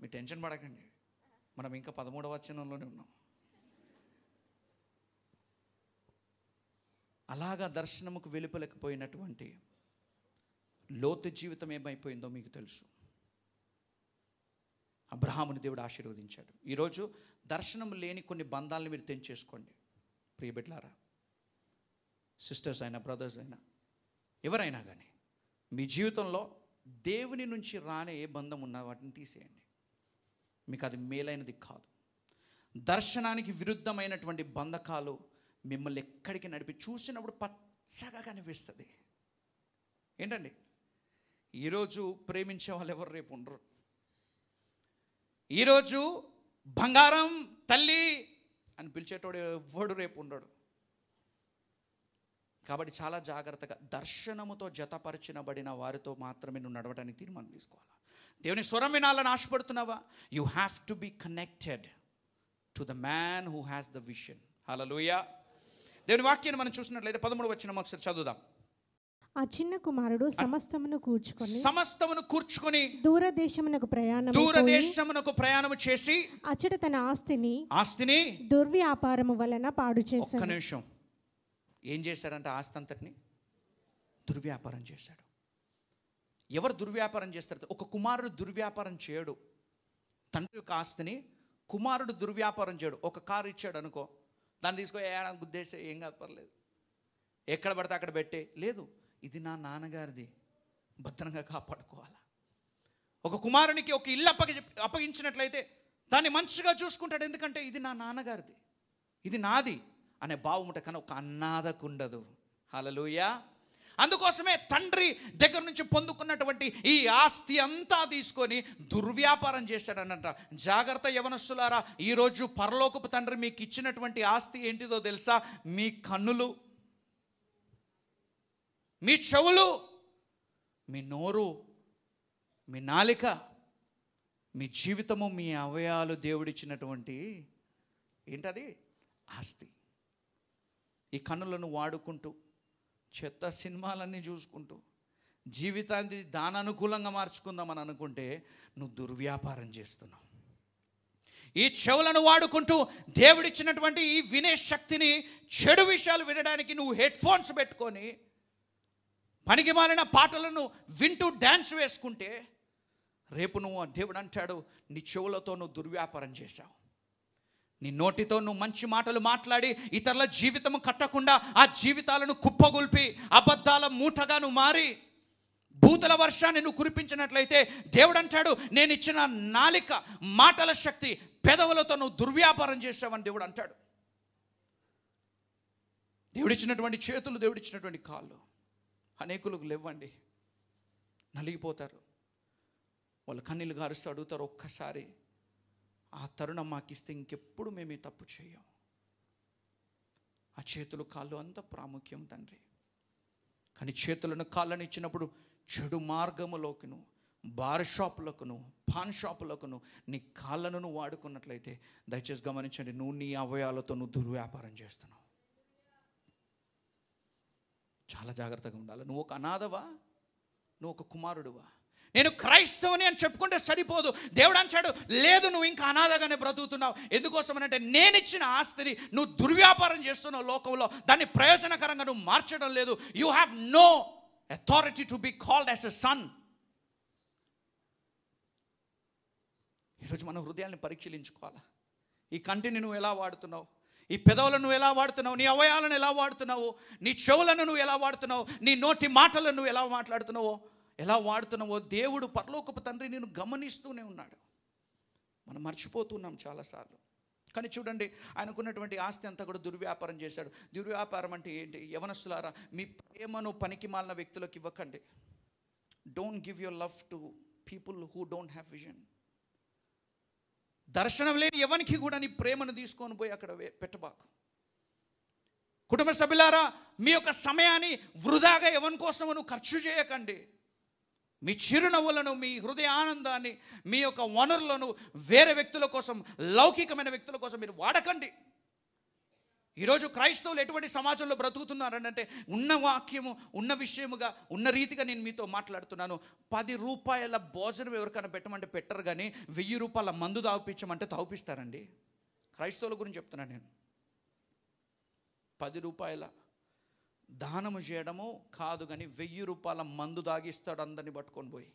మీ టెన్షన్ పడకండి మనం ఇంకా పదమూడవ వచనంలోనే ఉన్నాం అలాగా దర్శనముకు వెలుపలేకపోయినటువంటి లోతు జీవితం ఏమైపోయిందో మీకు తెలుసు అబ్రహాముని దేవుడు ఆశీర్వదించాడు ఈరోజు దర్శనం లేని కొన్ని బంధాలను మీరు తెంచేసుకోండి ప్రియబిడ్లారా సిస్టర్స్ అయినా బ్రదర్స్ అయినా ఎవరైనా కానీ మీ జీవితంలో దేవుని నుంచి రానే ఏ బంధం ఉన్న వాటిని తీసేయండి మీకు అది మేలైనది కాదు దర్శనానికి విరుద్ధమైనటువంటి బంధకాలు మిమ్మల్ని ఎక్కడికి నడిపి చూసినప్పుడు పచ్చగా కనిపిస్తుంది ఏంటండి ఈరోజు ప్రేమించే వాళ్ళు ఎవరు రేపు ఉండరు ఈరోజు బంగారం తల్లి అని పిలిచేటోడు ఎవ్వడు రేపు ఉండడు కాబట్టి చాలా జాగ్రత్తగా దర్శనముతో జతపరచబడిన వారితో మాత్రమే నువ్వు నడవడానికి తీర్మానం తీసుకోవాలి దేవుని స్వరం వినాలని ఆశపడుతున్నావా you have to be connected to the man who has the vision hello దేవుని వాక్యాన్ని మనం చూసినట్లయితే పదమూడు వచ్చిన ఒకసారి చదువుదాం ఆ చిన్న కుమారుడు సమస్తమును కూర్చుకొని సమస్తమును కూర్చుకొని దూరదేశమునకు ప్రయాణం దూరదేశమునకు ప్రయాణం చేసి అచ్చట తన ఆస్తిని ఆస్తిని దుర్వ్యాపారము వలన పాడు చేశాడు ఒక్క నిమిషం ఏం చేశాడంటే ఆస్తి అంతటిని దుర్వ్యాపారం చేశాడు ఎవరు దుర్వ్యాపారం చేస్తారు ఒక కుమారుడు దుర్వ్యాపారం చేయడు తండ్రి యొక్క ఆస్తిని కుమారుడు దుర్వ్యాపారం చేయడు ఒక కారు ఇచ్చాడు అనుకో దాన్ని తీసుకో ఏడా గుద్దేసే ఏం కాదు పర్లేదు ఎక్కడ పడితే అక్కడ పెట్టే లేదు ఇది నా నాన్నగారిది భద్రంగా కాపాడుకోవాలా ఒక కుమారునికి ఒక ఇల్లు అప్పగి అప్పగించినట్లయితే దాన్ని మంచిగా చూసుకుంటాడు ఎందుకంటే ఇది నా నాన్నగారిది ఇది నాది అనే భావముట కానీ ఒక అన్నాదకుండదు హలలుయా అందుకోసమే తండ్రి దగ్గర నుంచి పొందుకున్నటువంటి ఈ ఆస్తి అంతా తీసుకొని దుర్వ్యాపారం చేశాడనంట జాగ్రత్త యవనస్తులారా ఈరోజు పరలోకపు తండ్రి మీకు ఇచ్చినటువంటి ఆస్తి ఏంటిదో తెలుసా మీ కన్నులు మీ చెవులు మీ నోరు మీ నాలిక మీ జీవితము మీ అవయాలు దేవుడిచ్చినటువంటి ఏంటది ఆస్తి ఈ కన్నులను వాడుకుంటూ చెత్త సినిమాలన్నీ చూసుకుంటూ జీవితాన్ని దాననుకూలంగా మార్చుకుందామని అనుకుంటే నువ్వు దుర్వ్యాపారం చేస్తున్నావు ఈ చెవులను వాడుకుంటూ దేవుడిచ్చినటువంటి ఈ వినే శక్తిని చెడు విషయాలు వినడానికి నువ్వు హెడ్ ఫోన్స్ పెట్టుకొని పనికి మాలిన పాటలను వింటూ డ్యాన్స్ వేసుకుంటే రేపు నువ్వు దేవుడు అంటాడు నీ చెవులతో నువ్వు దుర్వ్యాపారం చేశావు నీ నోటితో నువ్వు మంచి మాటలు మాట్లాడి ఇతరుల జీవితం కట్టకుండా ఆ జీవితాలను కుప్పగొల్పి అబద్ధాల మూటగా నువ్వు మారి భూతల వర్షాన్ని నువ్వు కురిపించినట్లయితే దేవుడు అంటాడు నేను ఇచ్చిన నాలిక మాటల శక్తి పెదవులతో నువ్వు దుర్వ్యాపారం చేసావని దేవుడు అంటాడు దేవుడిచ్చినటువంటి చేతులు దేవుడిచ్చినటువంటి కాళ్ళు అనేకులకు లేవండి నలిగిపోతారు వాళ్ళు కన్నీళ్ళు గారుస్తూ అడుగుతారు ఒక్కసారి ఆ తరుణం మాకు ఇస్తే ఇంకెప్పుడు మేము ఈ తప్పు చేయం ఆ చేతులు కాళ్ళు అంత ప్రాముఖ్యం తండ్రి కానీ చేతులను కాళ్ళను ఇచ్చినప్పుడు చెడు మార్గములోకిను బార్ షాపులకును పాన్ షాపులకును నీ కాళ్ళను నువ్వు వాడుకున్నట్లయితే దయచేసి గమనించండి నువ్వు నీ అవయాలతో నువ్వు దుర్వ్యాపారం చేస్తున్నావు చాలా జాగ్రత్తగా ఉండాలి నువ్వు ఒక అనాథవా నువ్వు ఒక కుమారుడువా నేను క్రైస్తవుని అని చెప్పుకుంటే సరిపోదు దేవుడు అంటాడు లేదు నువ్వు ఇంకా అనాథగానే బ్రతుకుతున్నావు ఎందుకోసం అంటే నేను ఇచ్చిన ఆస్తిని నువ్వు దుర్వ్యాపారం చేస్తున్నావు లోకంలో దాన్ని ప్రయోజనకరంగా నువ్వు మార్చడం లేదు you have no authority to be called as a son ఈరోజు మన హృదయాన్ని పరిశీలించుకోవాలా ఈ కంటిని నువ్వు ఎలా వాడుతున్నావు ఈ పెదవులను నువ్వు ఎలా వాడుతున్నావు నీ అవయాలను ఎలా వాడుతున్నావు నీ చెవులను నువ్వు ఎలా వాడుతున్నావు నీ నోటి మాటలను నువ్వు ఎలా మాట్లాడుతున్నావో ఎలా వాడుతున్నావో దేవుడు పరలోకపు తండ్రి నేను గమనిస్తూనే ఉన్నాడు మనం మర్చిపోతున్నాం చాలాసార్లు కానీ చూడండి ఆయనకున్నటువంటి ఆస్తి అంతా కూడా దుర్వ్యాపారం చేశాడు దుర్వ్యాపారం అంటే ఏంటి యవనస్తులారా మీ ప్రేమను పనికి మాలిన వ్యక్తులకు ఇవ్వకండి don't give your love to people who don't have vision దర్శనం లేని ఎవరికి కూడా నీ ప్రేమను తీసుకొని పోయి అక్కడ పెట్టబాకు కుటుంబ సభ్యులారా మీ యొక్క సమయాన్ని వృధాగా ఎవరి కోసం నువ్వు ఖర్చు చేయకండి మీ చిరునవ్వులను మీ హృదయ ఆనందాన్ని మీ యొక్క వనరులను వేరే వ్యక్తుల కోసం లౌకికమైన వ్యక్తుల కోసం మీరు వాడకండి ఈరోజు క్రైస్తవులు ఎటువంటి సమాజంలో బ్రతుకుతున్నారంటే ఉన్న వాక్యము ఉన్న విషయముగా ఉన్న రీతిగా నేను మీతో మాట్లాడుతున్నాను పది రూపాయల భోజనం ఎవరికైనా పెట్టమంటే పెట్టరు కానీ వెయ్యి రూపాయల మందు తాగిపించమంటే తాగుపిస్తారండి క్రైస్తవుల గురించి చెప్తున్నాను నేను పది రూపాయల దానము చేయడము కాదు కానీ వెయ్యి రూపాయల మందు తాగిస్తాడు అందరిని పట్టుకొని పోయి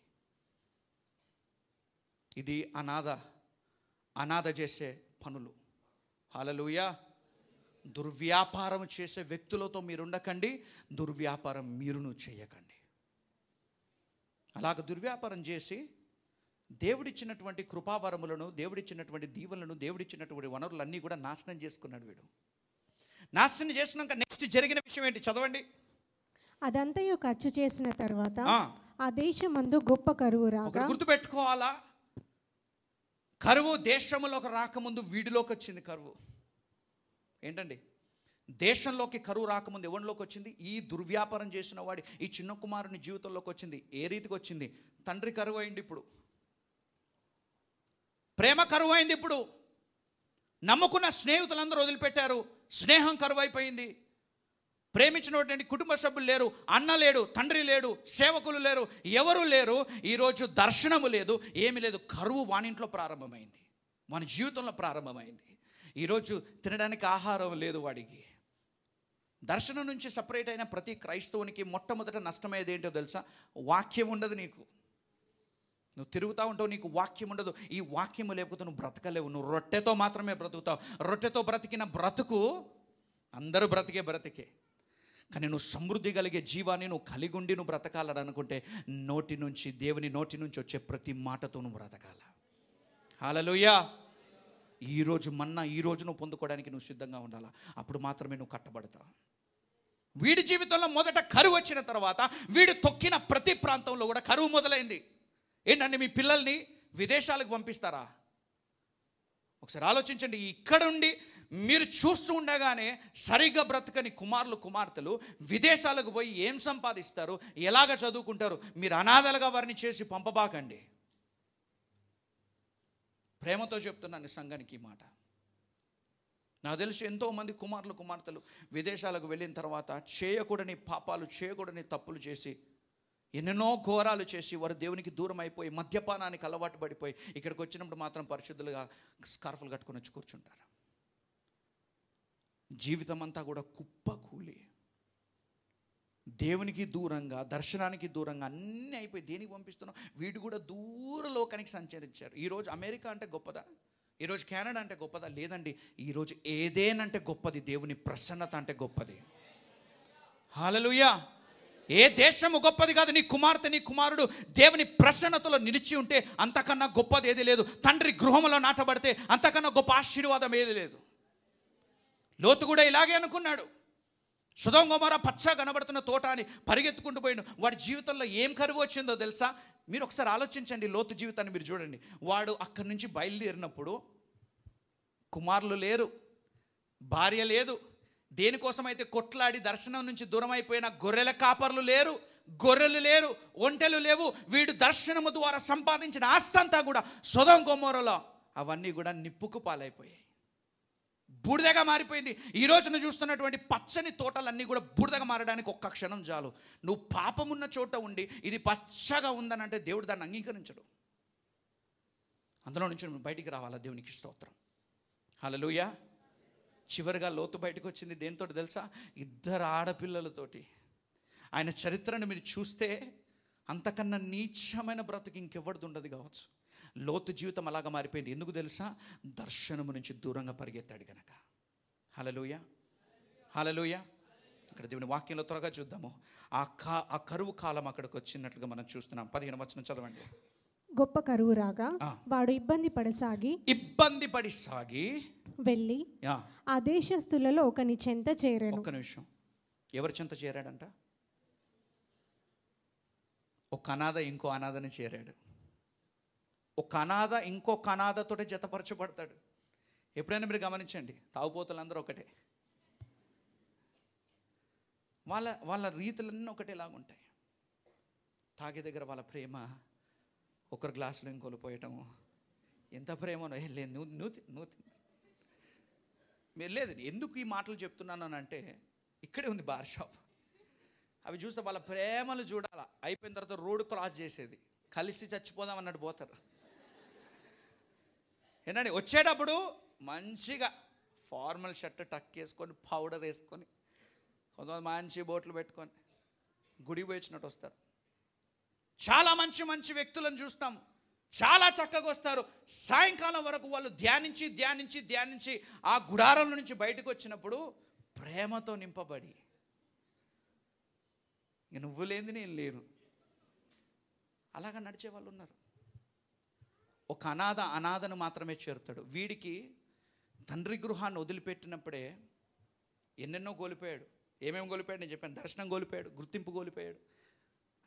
ఇది అనాథ అనాథ చేసే పనులు హలలుయా దుర్వ్యాపారం చేసే వ్యక్తులతో మీరుండకండి దుర్వ్యాపారం మీరును చేయకండి అలాగ దుర్వ్యాపారం చేసి దేవుడిచ్చినటువంటి కృపావరములను దేవుడిచ్చినటువంటి దీవులను దేవుడిచ్చినటువంటి వనరులన్నీ కూడా నాశనం చేసుకున్నాడు వీడు నాశనం చేసినాక నెక్స్ట్ జరిగిన విషయం ఏంటి చదవండి అదంతయు ఖర్చు చేసిన తర్వాత ఆ దేశమందు గొప్ప కరువు రాగా గుర్తుపెట్టుకోవాలా కరువు దేశంలోకి రాకముందు వీడిలోకి వచ్చింది కరువు ఏంటండి దేశంలోకి కరువు రాకముందు ఎవరిలోకి వచ్చింది ఈ దుర్వ్యాపారం చేసిన వాడి ఈ చిన్న కుమారుని జీవితంలోకి వచ్చింది ఏ రీతికి వచ్చింది తండ్రి కరువు అయింది ఇప్పుడు ప్రేమ కరువు అయింది ఇప్పుడు నమ్ముకున్న స్నేహితులందరూ వదిలిపెట్టారు స్నేహం కరువైపోయింది ప్రేమించినటువంటి కుటుంబ సభ్యులు లేరు అన్న లేడు తండ్రి లేడు సేవకులు లేరు ఎవరు లేరు ఈరోజు దర్శనము లేదు ఏమి లేదు కరువు వానింట్లో ప్రారంభమైంది మన జీవితంలో ప్రారంభమైంది ఈరోజు తినడానికి ఆహారం లేదు వాడికి దర్శనం నుంచి సపరేట్ అయిన ప్రతి క్రైస్తవునికి మొట్టమొదట నష్టమయ్యేది ఏంటో తెలుసా వాక్యం ఉండదు నీకు నువ్వు తిరుగుతూ ఉంటావు నీకు వాక్యం ఉండదు ఈ వాక్యము లేకపోతే నువ్వు బ్రతకలేవు నువ్వు రొట్టెతో మాత్రమే బ్రతుకుతావు రొట్టెతో బ్రతికిన బ్రతుకు అందరూ బ్రతికే బ్రతికే కానీ నువ్వు సమృద్ధి కలిగే జీవాన్ని నువ్వు కలిగి ఉండి నువ్వు బ్రతకాలనుకుంటే నోటి నుంచి దేవుని నోటి నుంచి వచ్చే ప్రతి మాటతో నువ్వు బ్రతకాల హాలలోయా ఈరోజు మన్న ఈరోజు నువ్వు పొందుకోవడానికి నువ్వు సిద్ధంగా ఉండాలా అప్పుడు మాత్రమే నువ్వు కట్టబడతావు వీడి జీవితంలో మొదట కరువు వచ్చిన తర్వాత వీడు తొక్కిన ప్రతి ప్రాంతంలో కూడా కరువు మొదలైంది ఏంటంటే మీ పిల్లల్ని విదేశాలకు పంపిస్తారా ఒకసారి ఆలోచించండి ఇక్కడుండి మీరు చూస్తూ ఉండగానే సరిగ్గా బ్రతకని కుమారులు కుమార్తెలు విదేశాలకు పోయి ఏం సంపాదిస్తారు ఎలాగ చదువుకుంటారు మీరు అనాథలుగా వారిని చేసి పంపబాకండి ప్రేమతో చెప్తున్నాను సంఘానికి ఈ మాట నాకు తెలుసు ఎంతోమంది కుమారులు కుమార్తెలు విదేశాలకు వెళ్ళిన తర్వాత చేయకూడని పాపాలు చేయకూడని తప్పులు చేసి ఎన్నెన్నో ఘోరాలు చేసి వారు దేవునికి దూరం అయిపోయి మద్యపానానికి అలవాటు పడిపోయి ఇక్కడికి వచ్చినప్పుడు మాత్రం పరిశుద్ధులుగా స్కార్ఫులు కట్టుకొని వచ్చి కూర్చుంటారు జీవితం అంతా కూడా కుప్పకూలి దేవునికి దూరంగా దర్శనానికి దూరంగా అన్నీ అయిపోయి దేనికి పంపిస్తున్నాం వీడు కూడా దూర లోకానికి సంచరించారు ఈరోజు అమెరికా అంటే గొప్పదా ఈరోజు కెనడా అంటే గొప్పదా లేదండి ఈరోజు ఏదేనంటే గొప్పది దేవుని ప్రసన్నత అంటే గొప్పది హాలలుయా ఏ దేశము గొప్పది కాదు నీ కుమార్తె నీ కుమారుడు దేవుని ప్రసన్నతలో నిలిచి ఉంటే అంతకన్నా గొప్పది ఏది లేదు తండ్రి గృహంలో నాటబడితే అంతకన్నా గొప్ప ఆశీర్వాదం ఏది లేదు లోతు కూడా ఇలాగే అనుకున్నాడు సుధంగుమార కుమార పచ్చ కనబడుతున్న తోట అని పరిగెత్తుకుంటూ పోయిన వాడి జీవితంలో ఏం కరువు వచ్చిందో తెలుసా మీరు ఒకసారి ఆలోచించండి లోతు జీవితాన్ని మీరు చూడండి వాడు అక్కడి నుంచి బయలుదేరినప్పుడు కుమారులు లేరు భార్య లేదు దేనికోసమైతే కొట్లాడి దర్శనం నుంచి దూరం అయిపోయిన గొర్రెల కాపర్లు లేరు గొర్రెలు లేరు ఒంటెలు లేవు వీడు దర్శనము ద్వారా సంపాదించిన అంతా కూడా సుధం కొమ్మరలో అవన్నీ కూడా నిప్పుకు పాలైపోయాయి బూడిదగా మారిపోయింది ఈ రోజున చూస్తున్నటువంటి పచ్చని తోటలన్నీ కూడా బూడిదగా మారడానికి ఒక్క క్షణం చాలు నువ్వు పాపమున్న చోట ఉండి ఇది పచ్చగా ఉందని అంటే దేవుడు దాన్ని అంగీకరించడు అందులో నుంచి బయటికి రావాలా దేవునికి స్తోత్రం హలో చివరిగా లోతు బయటకు వచ్చింది దేంతో తెలుసా ఇద్దరు ఆడపిల్లలతోటి ఆయన చరిత్రను మీరు చూస్తే అంతకన్నా నీచమైన బ్రతుకు ఇంకెవ్వరిది ఉండదు కావచ్చు లోతు జీవితం అలాగా మారిపోయింది ఎందుకు తెలుసా దర్శనము నుంచి దూరంగా పరిగెత్తాడు గనక హలలుయ హలలుయ ఇక్కడ దేవుని వాక్యంలో త్వరగా చూద్దాము ఆ కా ఆ కరువు కాలం అక్కడికి వచ్చినట్లుగా మనం చూస్తున్నాం పదిహేను వచ్చిన చదవండి గొప్ప కరువు రాగా వాడు ఇబ్బంది పడసాగి ఇబ్బంది పడి సాగి వెళ్ళి ఆ దేశస్థులలో ఒకని చెంత చేరాడు ఒక్క నిమిషం ఎవరి చెంత చేరాడంట ఒక అనాథ ఇంకో అనాథని చేరాడు ఒక అనాథ ఇంకో అనాథతో జతపరచబడతాడు ఎప్పుడైనా మీరు గమనించండి తాగుపోతులందరూ ఒకటే వాళ్ళ వాళ్ళ రీతులన్నీ ఉంటాయి తాగే దగ్గర వాళ్ళ ప్రేమ ఒకరు గ్లాసులో ఇంకోలు పోయటము ఎంత ప్రేమనో నువ్వు నువ్వు నువ్వు మీరు లేదు ఎందుకు ఈ మాటలు చెప్తున్నాను అంటే ఇక్కడే ఉంది బార్ షాప్ అవి చూస్తే వాళ్ళ ప్రేమలు చూడాలా అయిపోయిన తర్వాత రోడ్డు క్రాస్ చేసేది కలిసి చచ్చిపోదాం అన్నట్టు పోతారు ఏంటండి వచ్చేటప్పుడు మంచిగా ఫార్మల్ షర్ట్ టక్ వేసుకొని పౌడర్ వేసుకొని కొంతమంది మంచి బోట్లు పెట్టుకొని గుడి పోయించినట్టు వస్తారు చాలా మంచి మంచి వ్యక్తులను చూస్తాము చాలా చక్కగా వస్తారు సాయంకాలం వరకు వాళ్ళు ధ్యానించి ధ్యానించి ధ్యానించి ఆ గుడారం నుంచి బయటకు వచ్చినప్పుడు ప్రేమతో నింపబడి నువ్వు లేని నేను లేను అలాగా నడిచే వాళ్ళు ఉన్నారు ఒక అనాథ అనాథను మాత్రమే చేరుతాడు వీడికి తండ్రి గృహాన్ని వదిలిపెట్టినప్పుడే ఎన్నెన్నో కోల్పోయాడు ఏమేమి కోల్పోయాడు నేను చెప్పాను దర్శనం కోల్పోయాడు గుర్తింపు కోల్పోయాడు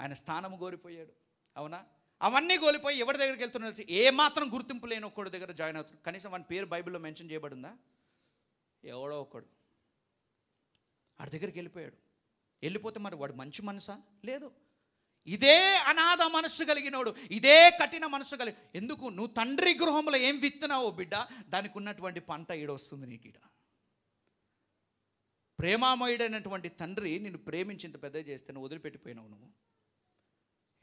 ఆయన స్థానం కోల్పోయాడు అవునా అవన్నీ కోల్పోయి ఎవరి దగ్గరికి వెళ్తున్నారు ఏ మాత్రం గుర్తింపు లేని ఒక్కడి దగ్గర జాయిన్ అవుతారు కనీసం వాని పేరు బైబిల్లో మెన్షన్ చేయబడిందా ఎవడో ఒకడు వాడి దగ్గరికి వెళ్ళిపోయాడు వెళ్ళిపోతే మరి వాడు మంచి మనసా లేదు ఇదే అనాథ మనస్సు కలిగినోడు ఇదే కఠిన మనస్సు కలిగి ఎందుకు నువ్వు తండ్రి గృహంలో ఏం విత్తనావో బిడ్డ దానికి ఉన్నటువంటి పంట ఈడ వస్తుంది నీకు ఈడ ప్రేమామయుడైనటువంటి తండ్రి నిన్ను ప్రేమించింత పెద్ద చేస్తే నువ్వు వదిలిపెట్టిపోయినావు నువ్వు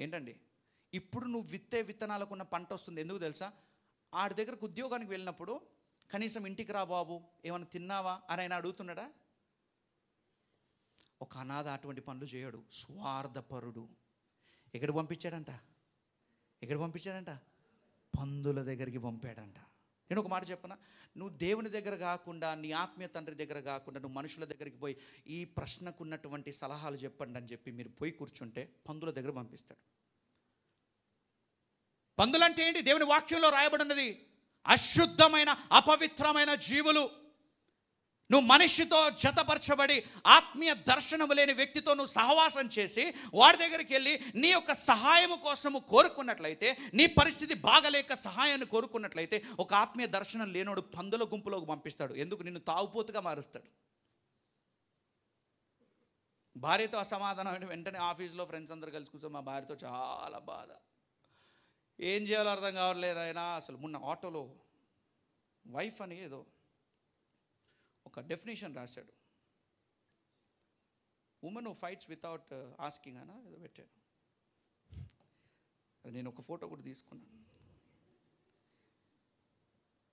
ఏంటండి ఇప్పుడు నువ్వు విత్తే విత్తనాలకు ఉన్న పంట వస్తుంది ఎందుకు తెలుసా ఆడి దగ్గరకు ఉద్యోగానికి వెళ్ళినప్పుడు కనీసం ఇంటికి రా బాబు ఏమైనా తిన్నావా అని ఆయన అడుగుతున్నాడా ఒక అనాథ అటువంటి పనులు చేయడు స్వార్థపరుడు ఎక్కడ పంపించాడంట ఎక్కడ పంపించాడంట పందుల దగ్గరికి పంపాడంట నేను ఒక మాట చెప్పనా నువ్వు దేవుని దగ్గర కాకుండా నీ ఆత్మీయ తండ్రి దగ్గర కాకుండా నువ్వు మనుషుల దగ్గరికి పోయి ఈ ప్రశ్నకున్నటువంటి సలహాలు చెప్పండి అని చెప్పి మీరు పోయి కూర్చుంటే పందుల దగ్గర పంపిస్తాడు పందులంటే ఏంటి దేవుని వాక్యంలో రాయబడినది అశుద్ధమైన అపవిత్రమైన జీవులు నువ్వు మనిషితో జతపరచబడి ఆత్మీయ దర్శనము లేని వ్యక్తితో నువ్వు సహవాసం చేసి వాడి దగ్గరికి వెళ్ళి నీ యొక్క సహాయము కోసము కోరుకున్నట్లయితే నీ పరిస్థితి బాగలేక సహాయాన్ని కోరుకున్నట్లయితే ఒక ఆత్మీయ దర్శనం లేనోడు పందుల గుంపులోకి పంపిస్తాడు ఎందుకు నిన్ను తాగుపోతుగా మారుస్తాడు భార్యతో అసమాధానం వెంటనే ఆఫీస్లో ఫ్రెండ్స్ అందరు కలుసుకుంటే మా భార్యతో చాలా బాధ ఏం చేయాలో అర్థం కావట్లేదు ఆయన అసలు మొన్న ఆటోలో వైఫ్ అని ఏదో ఒక డెఫినేషన్ రాశాడు ఉమెన్ ఫైట్స్ వితౌట్ ఆస్కింగ్ అనా ఏదో పెట్టాడు అది నేను ఒక ఫోటో కూడా తీసుకున్నాను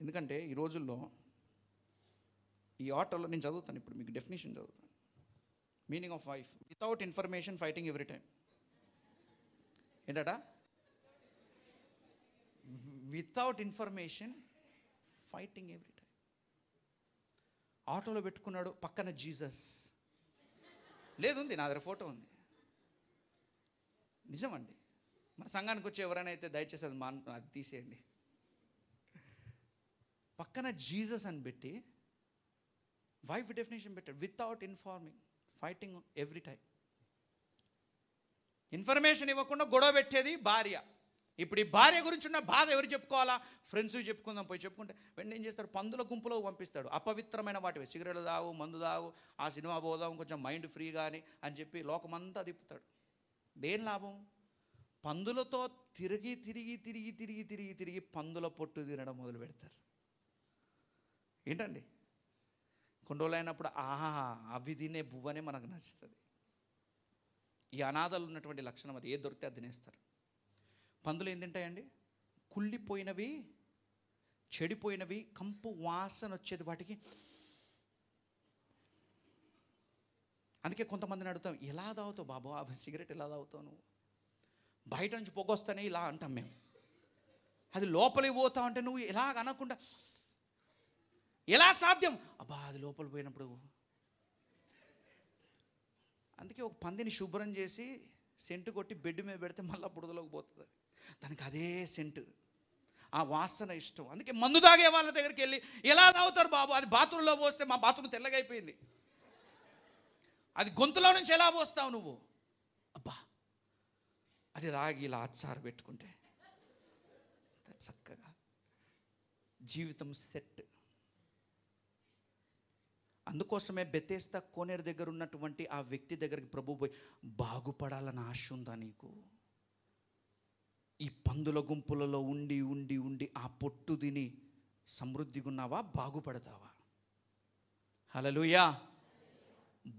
ఎందుకంటే ఈ రోజుల్లో ఈ ఆటోలో నేను చదువుతాను ఇప్పుడు మీకు డెఫినేషన్ చదువుతాను meaning of wife without information fighting every time ఏంటా without information fighting every time ఆటోలో పెట్టుకున్నాడు పక్కన జీసస్ లేదుంది నా దగ్గర ఫోటో ఉంది నిజమండి మన సంఘానికి వచ్చి ఎవరైనా అయితే దయచేసి అది మాన్ అది తీసేయండి పక్కన జీసస్ అని పెట్టి వైఫ్ డెఫినేషన్ పెట్టాడు without informing fighting every time information ఇవ్వకుండా గొడవ పెట్టేది భార్య ఇప్పుడు ఈ భార్య గురించి ఉన్న బాధ ఎవరు చెప్పుకోవాలా ఫ్రెండ్స్ చెప్పుకుందాం పోయి చెప్పుకుంటే వెంటనే ఏం చేస్తాడు పందుల గుంపులో పంపిస్తాడు అపవిత్రమైన వాటివి సిగరెట్లు తాగు మందు తాగు ఆ సినిమా పోదాం కొంచెం మైండ్ ఫ్రీ కానీ అని చెప్పి లోకమంతా తిప్పుతాడు దేని లాభం పందులతో తిరిగి తిరిగి తిరిగి తిరిగి తిరిగి తిరిగి పందుల పొట్టు తినడం మొదలు పెడతారు ఏంటండి కొన్ని రోజులైనప్పుడు ఆహా అవి తినే బువ్వనే మనకు నచ్చుతుంది ఈ అనాథలు ఉన్నటువంటి లక్షణం అది ఏ దొరికితే అది తినేస్తారు పందులు ఏం తింటాయండి కుళ్ళిపోయినవి చెడిపోయినవి కంపు వాసన వచ్చేది వాటికి అందుకే కొంతమందిని అడుగుతాం ఎలా తాగుతావు బాబు ఆ సిగరెట్ ఎలా తాగుతావు నువ్వు బయట నుంచి పొగొస్తానే ఇలా అంటాం మేము అది లోపలికి పోతావు అంటే నువ్వు ఎలా అనకుండా ఎలా సాధ్యం అబ్బా అది లోపల పోయినప్పుడు అందుకే ఒక పందిని శుభ్రం చేసి సెంటు కొట్టి బెడ్ మీద పెడితే మళ్ళీ బుడదలోకి పోతుంది దానికి అదే సెంటు ఆ వాసన ఇష్టం అందుకే మందు తాగే వాళ్ళ దగ్గరికి వెళ్ళి ఎలా తాగుతారు బాబు అది బాత్రూంలో పోస్తే మా బాత్రూమ్ తెల్లగైపోయింది అది గొంతులో నుంచి ఎలా పోస్తావు నువ్వు అబ్బా అది తాగి ఇలా అచ్చారు పెట్టుకుంటే చక్కగా జీవితం సెట్ అందుకోసమే బెత్తేస్తా కోనేరు దగ్గర ఉన్నటువంటి ఆ వ్యక్తి దగ్గరికి ప్రభు పోయి బాగుపడాలని ఆశ ఉందా నీకు ఈ పందుల గుంపులలో ఉండి ఉండి ఉండి ఆ పొట్టు తిని సమృద్ధిగున్నావా బాగుపడతావా హలలుయా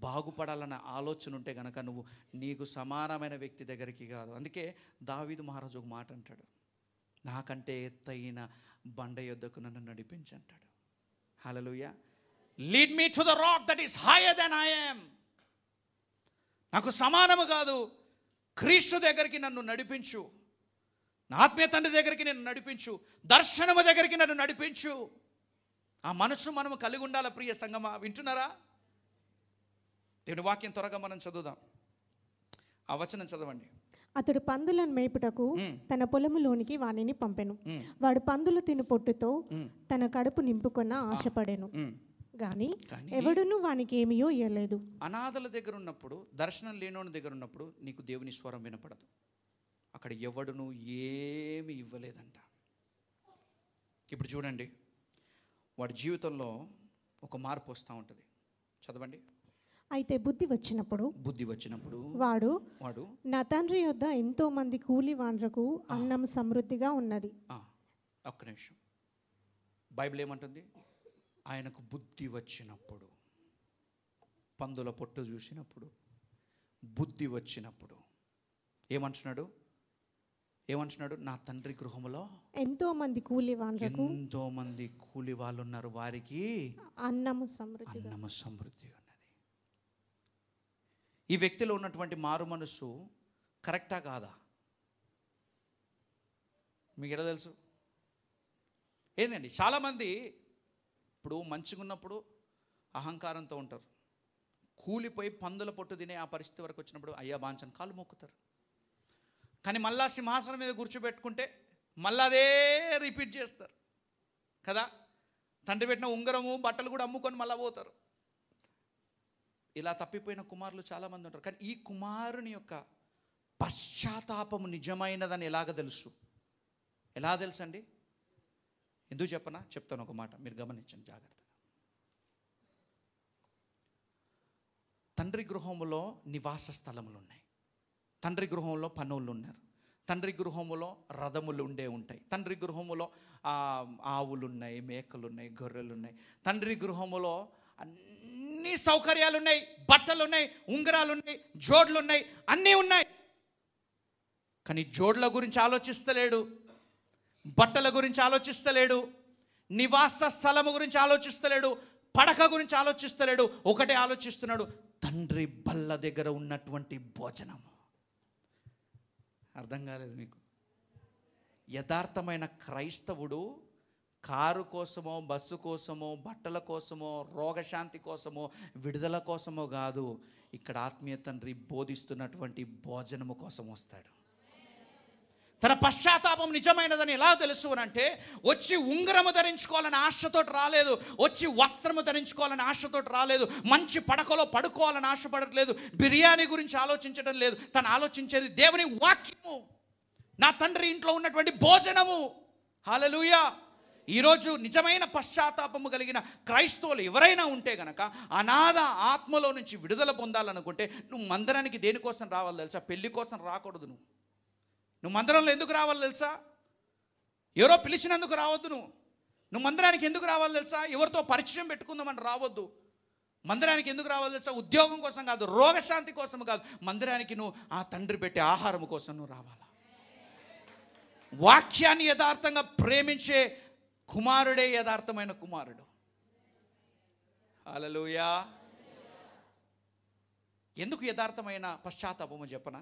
బాగుపడాలన్న ఆలోచన ఉంటే కనుక నువ్వు నీకు సమానమైన వ్యక్తి దగ్గరికి కాదు అందుకే దావీదు మహారాజు ఒక మాట అంటాడు నాకంటే ఎత్తైన బండ యొద్దకు నన్ను నడిపించి అంటాడు hallelujah lead me to the rock that is higher than I am నాకు సమానము కాదు క్రీస్తు దగ్గరికి నన్ను నడిపించు నా ఆత్మీయ తండ్రి దగ్గరికి నేను నడిపించు దర్శనము దగ్గరికి నన్ను నడిపించు ఆ మనసు మనము కలిగి ఉండాల ప్రియ సంగమా వింటున్నారా దేవుని వాక్యం త్వరగా మనం చదువుదాం ఆ వచనం చదవండి అతడు పందులను మేపుటకు తన పొలములోనికి వానిని పంపెను వాడు పందులు తిని పొట్టుతో తన కడుపు నింపుకున్న ఆశపడేను కానీ ఎవడును వానికి ఏమియో ఇవ్వలేదు అనాథల దగ్గర ఉన్నప్పుడు దర్శనం లేనోని దగ్గర ఉన్నప్పుడు నీకు దేవుని స్వరం వినపడదు అక్కడ ఎవడును ఏమి ఇవ్వలేదంట ఇప్పుడు చూడండి వాడి జీవితంలో ఒక మార్పు వస్తూ ఉంటుంది చదవండి అయితే బుద్ధి వచ్చినప్పుడు బుద్ధి వచ్చినప్పుడు వాడు వాడు నా తండ్రి యొద్ద ఎంతో మంది కూలి వాండ్రకు అన్నం సమృద్ధిగా ఉన్నది ఒక్క నిమిషం బైబిల్ ఏమంటుంది ఆయనకు బుద్ధి వచ్చినప్పుడు పందుల పొట్టు చూసినప్పుడు బుద్ధి వచ్చినప్పుడు ఏమంటున్నాడు ఏమంటున్నాడు నా తండ్రి గృహములో ఎంతో మంది కూలి వాళ్ళకు ఎంతో మంది కూలి వాళ్ళు ఉన్నారు వారికి అన్నము సమృద్ధి అన్నము సమృద్ధి ఉన్నది ఈ వ్యక్తిలో ఉన్నటువంటి మారు మనసు కరెక్టా కాదా మీకు ఎలా తెలుసు ఏందండి చాలామంది ఇప్పుడు మంచిగా ఉన్నప్పుడు అహంకారంతో ఉంటారు కూలిపోయి పందుల పొట్టు తినే ఆ పరిస్థితి వరకు వచ్చినప్పుడు అయ్యా బాంచని కాలు మొక్కుతారు కానీ మళ్ళా సింహాసనం మీద కూర్చోబెట్టుకుంటే మళ్ళీ అదే రిపీట్ చేస్తారు కదా తండ్రి పెట్టిన ఉంగరము బట్టలు కూడా అమ్ముకొని మళ్ళా పోతారు ఇలా తప్పిపోయిన కుమారులు చాలామంది ఉంటారు కానీ ఈ కుమారుని యొక్క పశ్చాత్తాపము నిజమైనదని ఎలాగ తెలుసు ఎలా తెలుసండి ఎందుకు చెప్పనా చెప్తాను ఒక మాట మీరు గమనించండి జాగ్రత్త తండ్రి గృహంలో నివాస స్థలములు ఉన్నాయి తండ్రి గృహంలో పనులు ఉన్నారు తండ్రి గృహములో రథములు ఉండే ఉంటాయి తండ్రి గృహములో ఆవులు ఉన్నాయి మేకలు ఉన్నాయి గొర్రెలు ఉన్నాయి తండ్రి గృహములో అన్ని సౌకర్యాలు ఉన్నాయి బట్టలు ఉన్నాయి ఉంగరాలు ఉన్నాయి జోడ్లు ఉన్నాయి అన్నీ ఉన్నాయి కానీ జోడ్ల గురించి ఆలోచిస్తలేడు బట్టల గురించి ఆలోచిస్తలేడు నివాస స్థలము గురించి ఆలోచిస్తలేడు పడక గురించి ఆలోచిస్తలేడు ఒకటే ఆలోచిస్తున్నాడు తండ్రి బల్ల దగ్గర ఉన్నటువంటి భోజనము అర్థం కాలేదు మీకు యథార్థమైన క్రైస్తవుడు కారు కోసమో బస్సు కోసమో బట్టల కోసమో రోగశాంతి కోసమో విడుదల కోసమో కాదు ఇక్కడ ఆత్మీయ తండ్రి బోధిస్తున్నటువంటి భోజనము కోసం వస్తాడు తన పశ్చాత్తాపం నిజమైనదని ఎలా తెలుసు అని అంటే వచ్చి ఉంగరము ధరించుకోవాలని ఆశతో రాలేదు వచ్చి వస్త్రము ధరించుకోవాలని ఆశతో రాలేదు మంచి పడకలో పడుకోవాలని ఆశపడట్లేదు బిర్యానీ గురించి ఆలోచించడం లేదు తను ఆలోచించేది దేవుని వాక్యము నా తండ్రి ఇంట్లో ఉన్నటువంటి భోజనము హాలలుయా ఈరోజు నిజమైన పశ్చాత్తాపము కలిగిన క్రైస్తవులు ఎవరైనా ఉంటే గనక అనాథ ఆత్మలో నుంచి విడుదల పొందాలనుకుంటే నువ్వు మందిరానికి దేనికోసం రావాలి తెలుసా పెళ్లి కోసం రాకూడదు నువ్వు నువ్వు మందిరంలో ఎందుకు రావాలి తెలుసా ఎవరో పిలిచినందుకు రావద్దు నువ్వు నువ్వు మందిరానికి ఎందుకు రావాలి తెలుసా ఎవరితో పరిచయం పెట్టుకుందామని రావద్దు మందిరానికి ఎందుకు రావాలి తెలుసా ఉద్యోగం కోసం కాదు రోగశాంతి కోసం కాదు మందిరానికి నువ్వు ఆ తండ్రి పెట్టే ఆహారం కోసం నువ్వు రావాలా వాక్యాన్ని యథార్థంగా ప్రేమించే కుమారుడే యథార్థమైన కుమారుడు అలలుయా ఎందుకు యథార్థమైన పశ్చాత్తాపము చెప్పనా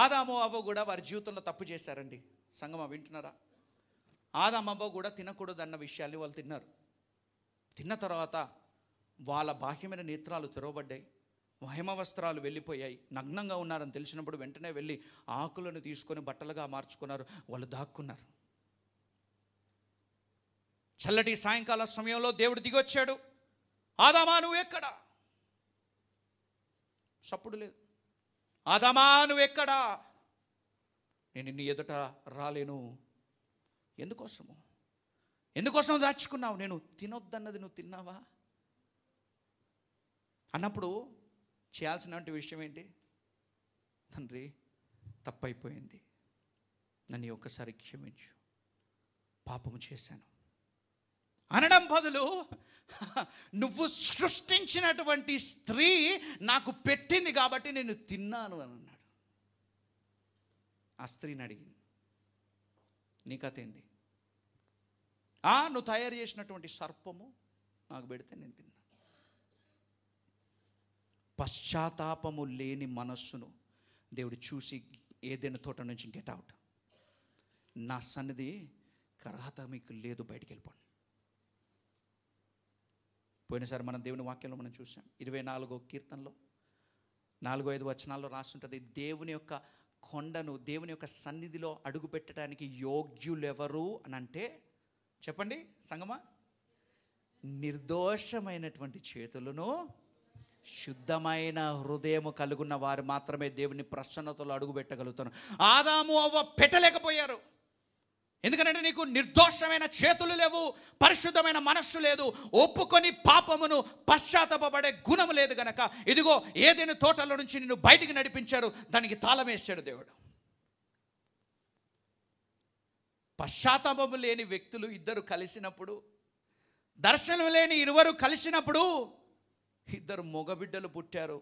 ఆదామో అవో కూడా వారి జీవితంలో తప్పు చేశారండి సంగమ వింటున్నారా ఆదామవ్వ కూడా తినకూడదు అన్న విషయాలు వాళ్ళు తిన్నారు తిన్న తర్వాత వాళ్ళ బాహ్యమైన నేత్రాలు తెరవబడ్డాయి మహిమ వస్త్రాలు వెళ్ళిపోయాయి నగ్నంగా ఉన్నారని తెలిసినప్పుడు వెంటనే వెళ్ళి ఆకులను తీసుకొని బట్టలుగా మార్చుకున్నారు వాళ్ళు దాక్కున్నారు చల్లటి సాయంకాల సమయంలో దేవుడు దిగొచ్చాడు ఆదామా నువ్వు ఎక్కడ సప్పుడు లేదు అదమా ఎక్కడా నేను నీ ఎదుట రాలేను ఎందుకోసము ఎందుకోసం దాచుకున్నావు నేను తినొద్దన్నది నువ్వు తిన్నావా అన్నప్పుడు చేయాల్సిన విషయం ఏంటి తండ్రి తప్పైపోయింది నన్ను ఒక్కసారి క్షమించు పాపము చేశాను అనడం బదులు నువ్వు సృష్టించినటువంటి స్త్రీ నాకు పెట్టింది కాబట్టి నేను తిన్నాను అని అన్నాడు ఆ స్త్రీని అడిగింది నీ కథ ఏంటి నువ్వు తయారు చేసినటువంటి సర్పము నాకు పెడితే నేను తిన్నాను పశ్చాత్తాపము లేని మనస్సును దేవుడు చూసి ఏదైనా తోట నుంచి గెట్ అవుట్ నా సన్నిధి కర్హత మీకు లేదు బయటికి వెళ్ళిపోండి పోయినసారి మనం దేవుని వాక్యంలో మనం చూసాం ఇరవై నాలుగో కీర్తనలో నాలుగో ఐదు వచనాల్లో రాస్తుంటుంది దేవుని యొక్క కొండను దేవుని యొక్క సన్నిధిలో అడుగు పెట్టడానికి యోగ్యులెవరు అని అంటే చెప్పండి సంగమా నిర్దోషమైనటువంటి చేతులను శుద్ధమైన హృదయము కలుగున్న వారు మాత్రమే దేవుని ప్రసన్నతలో పెట్టగలుగుతారు ఆదాము అవ్వ పెట్టలేకపోయారు ఎందుకంటే నీకు నిర్దోషమైన చేతులు లేవు పరిశుద్ధమైన మనస్సు లేదు ఒప్పుకొని పాపమును పశ్చాత్తాపడే గుణం లేదు గనక ఇదిగో ఏదైనా తోటల్లో నుంచి నిన్ను బయటికి నడిపించారు దానికి తాళమేశాడు దేవుడు పశ్చాత్తాపము లేని వ్యక్తులు ఇద్దరు కలిసినప్పుడు దర్శనం లేని ఇరువరు కలిసినప్పుడు ఇద్దరు మగబిడ్డలు పుట్టారు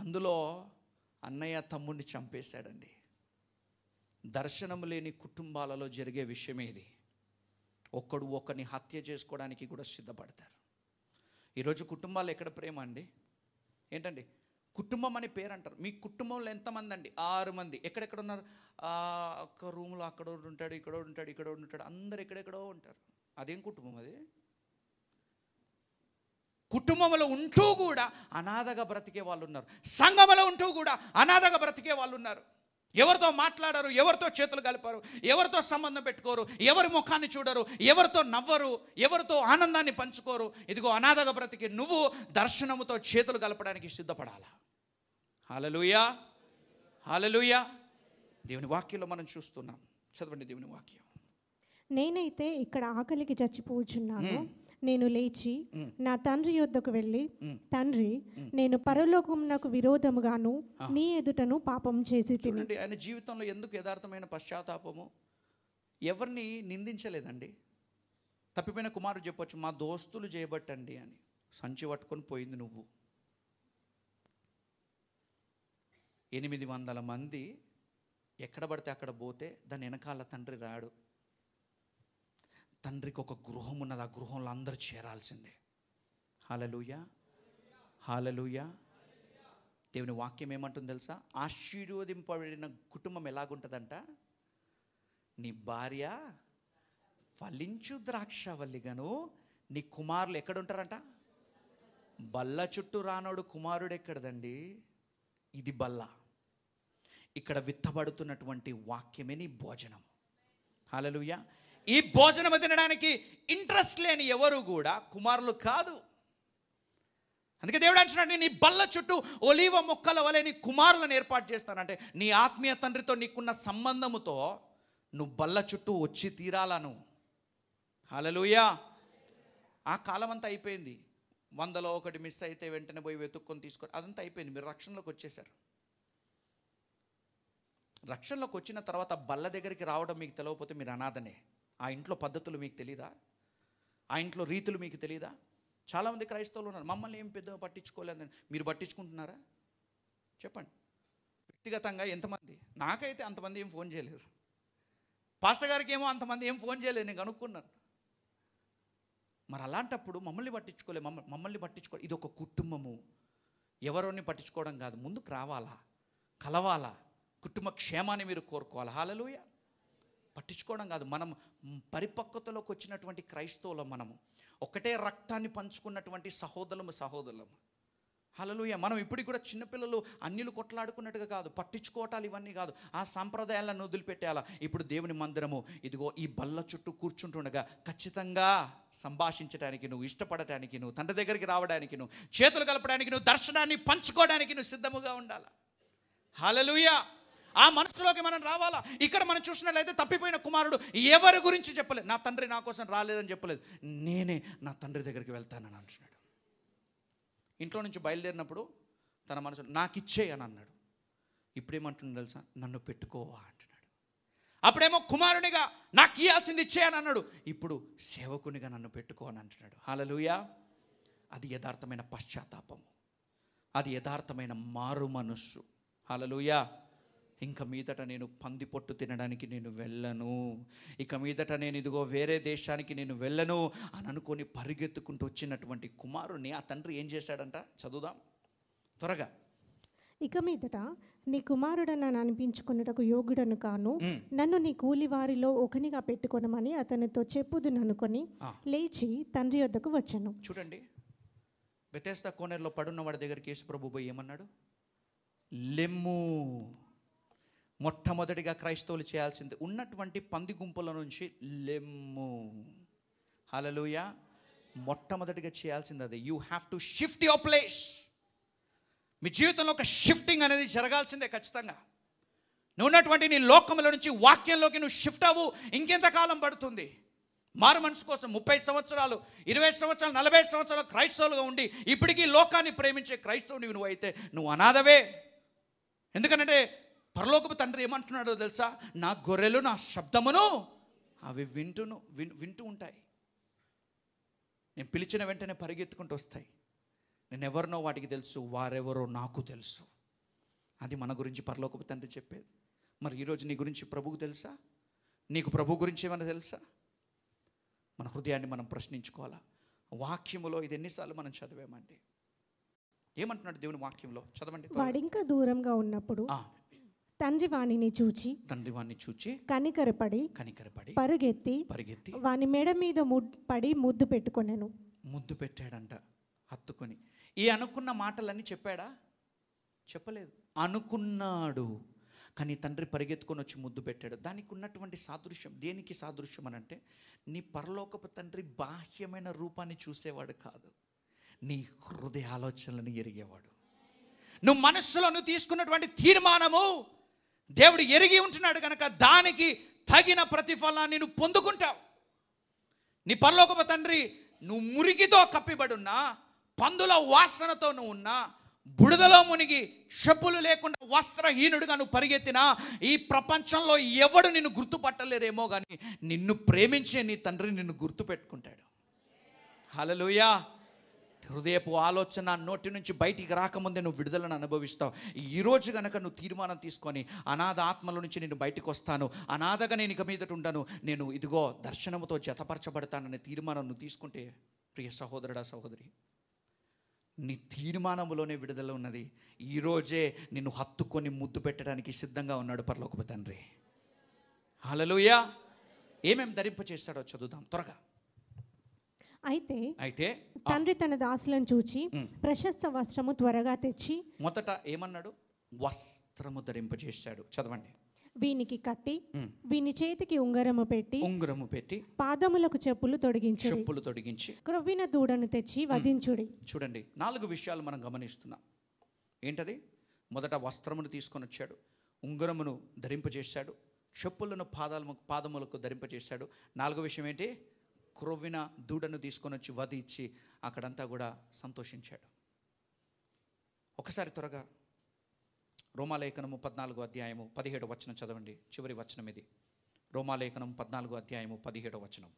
అందులో అన్నయ్య తమ్ముడిని చంపేశాడండి దర్శనం లేని కుటుంబాలలో జరిగే విషయం ఇది ఒక్కడు ఒకరిని హత్య చేసుకోవడానికి కూడా సిద్ధపడతారు ఈరోజు కుటుంబాలు ఎక్కడ ప్రేమ అండి ఏంటండి కుటుంబం అనే పేరు అంటారు మీ కుటుంబంలో ఎంతమంది అండి ఆరు మంది ఎక్కడెక్కడ ఉన్నారు ఒక రూమ్లో అక్కడ ఉంటాడు ఇక్కడ ఉంటాడు ఇక్కడ ఉంటాడు అందరు ఎక్కడెక్కడో ఉంటారు అదేం కుటుంబం అది కుటుంబంలో ఉంటూ కూడా అనాథగా బ్రతికే వాళ్ళు ఉన్నారు సంఘంలో ఉంటూ కూడా అనాథగా బ్రతికే వాళ్ళు ఉన్నారు ఎవరితో మాట్లాడరు ఎవరితో చేతులు కలిపారు ఎవరితో సంబంధం పెట్టుకోరు ఎవరి ముఖాన్ని చూడరు ఎవరితో నవ్వరు ఎవరితో ఆనందాన్ని పంచుకోరు ఇదిగో అనాథక బ్రతికి నువ్వు దర్శనముతో చేతులు కలపడానికి సిద్ధపడాలా హాలలుయా హాలలుయా దేవుని వాక్యంలో మనం చూస్తున్నాం చదవండి దేవుని వాక్యం నేనైతే ఇక్కడ ఆకలికి చచ్చిపోచున్నాను నేను లేచి నా తండ్రి యొద్దకు వెళ్ళి తండ్రి నేను పరలోకం నాకు విరోధముగాను నీ ఎదుటను పాపం చేసి చూడండి ఆయన జీవితంలో ఎందుకు యథార్థమైన పశ్చాత్తాపము ఎవరిని నిందించలేదండి తప్పిపోయిన కుమారుడు చెప్పొచ్చు మా దోస్తులు చేయబట్టండి అని సంచి పట్టుకొని పోయింది నువ్వు ఎనిమిది వందల మంది ఎక్కడ పడితే అక్కడ పోతే దాని వెనకాల తండ్రి రాడు తండ్రికి ఒక గృహం ఉన్నది ఆ గృహంలో అందరు చేరాల్సిందే హాలలుయ హాలలుయ దేవుని వాక్యం ఏమంటుంది తెలుసా ఆశీర్వదింపబడిన కుటుంబం ఎలాగుంటుందంట నీ భార్య ఫలించు గను నీ కుమారులు ఎక్కడుంటారంట బల్ల చుట్టూ రానోడు కుమారుడు ఎక్కడదండి ఇది బల్ల ఇక్కడ విత్తబడుతున్నటువంటి వాక్యమే నీ భోజనం హాలలుయ్యా ఈ భోజనం తినడానికి ఇంట్రెస్ట్ లేని ఎవరు కూడా కుమారులు కాదు అందుకే దేవుడు అంటున్నాడు నీ బల్ల చుట్టూ ఒలీవ మొక్కల వలె నీ కుమారులను ఏర్పాటు చేస్తానంటే నీ ఆత్మీయ తండ్రితో నీకున్న సంబంధముతో నువ్వు బల్ల చుట్టూ వచ్చి తీరాలను హలలుయా ఆ కాలం అంతా అయిపోయింది వందలో ఒకటి మిస్ అయితే వెంటనే పోయి వెతుక్కొని తీసుకొని అదంతా అయిపోయింది మీరు రక్షణలోకి వచ్చేసారు రక్షణలోకి వచ్చిన తర్వాత బల్ల దగ్గరికి రావడం మీకు తెలియకపోతే మీరు అనాథనే ఆ ఇంట్లో పద్ధతులు మీకు తెలీదా ఆ ఇంట్లో రీతులు మీకు తెలీదా చాలామంది క్రైస్తవులు ఉన్నారు మమ్మల్ని ఏం పెద్ద పట్టించుకోలేదని మీరు పట్టించుకుంటున్నారా చెప్పండి వ్యక్తిగతంగా ఎంతమంది నాకైతే అంతమంది ఏం ఫోన్ చేయలేరు పాస్టర్ గారికి ఏమో అంతమంది ఏం ఫోన్ చేయలేదు నేను కనుక్కున్నాను మరి అలాంటప్పుడు మమ్మల్ని పట్టించుకోలే మమ్మ మమ్మల్ని పట్టించుకో ఇది ఒక కుటుంబము ఎవరోని పట్టించుకోవడం కాదు ముందుకు రావాలా కలవాలా కుటుంబ క్షేమాన్ని మీరు కోరుకోవాలి హాలలోయా పట్టించుకోవడం కాదు మనం పరిపక్వతలోకి వచ్చినటువంటి క్రైస్తవులం మనము ఒకటే రక్తాన్ని పంచుకున్నటువంటి సహోదరులము సహోదరులము హలలుయ మనం ఇప్పటికి కూడా చిన్నపిల్లలు అన్నిలు కొట్లాడుకున్నట్టుగా కాదు పట్టించుకోవటాలు ఇవన్నీ కాదు ఆ సాంప్రదాయాలను వదిలిపెట్టేలా ఇప్పుడు దేవుని మందిరము ఇదిగో ఈ బల్ల చుట్టూ కూర్చుంటుండగా ఖచ్చితంగా సంభాషించడానికి నువ్వు ఇష్టపడటానికి నువ్వు తండ్రి దగ్గరికి రావడానికి నువ్వు చేతులు కలపడానికి నువ్వు దర్శనాన్ని పంచుకోవడానికి నువ్వు సిద్ధముగా ఉండాలి హలలుయా ఆ మనసులోకి మనం రావాలా ఇక్కడ మనం చూసినట్లయితే తప్పిపోయిన కుమారుడు ఎవరి గురించి చెప్పలేదు నా తండ్రి నా కోసం రాలేదని చెప్పలేదు నేనే నా తండ్రి దగ్గరికి వెళ్తానని అంటున్నాడు ఇంట్లో నుంచి బయలుదేరినప్పుడు తన మనసు నాకు ఇచ్చే అని అన్నాడు ఇప్పుడేమంటున్నాడు తెలుసా నన్ను పెట్టుకోవా అంటున్నాడు అప్పుడేమో కుమారునిగా నాకు ఇవ్వాల్సింది ఇచ్చే అని అన్నాడు ఇప్పుడు సేవకునిగా నన్ను పెట్టుకో అని అంటున్నాడు హాలలుయా అది యథార్థమైన పశ్చాత్తాపము అది యథార్థమైన మారు మనస్సు హాలలుయా ఇంక మీదట నేను పంది పొట్టు తినడానికి నేను వెళ్ళను ఇక మీదట నేను ఇదిగో వేరే దేశానికి నేను వెళ్ళను అని అనుకొని పరిగెత్తుకుంటూ వచ్చినటువంటి కుమారుని ఆ తండ్రి ఏం చేశాడంట చదువుదాం త్వరగా ఇక మీదట నీ నన్ను అనిపించుకున్నటకు యోగుడను కాను నన్ను నీ కూలి వారిలో ఒకనిగా పెట్టుకొనమని అతనితో అనుకొని లేచి తండ్రి వద్దకు వచ్చాను చూడండి బెతేస్తా కోనేరులో పడున్న వాడి దగ్గరికి పోయి ఏమన్నాడు లెమ్ము మొట్టమొదటిగా క్రైస్తవులు చేయాల్సింది ఉన్నటువంటి పంది గుంపుల నుంచి లెమ్ము హలలుయ మొట్టమొదటిగా చేయాల్సింది అది you have to shift your place మీ జీవితంలో ఒక షిఫ్టింగ్ అనేది జరగాల్సిందే ఖచ్చితంగా నువ్వు ఉన్నటువంటి నీ లోకంలో నుంచి వాక్యంలోకి నువ్వు షిఫ్ట్ అవ్వు ఇంకెంతకాలం పడుతుంది మారు మనసు కోసం ముప్పై సంవత్సరాలు ఇరవై సంవత్సరాలు నలభై సంవత్సరాలు క్రైస్తవులుగా ఉండి ఇప్పటికీ లోకాన్ని ప్రేమించే క్రైస్తవుని నువ్వు అయితే నువ్వు అనాథవే ఎందుకంటే పరలోకపు తండ్రి ఏమంటున్నాడో తెలుసా నా గొర్రెలు నా శబ్దమును అవి వింటును విన్ వింటూ ఉంటాయి నేను పిలిచిన వెంటనే పరిగెత్తుకుంటూ వస్తాయి నేను ఎవరినో వాటికి తెలుసు వారెవరో నాకు తెలుసు అది మన గురించి పరలోకపు తండ్రి చెప్పేది మరి ఈరోజు నీ గురించి ప్రభువు తెలుసా నీకు ప్రభు గురించి ఏమైనా తెలుసా మన హృదయాన్ని మనం ప్రశ్నించుకోవాలా వాక్యములో ఇది ఎన్నిసార్లు మనం చదివామండి ఏమంటున్నాడు దేవుని వాక్యంలో చదవండి వాడు ఇంకా దూరంగా ఉన్నప్పుడు తండ్రి వాణిని చూచి తండ్రి వాణ్ణి చూచి కనికరపడి కనికరపడి పరుగెత్తి పరిగెత్తి వాని మెడ మీద పడి ముద్దు పెట్టుకున్నాను ముద్దు పెట్టాడంట హత్తుకొని ఈ అనుకున్న మాటలన్నీ చెప్పాడా చెప్పలేదు అనుకున్నాడు కానీ తండ్రి పరిగెత్తుకొని వచ్చి ముద్దు పెట్టాడు దానికి ఉన్నటువంటి సాదృశ్యం దేనికి సాదృశ్యం అని అంటే నీ పరలోకపు తండ్రి బాహ్యమైన రూపాన్ని చూసేవాడు కాదు నీ హృదయ ఆలోచనలను ఎరిగేవాడు నువ్వు మనస్సులను తీసుకున్నటువంటి తీర్మానము దేవుడు ఎరిగి ఉంటున్నాడు కనుక దానికి తగిన ప్రతిఫలాన్ని నువ్వు పొందుకుంటావు నీ పరలోకప తండ్రి నువ్వు మురికితో కప్పిబడున్నా పందుల వాసనతో నువ్వు ఉన్నా బుడదలో మునిగి చెప్పులు లేకుండా వస్త్రహీనుడుగా నువ్వు పరిగెత్తినా ఈ ప్రపంచంలో ఎవడు నిన్ను గుర్తుపట్టలేరేమో కానీ నిన్ను ప్రేమించే నీ తండ్రి నిన్ను గుర్తుపెట్టుకుంటాడు హలలుయా హృదయపు ఆలోచన నోటి నుంచి బయటికి రాకముందే నువ్వు విడుదలను అనుభవిస్తావు ఈరోజు కనుక నువ్వు తీర్మానం తీసుకొని అనాథ ఆత్మల నుంచి నేను బయటకు వస్తాను అనాథగా నేను ఇక మీదట ఉండను నేను ఇదిగో దర్శనముతో జతపరచబడతాననే తీర్మానం నువ్వు తీసుకుంటే ప్రియ సహోదరుడా సహోదరి నీ తీర్మానములోనే విడుదల ఉన్నది ఈరోజే నిన్ను హత్తుకొని ముద్దు పెట్టడానికి సిద్ధంగా ఉన్నాడు పర్లోకపు తండ్రి హలలుయా ఏమేమి ధరింప చేస్తాడో చదువుదాం త్వరగా అయితే అయితే తండ్రి తన దాసులను చూచి ప్రశస్త వస్త్రము త్వరగా తెచ్చి మొదట ఏమన్నాడు వస్త్రము ధరింపజేశాడు చదవండి వీనికి కట్టి వీని చేతికి ఉంగరము పెట్టి ఉంగరము పెట్టి పాదములకు చెప్పులు తొడిగించి చెప్పులు తొడిగించి క్రొవ్విన దూడను తెచ్చి వధించుడి చూడండి నాలుగు విషయాలు మనం గమనిస్తున్నాం ఏంటది మొదట వస్త్రమును తీసుకొని వచ్చాడు ఉంగరమును ధరింపజేశాడు చెప్పులను పాదాల పాదములకు ధరింపజేశాడు నాలుగో విషయం ఏంటి క్రొవ్విన దూడను తీసుకొని వచ్చి వధ ఇచ్చి అక్కడంతా కూడా సంతోషించాడు ఒకసారి త్వరగా రోమాలేఖనము పద్నాలుగు అధ్యాయము పదిహేడు వచనం చదవండి చివరి వచనం ఇది రోమాలేఖనం పద్నాలుగు అధ్యాయము పదిహేడు వచనం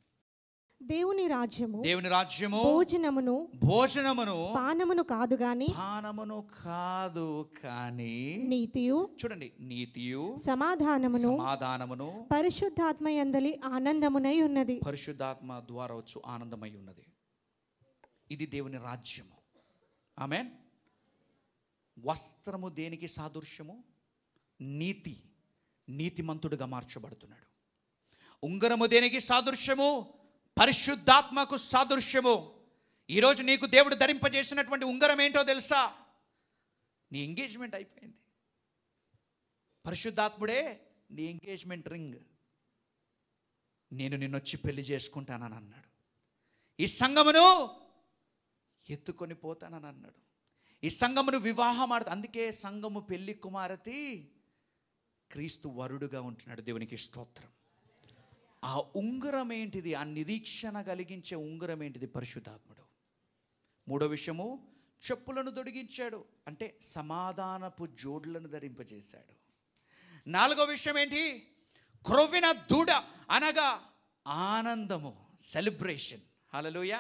దేవుని రాజ్యము దేవుని రాజ్యము భోజనమును భోజనమును పానమును కాదు గాని పానమును కాదు కాని నీతియు చూడండి నీతియు సమాధానమును సమాధానమును పరిశుద్ధాత్మ ఎందలి ఆనందమునై ఉన్నది పరిశుద్ధాత్మ ద్వారా వచ్చు ఆనందమై ఉన్నది ఇది దేవుని రాజ్యము ఆమె వస్త్రము దేనికి సాదృశ్యము నీతి నీతిమంతుడుగా మార్చబడుతున్నాడు ఉంగరము దేనికి సాదృశ్యము పరిశుద్ధాత్మకు సాదృశ్యము ఈరోజు నీకు దేవుడు ధరింపజేసినటువంటి ఉంగరం ఏంటో తెలుసా నీ ఎంగేజ్మెంట్ అయిపోయింది పరిశుద్ధాత్ముడే నీ ఎంగేజ్మెంట్ రింగ్ నేను నిన్నొచ్చి పెళ్లి చేసుకుంటానని అన్నాడు ఈ సంగమును ఎత్తుకొని పోతానని అన్నాడు ఈ సంగమును వివాహం ఆడు అందుకే సంగము పెళ్లి కుమారతి క్రీస్తు వరుడుగా ఉంటున్నాడు దేవునికి స్తోత్రం ఆ ఉంగరం ఏంటిది ఆ నిరీక్షణ కలిగించే ఉంగరం ఏంటిది పరిశుద్ధాత్ముడు మూడో విషయము చెప్పులను తొడిగించాడు అంటే సమాధానపు జోడులను ధరింపజేశాడు నాలుగో విషయం ఏంటి క్రొవ్విన దూడ అనగా ఆనందము సెలబ్రేషన్ హలలుయ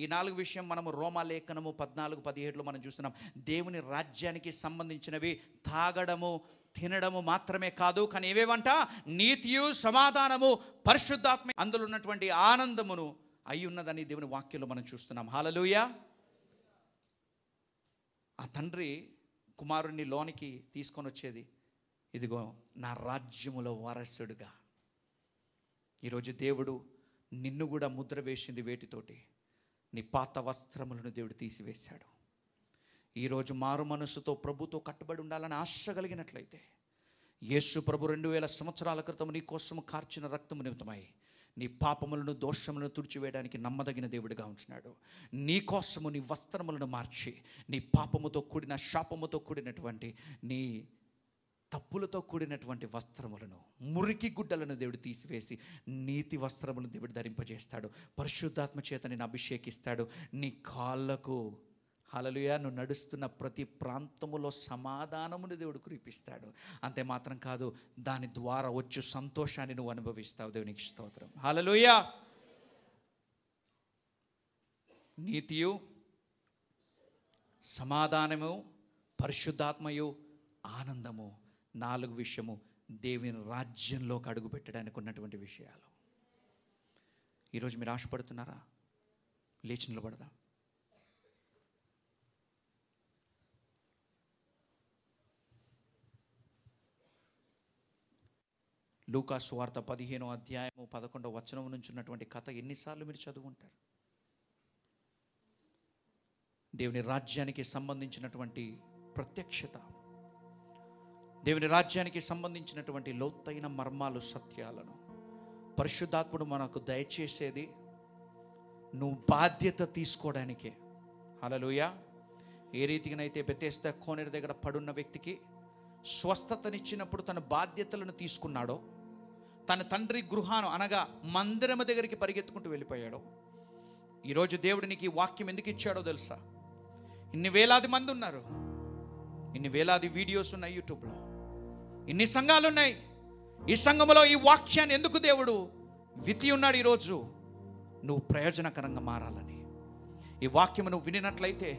ఈ నాలుగు విషయం మనము రోమలేఖనము పద్నాలుగు పదిహేడులో మనం చూస్తున్నాం దేవుని రాజ్యానికి సంబంధించినవి తాగడము తినడము మాత్రమే కాదు కానీ ఏవేవంట నీతియు సమాధానము పరిశుద్ధాత్మ అందులో ఉన్నటువంటి ఆనందమును అయి ఉన్నదని దేవుని వాక్యంలో మనం చూస్తున్నాం హాలలుయ ఆ తండ్రి కుమారుణ్ణి లోనికి తీసుకొని వచ్చేది ఇదిగో నా రాజ్యముల వారసుడుగా ఈరోజు దేవుడు నిన్ను కూడా ముద్ర వేసింది వేటితోటి నీ పాత వస్త్రములను దేవుడు తీసివేశాడు ఈరోజు మారు మనసుతో ప్రభుతో కట్టుబడి ఉండాలని ఆశ కలిగినట్లయితే యేసు ప్రభు రెండు వేల సంవత్సరాల క్రితం నీ కోసం కార్చిన రక్తము నిమిత్తమై నీ పాపములను దోషములను తుడిచివేయడానికి నమ్మదగిన దేవుడిగా ఉంటున్నాడు నీ కోసము నీ వస్త్రములను మార్చి నీ పాపముతో కూడిన శాపముతో కూడినటువంటి నీ తప్పులతో కూడినటువంటి వస్త్రములను మురికి గుడ్డలను దేవుడు తీసివేసి నీతి వస్త్రములను దేవుడు ధరింపజేస్తాడు పరిశుద్ధాత్మ చేత నేను అభిషేకిస్తాడు నీ కాళ్ళకు హలలుయా నువ్వు నడుస్తున్న ప్రతి ప్రాంతములో సమాధానమును దేవుడు కురిపిస్తాడు అంతే మాత్రం కాదు దాని ద్వారా వచ్చు సంతోషాన్ని నువ్వు అనుభవిస్తావు దేవునికి స్తోత్రం హలలుయా నీతియు సమాధానము పరిశుద్ధాత్మయు ఆనందము నాలుగు విషయము దేవుని రాజ్యంలోకి అడుగు పెట్టడానికి ఉన్నటువంటి విషయాలు ఈరోజు మీరు ఆశపడుతున్నారా లేచి నిలబడదాం లూకాస్ వార్త పదిహేను అధ్యాయము పదకొండవ వచనం నుంచి ఉన్నటువంటి కథ ఎన్నిసార్లు మీరు చదువుకుంటారు దేవుని రాజ్యానికి సంబంధించినటువంటి ప్రత్యక్షత దేవుని రాజ్యానికి సంబంధించినటువంటి లోతైన మర్మాలు సత్యాలను పరిశుద్ధాత్ముడు మనకు దయచేసేది నువ్వు బాధ్యత తీసుకోవడానికే అలలుయ ఏ రీతిగానైతే బెతేస్త కోనేరు దగ్గర పడున్న వ్యక్తికి స్వస్థతనిచ్చినప్పుడు తన బాధ్యతలను తీసుకున్నాడో తన తండ్రి గృహాను అనగా మందిరము దగ్గరికి పరిగెత్తుకుంటూ వెళ్ళిపోయాడు ఈరోజు దేవుడు నీకు ఈ వాక్యం ఎందుకు ఇచ్చాడో తెలుసా ఇన్ని వేలాది మంది ఉన్నారు ఇన్ని వేలాది వీడియోస్ ఉన్నాయి యూట్యూబ్లో ఇన్ని సంఘాలు ఉన్నాయి ఈ సంఘములో ఈ వాక్యాన్ని ఎందుకు దేవుడు వితి ఉన్నాడు ఈరోజు నువ్వు ప్రయోజనకరంగా మారాలని ఈ వాక్యం నువ్వు వినినట్లయితే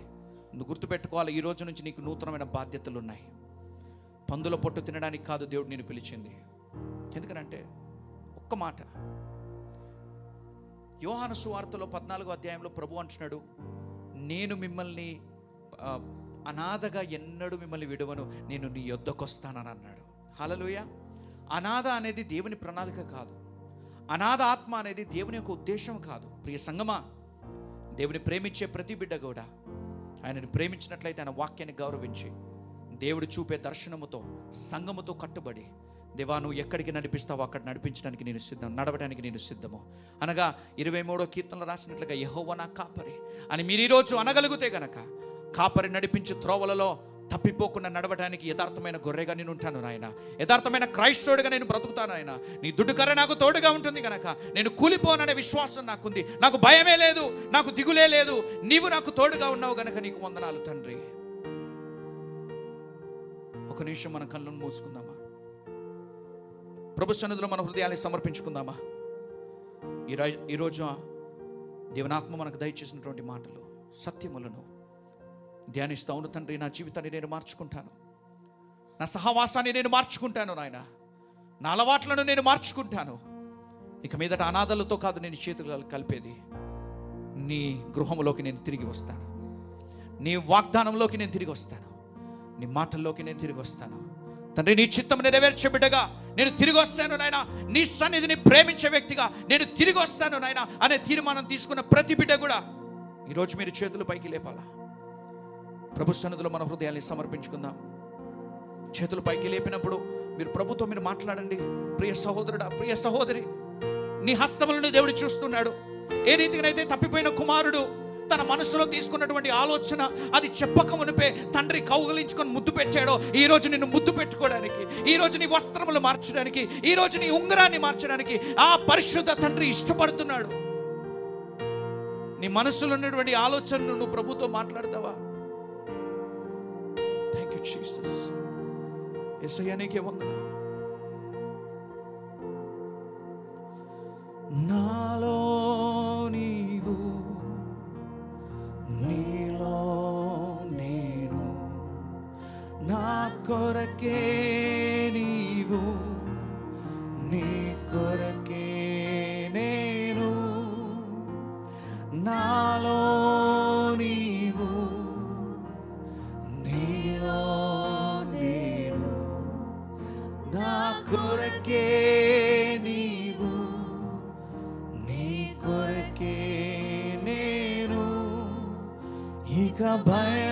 నువ్వు గుర్తుపెట్టుకోవాలి ఈ రోజు నుంచి నీకు నూతనమైన బాధ్యతలు ఉన్నాయి పందుల పొట్టు తినడానికి కాదు దేవుడు నేను పిలిచింది ఎందుకనంటే ఒక్క మాట యోహాను సువార్తలో పద్నాలుగో అధ్యాయంలో ప్రభు అంటున్నాడు నేను మిమ్మల్ని అనాథగా ఎన్నడు మిమ్మల్ని విడవను నేను నీ యొద్దకొస్తానని అన్నాడు హలలుయ అనాథ అనేది దేవుని ప్రణాళిక కాదు అనాథ ఆత్మ అనేది దేవుని యొక్క ఉద్దేశం కాదు ప్రియ సంగమా దేవుని ప్రేమించే ప్రతి బిడ్డ కూడా ఆయనను ప్రేమించినట్లయితే ఆయన వాక్యాన్ని గౌరవించి దేవుడు చూపే దర్శనముతో సంగముతో కట్టుబడి దేవా నువ్వు ఎక్కడికి నడిపిస్తావో అక్కడ నడిపించడానికి నేను సిద్ధం నడవడానికి నేను సిద్ధము అనగా ఇరవై మూడో కీర్తనలు రాసినట్లుగా యహోవ నా కాపరి అని మీరు ఈరోజు అనగలిగితే గనక కాపరి నడిపించే త్రోవలలో తప్పిపోకుండా నడవడానికి యథార్థమైన గొర్రెగా నేను ఉంటాను నాయన యథార్థమైన క్రైస్తవుడిగా నేను బ్రతుకుతాను ఆయన నీ దుడ్డుకర నాకు తోడుగా ఉంటుంది కనుక నేను కూలిపోననే విశ్వాసం నాకుంది నాకు భయమే లేదు నాకు దిగులే లేదు నీవు నాకు తోడుగా ఉన్నావు గనక నీకు వందనాలు తండ్రి ఒక నిమిషం మన కళ్ళను మూసుకుందాం ప్రభు సన్నిధిలో మన హృదయాన్ని సమర్పించుకుందామా ఈరోజు దేవనాత్మ మనకు దయచేసినటువంటి మాటలు సత్యములను ధ్యానిస్తా ఉన్న తండ్రి నా జీవితాన్ని నేను మార్చుకుంటాను నా సహవాసాన్ని నేను మార్చుకుంటాను నాయన నా అలవాట్లను నేను మార్చుకుంటాను ఇక మీదట అనాథలతో కాదు నేను చేతులు కలిపేది నీ గృహంలోకి నేను తిరిగి వస్తాను నీ వాగ్దానంలోకి నేను తిరిగి వస్తాను నీ మాటల్లోకి నేను తిరిగి వస్తాను తండ్రి నీ చిత్తం నెరవేర్చే బిడ్డగా నేను తిరిగి వస్తాను నాయన నీ సన్నిధిని ప్రేమించే వ్యక్తిగా నేను తిరిగి వస్తాను నాయన అనే తీర్మానం తీసుకున్న ప్రతి బిడ్డ కూడా ఈరోజు మీరు చేతులు పైకి లేపాలా ప్రభు సన్నిధిలో మన హృదయాన్ని సమర్పించుకుందాం చేతులు పైకి లేపినప్పుడు మీరు ప్రభుత్వం మీరు మాట్లాడండి ప్రియ సహోదరుడా ప్రియ సహోదరి నీ హస్తములను దేవుడు చూస్తున్నాడు ఏ రీతిగానైతే తప్పిపోయిన కుమారుడు తన మనసులో తీసుకున్నటువంటి ఆలోచన అది చెప్పక మునిపే తండ్రి కౌగలించుకొని ముద్దు పెట్టాడో ఈరోజు నిన్ను ముద్దు పెట్టుకోవడానికి ఈరోజు నీ వస్త్రములు మార్చడానికి ఈరోజు నీ ఉంగరాన్ని మార్చడానికి ఆ పరిశుద్ధ తండ్రి ఇష్టపడుతున్నాడు నీ మనసులో ఉన్నటువంటి ఆలోచనను నువ్వు ప్రభుతో మాట్లాడతావా థ్యాంక్ యూ జీసస్ ఎస్ఐనికే వందనాలు నాలో కొరకే నీవు నీ కొరకే నేను నాలో నీవు నీలో నేను నా కొరకే నీవు నీ కొరకే నేను ఇక భయం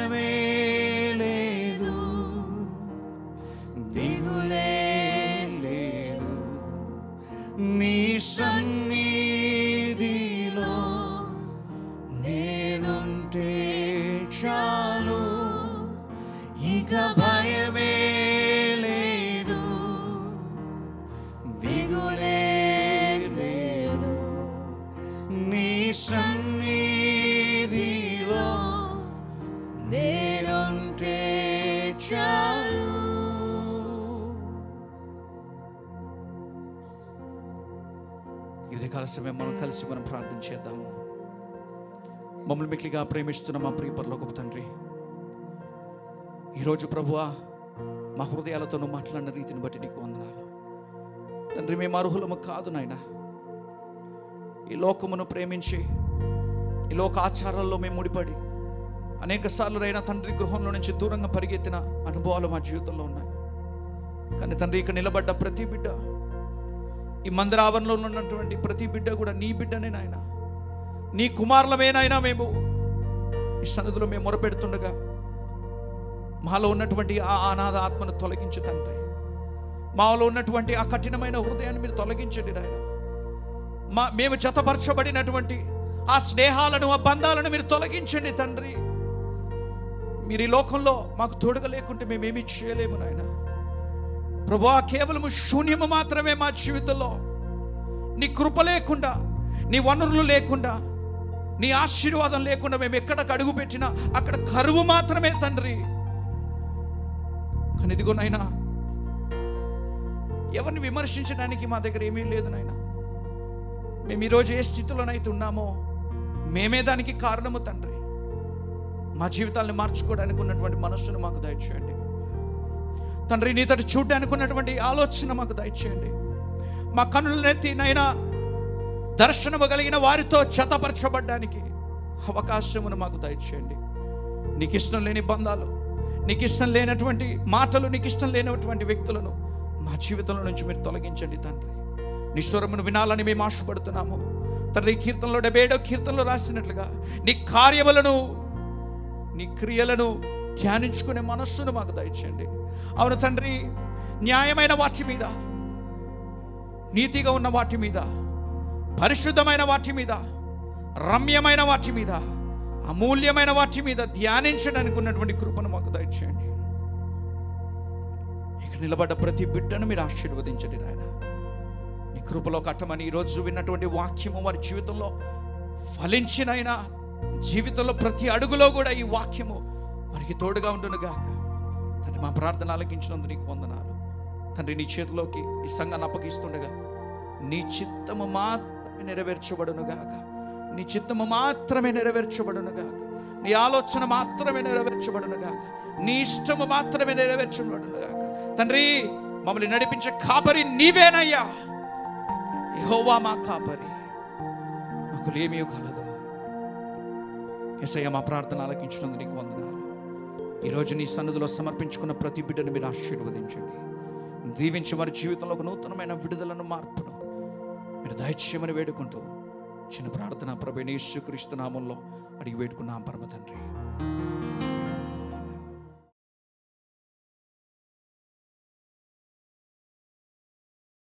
సమయం మనం కలిసి మనం ప్రార్థన చేద్దాము మమ్మల్ని మిక్కిలిగా ప్రేమిస్తున్న మా ప్రియ పరలోకపు తండ్రి ఈరోజు ప్రభువా మా హృదయాలతోనూ మాట్లాడిన రీతిని బట్టి నీకు వందనాలు తండ్రి మేము అర్హులము కాదు నాయన ఈ లోకమును ప్రేమించి ఈ లోక ఆచారాల్లో మేము ముడిపడి అనేక సార్లు అయినా తండ్రి గృహంలో నుంచి దూరంగా పరిగెత్తిన అనుభవాలు మా జీవితంలో ఉన్నాయి కానీ తండ్రి ఇక్కడ నిలబడ్డ ప్రతి బిడ్డ ఈ మందిరావరణలో ఉన్నటువంటి ప్రతి బిడ్డ కూడా నీ బిడ్డనే నాయన నీ కుమారులమేనాయనా మేము ఈ సన్నిధిలో మేము మొరపెడుతుండగా మాలో ఉన్నటువంటి ఆ అనాథ ఆత్మను తొలగించు తండ్రి మాలో ఉన్నటువంటి ఆ కఠినమైన హృదయాన్ని మీరు తొలగించండి నాయన మా మేము జతపరచబడినటువంటి ఆ స్నేహాలను ఆ బంధాలను మీరు తొలగించండి తండ్రి మీరు ఈ లోకంలో మాకు తోడుగా లేకుంటే మేమేమీ చేయలేము నాయనా ప్రభా కేవలము శూన్యము మాత్రమే మా జీవితంలో నీ కృప లేకుండా నీ వనరులు లేకుండా నీ ఆశీర్వాదం లేకుండా మేము ఎక్కడికి అడుగు పెట్టినా అక్కడ కరువు మాత్రమే తండ్రి కానీ ఇదిగో నాయనా ఎవరిని విమర్శించడానికి మా దగ్గర ఏమీ లేదు నాయన మేము ఈరోజు ఏ స్థితిలోనైతే ఉన్నామో మేమే దానికి కారణము తండ్రి మా జీవితాన్ని మార్చుకోవడానికి ఉన్నటువంటి మనస్సును మాకు దయచేయండి తండ్రి నీ తట చూడ్డానికి ఉన్నటువంటి ఆలోచన మాకు దయచేయండి మా కనులనే నైనా దర్శనము కలిగిన వారితో చతపరచబడ్డానికి అవకాశమును మాకు దయచేయండి నీకు ఇష్టం లేని బంధాలు నీకు ఇష్టం లేనటువంటి మాటలు నీకు ఇష్టం లేనటువంటి వ్యక్తులను మా జీవితంలో నుంచి మీరు తొలగించండి తండ్రి నీ స్వరమును వినాలని మేము ఆశపడుతున్నాము తండ్రి కీర్తనలో డెబేడో కీర్తనలో రాసినట్లుగా నీ కార్యములను నీ క్రియలను ధ్యానించుకునే మనస్సును మాకు దయచేయండి అవును తండ్రి న్యాయమైన వాటి మీద నీతిగా ఉన్న వాటి మీద పరిశుద్ధమైన వాటి మీద రమ్యమైన వాటి మీద అమూల్యమైన వాటి మీద ధ్యానించడానికి ఉన్నటువంటి కృపను మాకు దయచేయండి ఇక్కడ నిలబడ్డ ప్రతి బిడ్డను మీరు ఆశీర్వదించండి నాయన నీ కృపలో కట్టమని ఈరోజు విన్నటువంటి వాక్యము వారి జీవితంలో ఫలించినైనా జీవితంలో ప్రతి అడుగులో కూడా ఈ వాక్యము వారికి తోడుగా గాక మా ప్రార్థన ఆలకించినందు నీకు వందనాలు తండ్రి నీ చేతిలోకి ఈ సంఘాన్ని అప్పగిస్తుండగా నీ చిత్తము మాత్రమే నెరవేర్చబడునుగాక నీ చిత్తము మాత్రమే నెరవేర్చబడునుగాక నీ ఆలోచన మాత్రమే నెరవేర్చబడునుగాక నీ ఇష్టము మాత్రమే నెరవేర్చబడునుగాక తండ్రి మమ్మల్ని నడిపించే కాపరి నీవేనయ్యా యహోవా మా కాపరి మాకు లేమీ కలదు అయ్యా మా ప్రార్థన ఆలకించినందు నీకు వందనాలు ఈరోజు నీ సన్నిధిలో సమర్పించుకున్న ప్రతి బిడ్డను మీరు ఆశీర్వదించండి దీవించి వారి జీవితంలో ఒక నూతనమైన విడుదలను మార్పును మీరు దయచేయమని వేడుకుంటూ చిన్న ప్రార్థన ప్రభు క్రీస్తు నామంలో అడిగి వేడుకున్నాం పరమ తండ్రి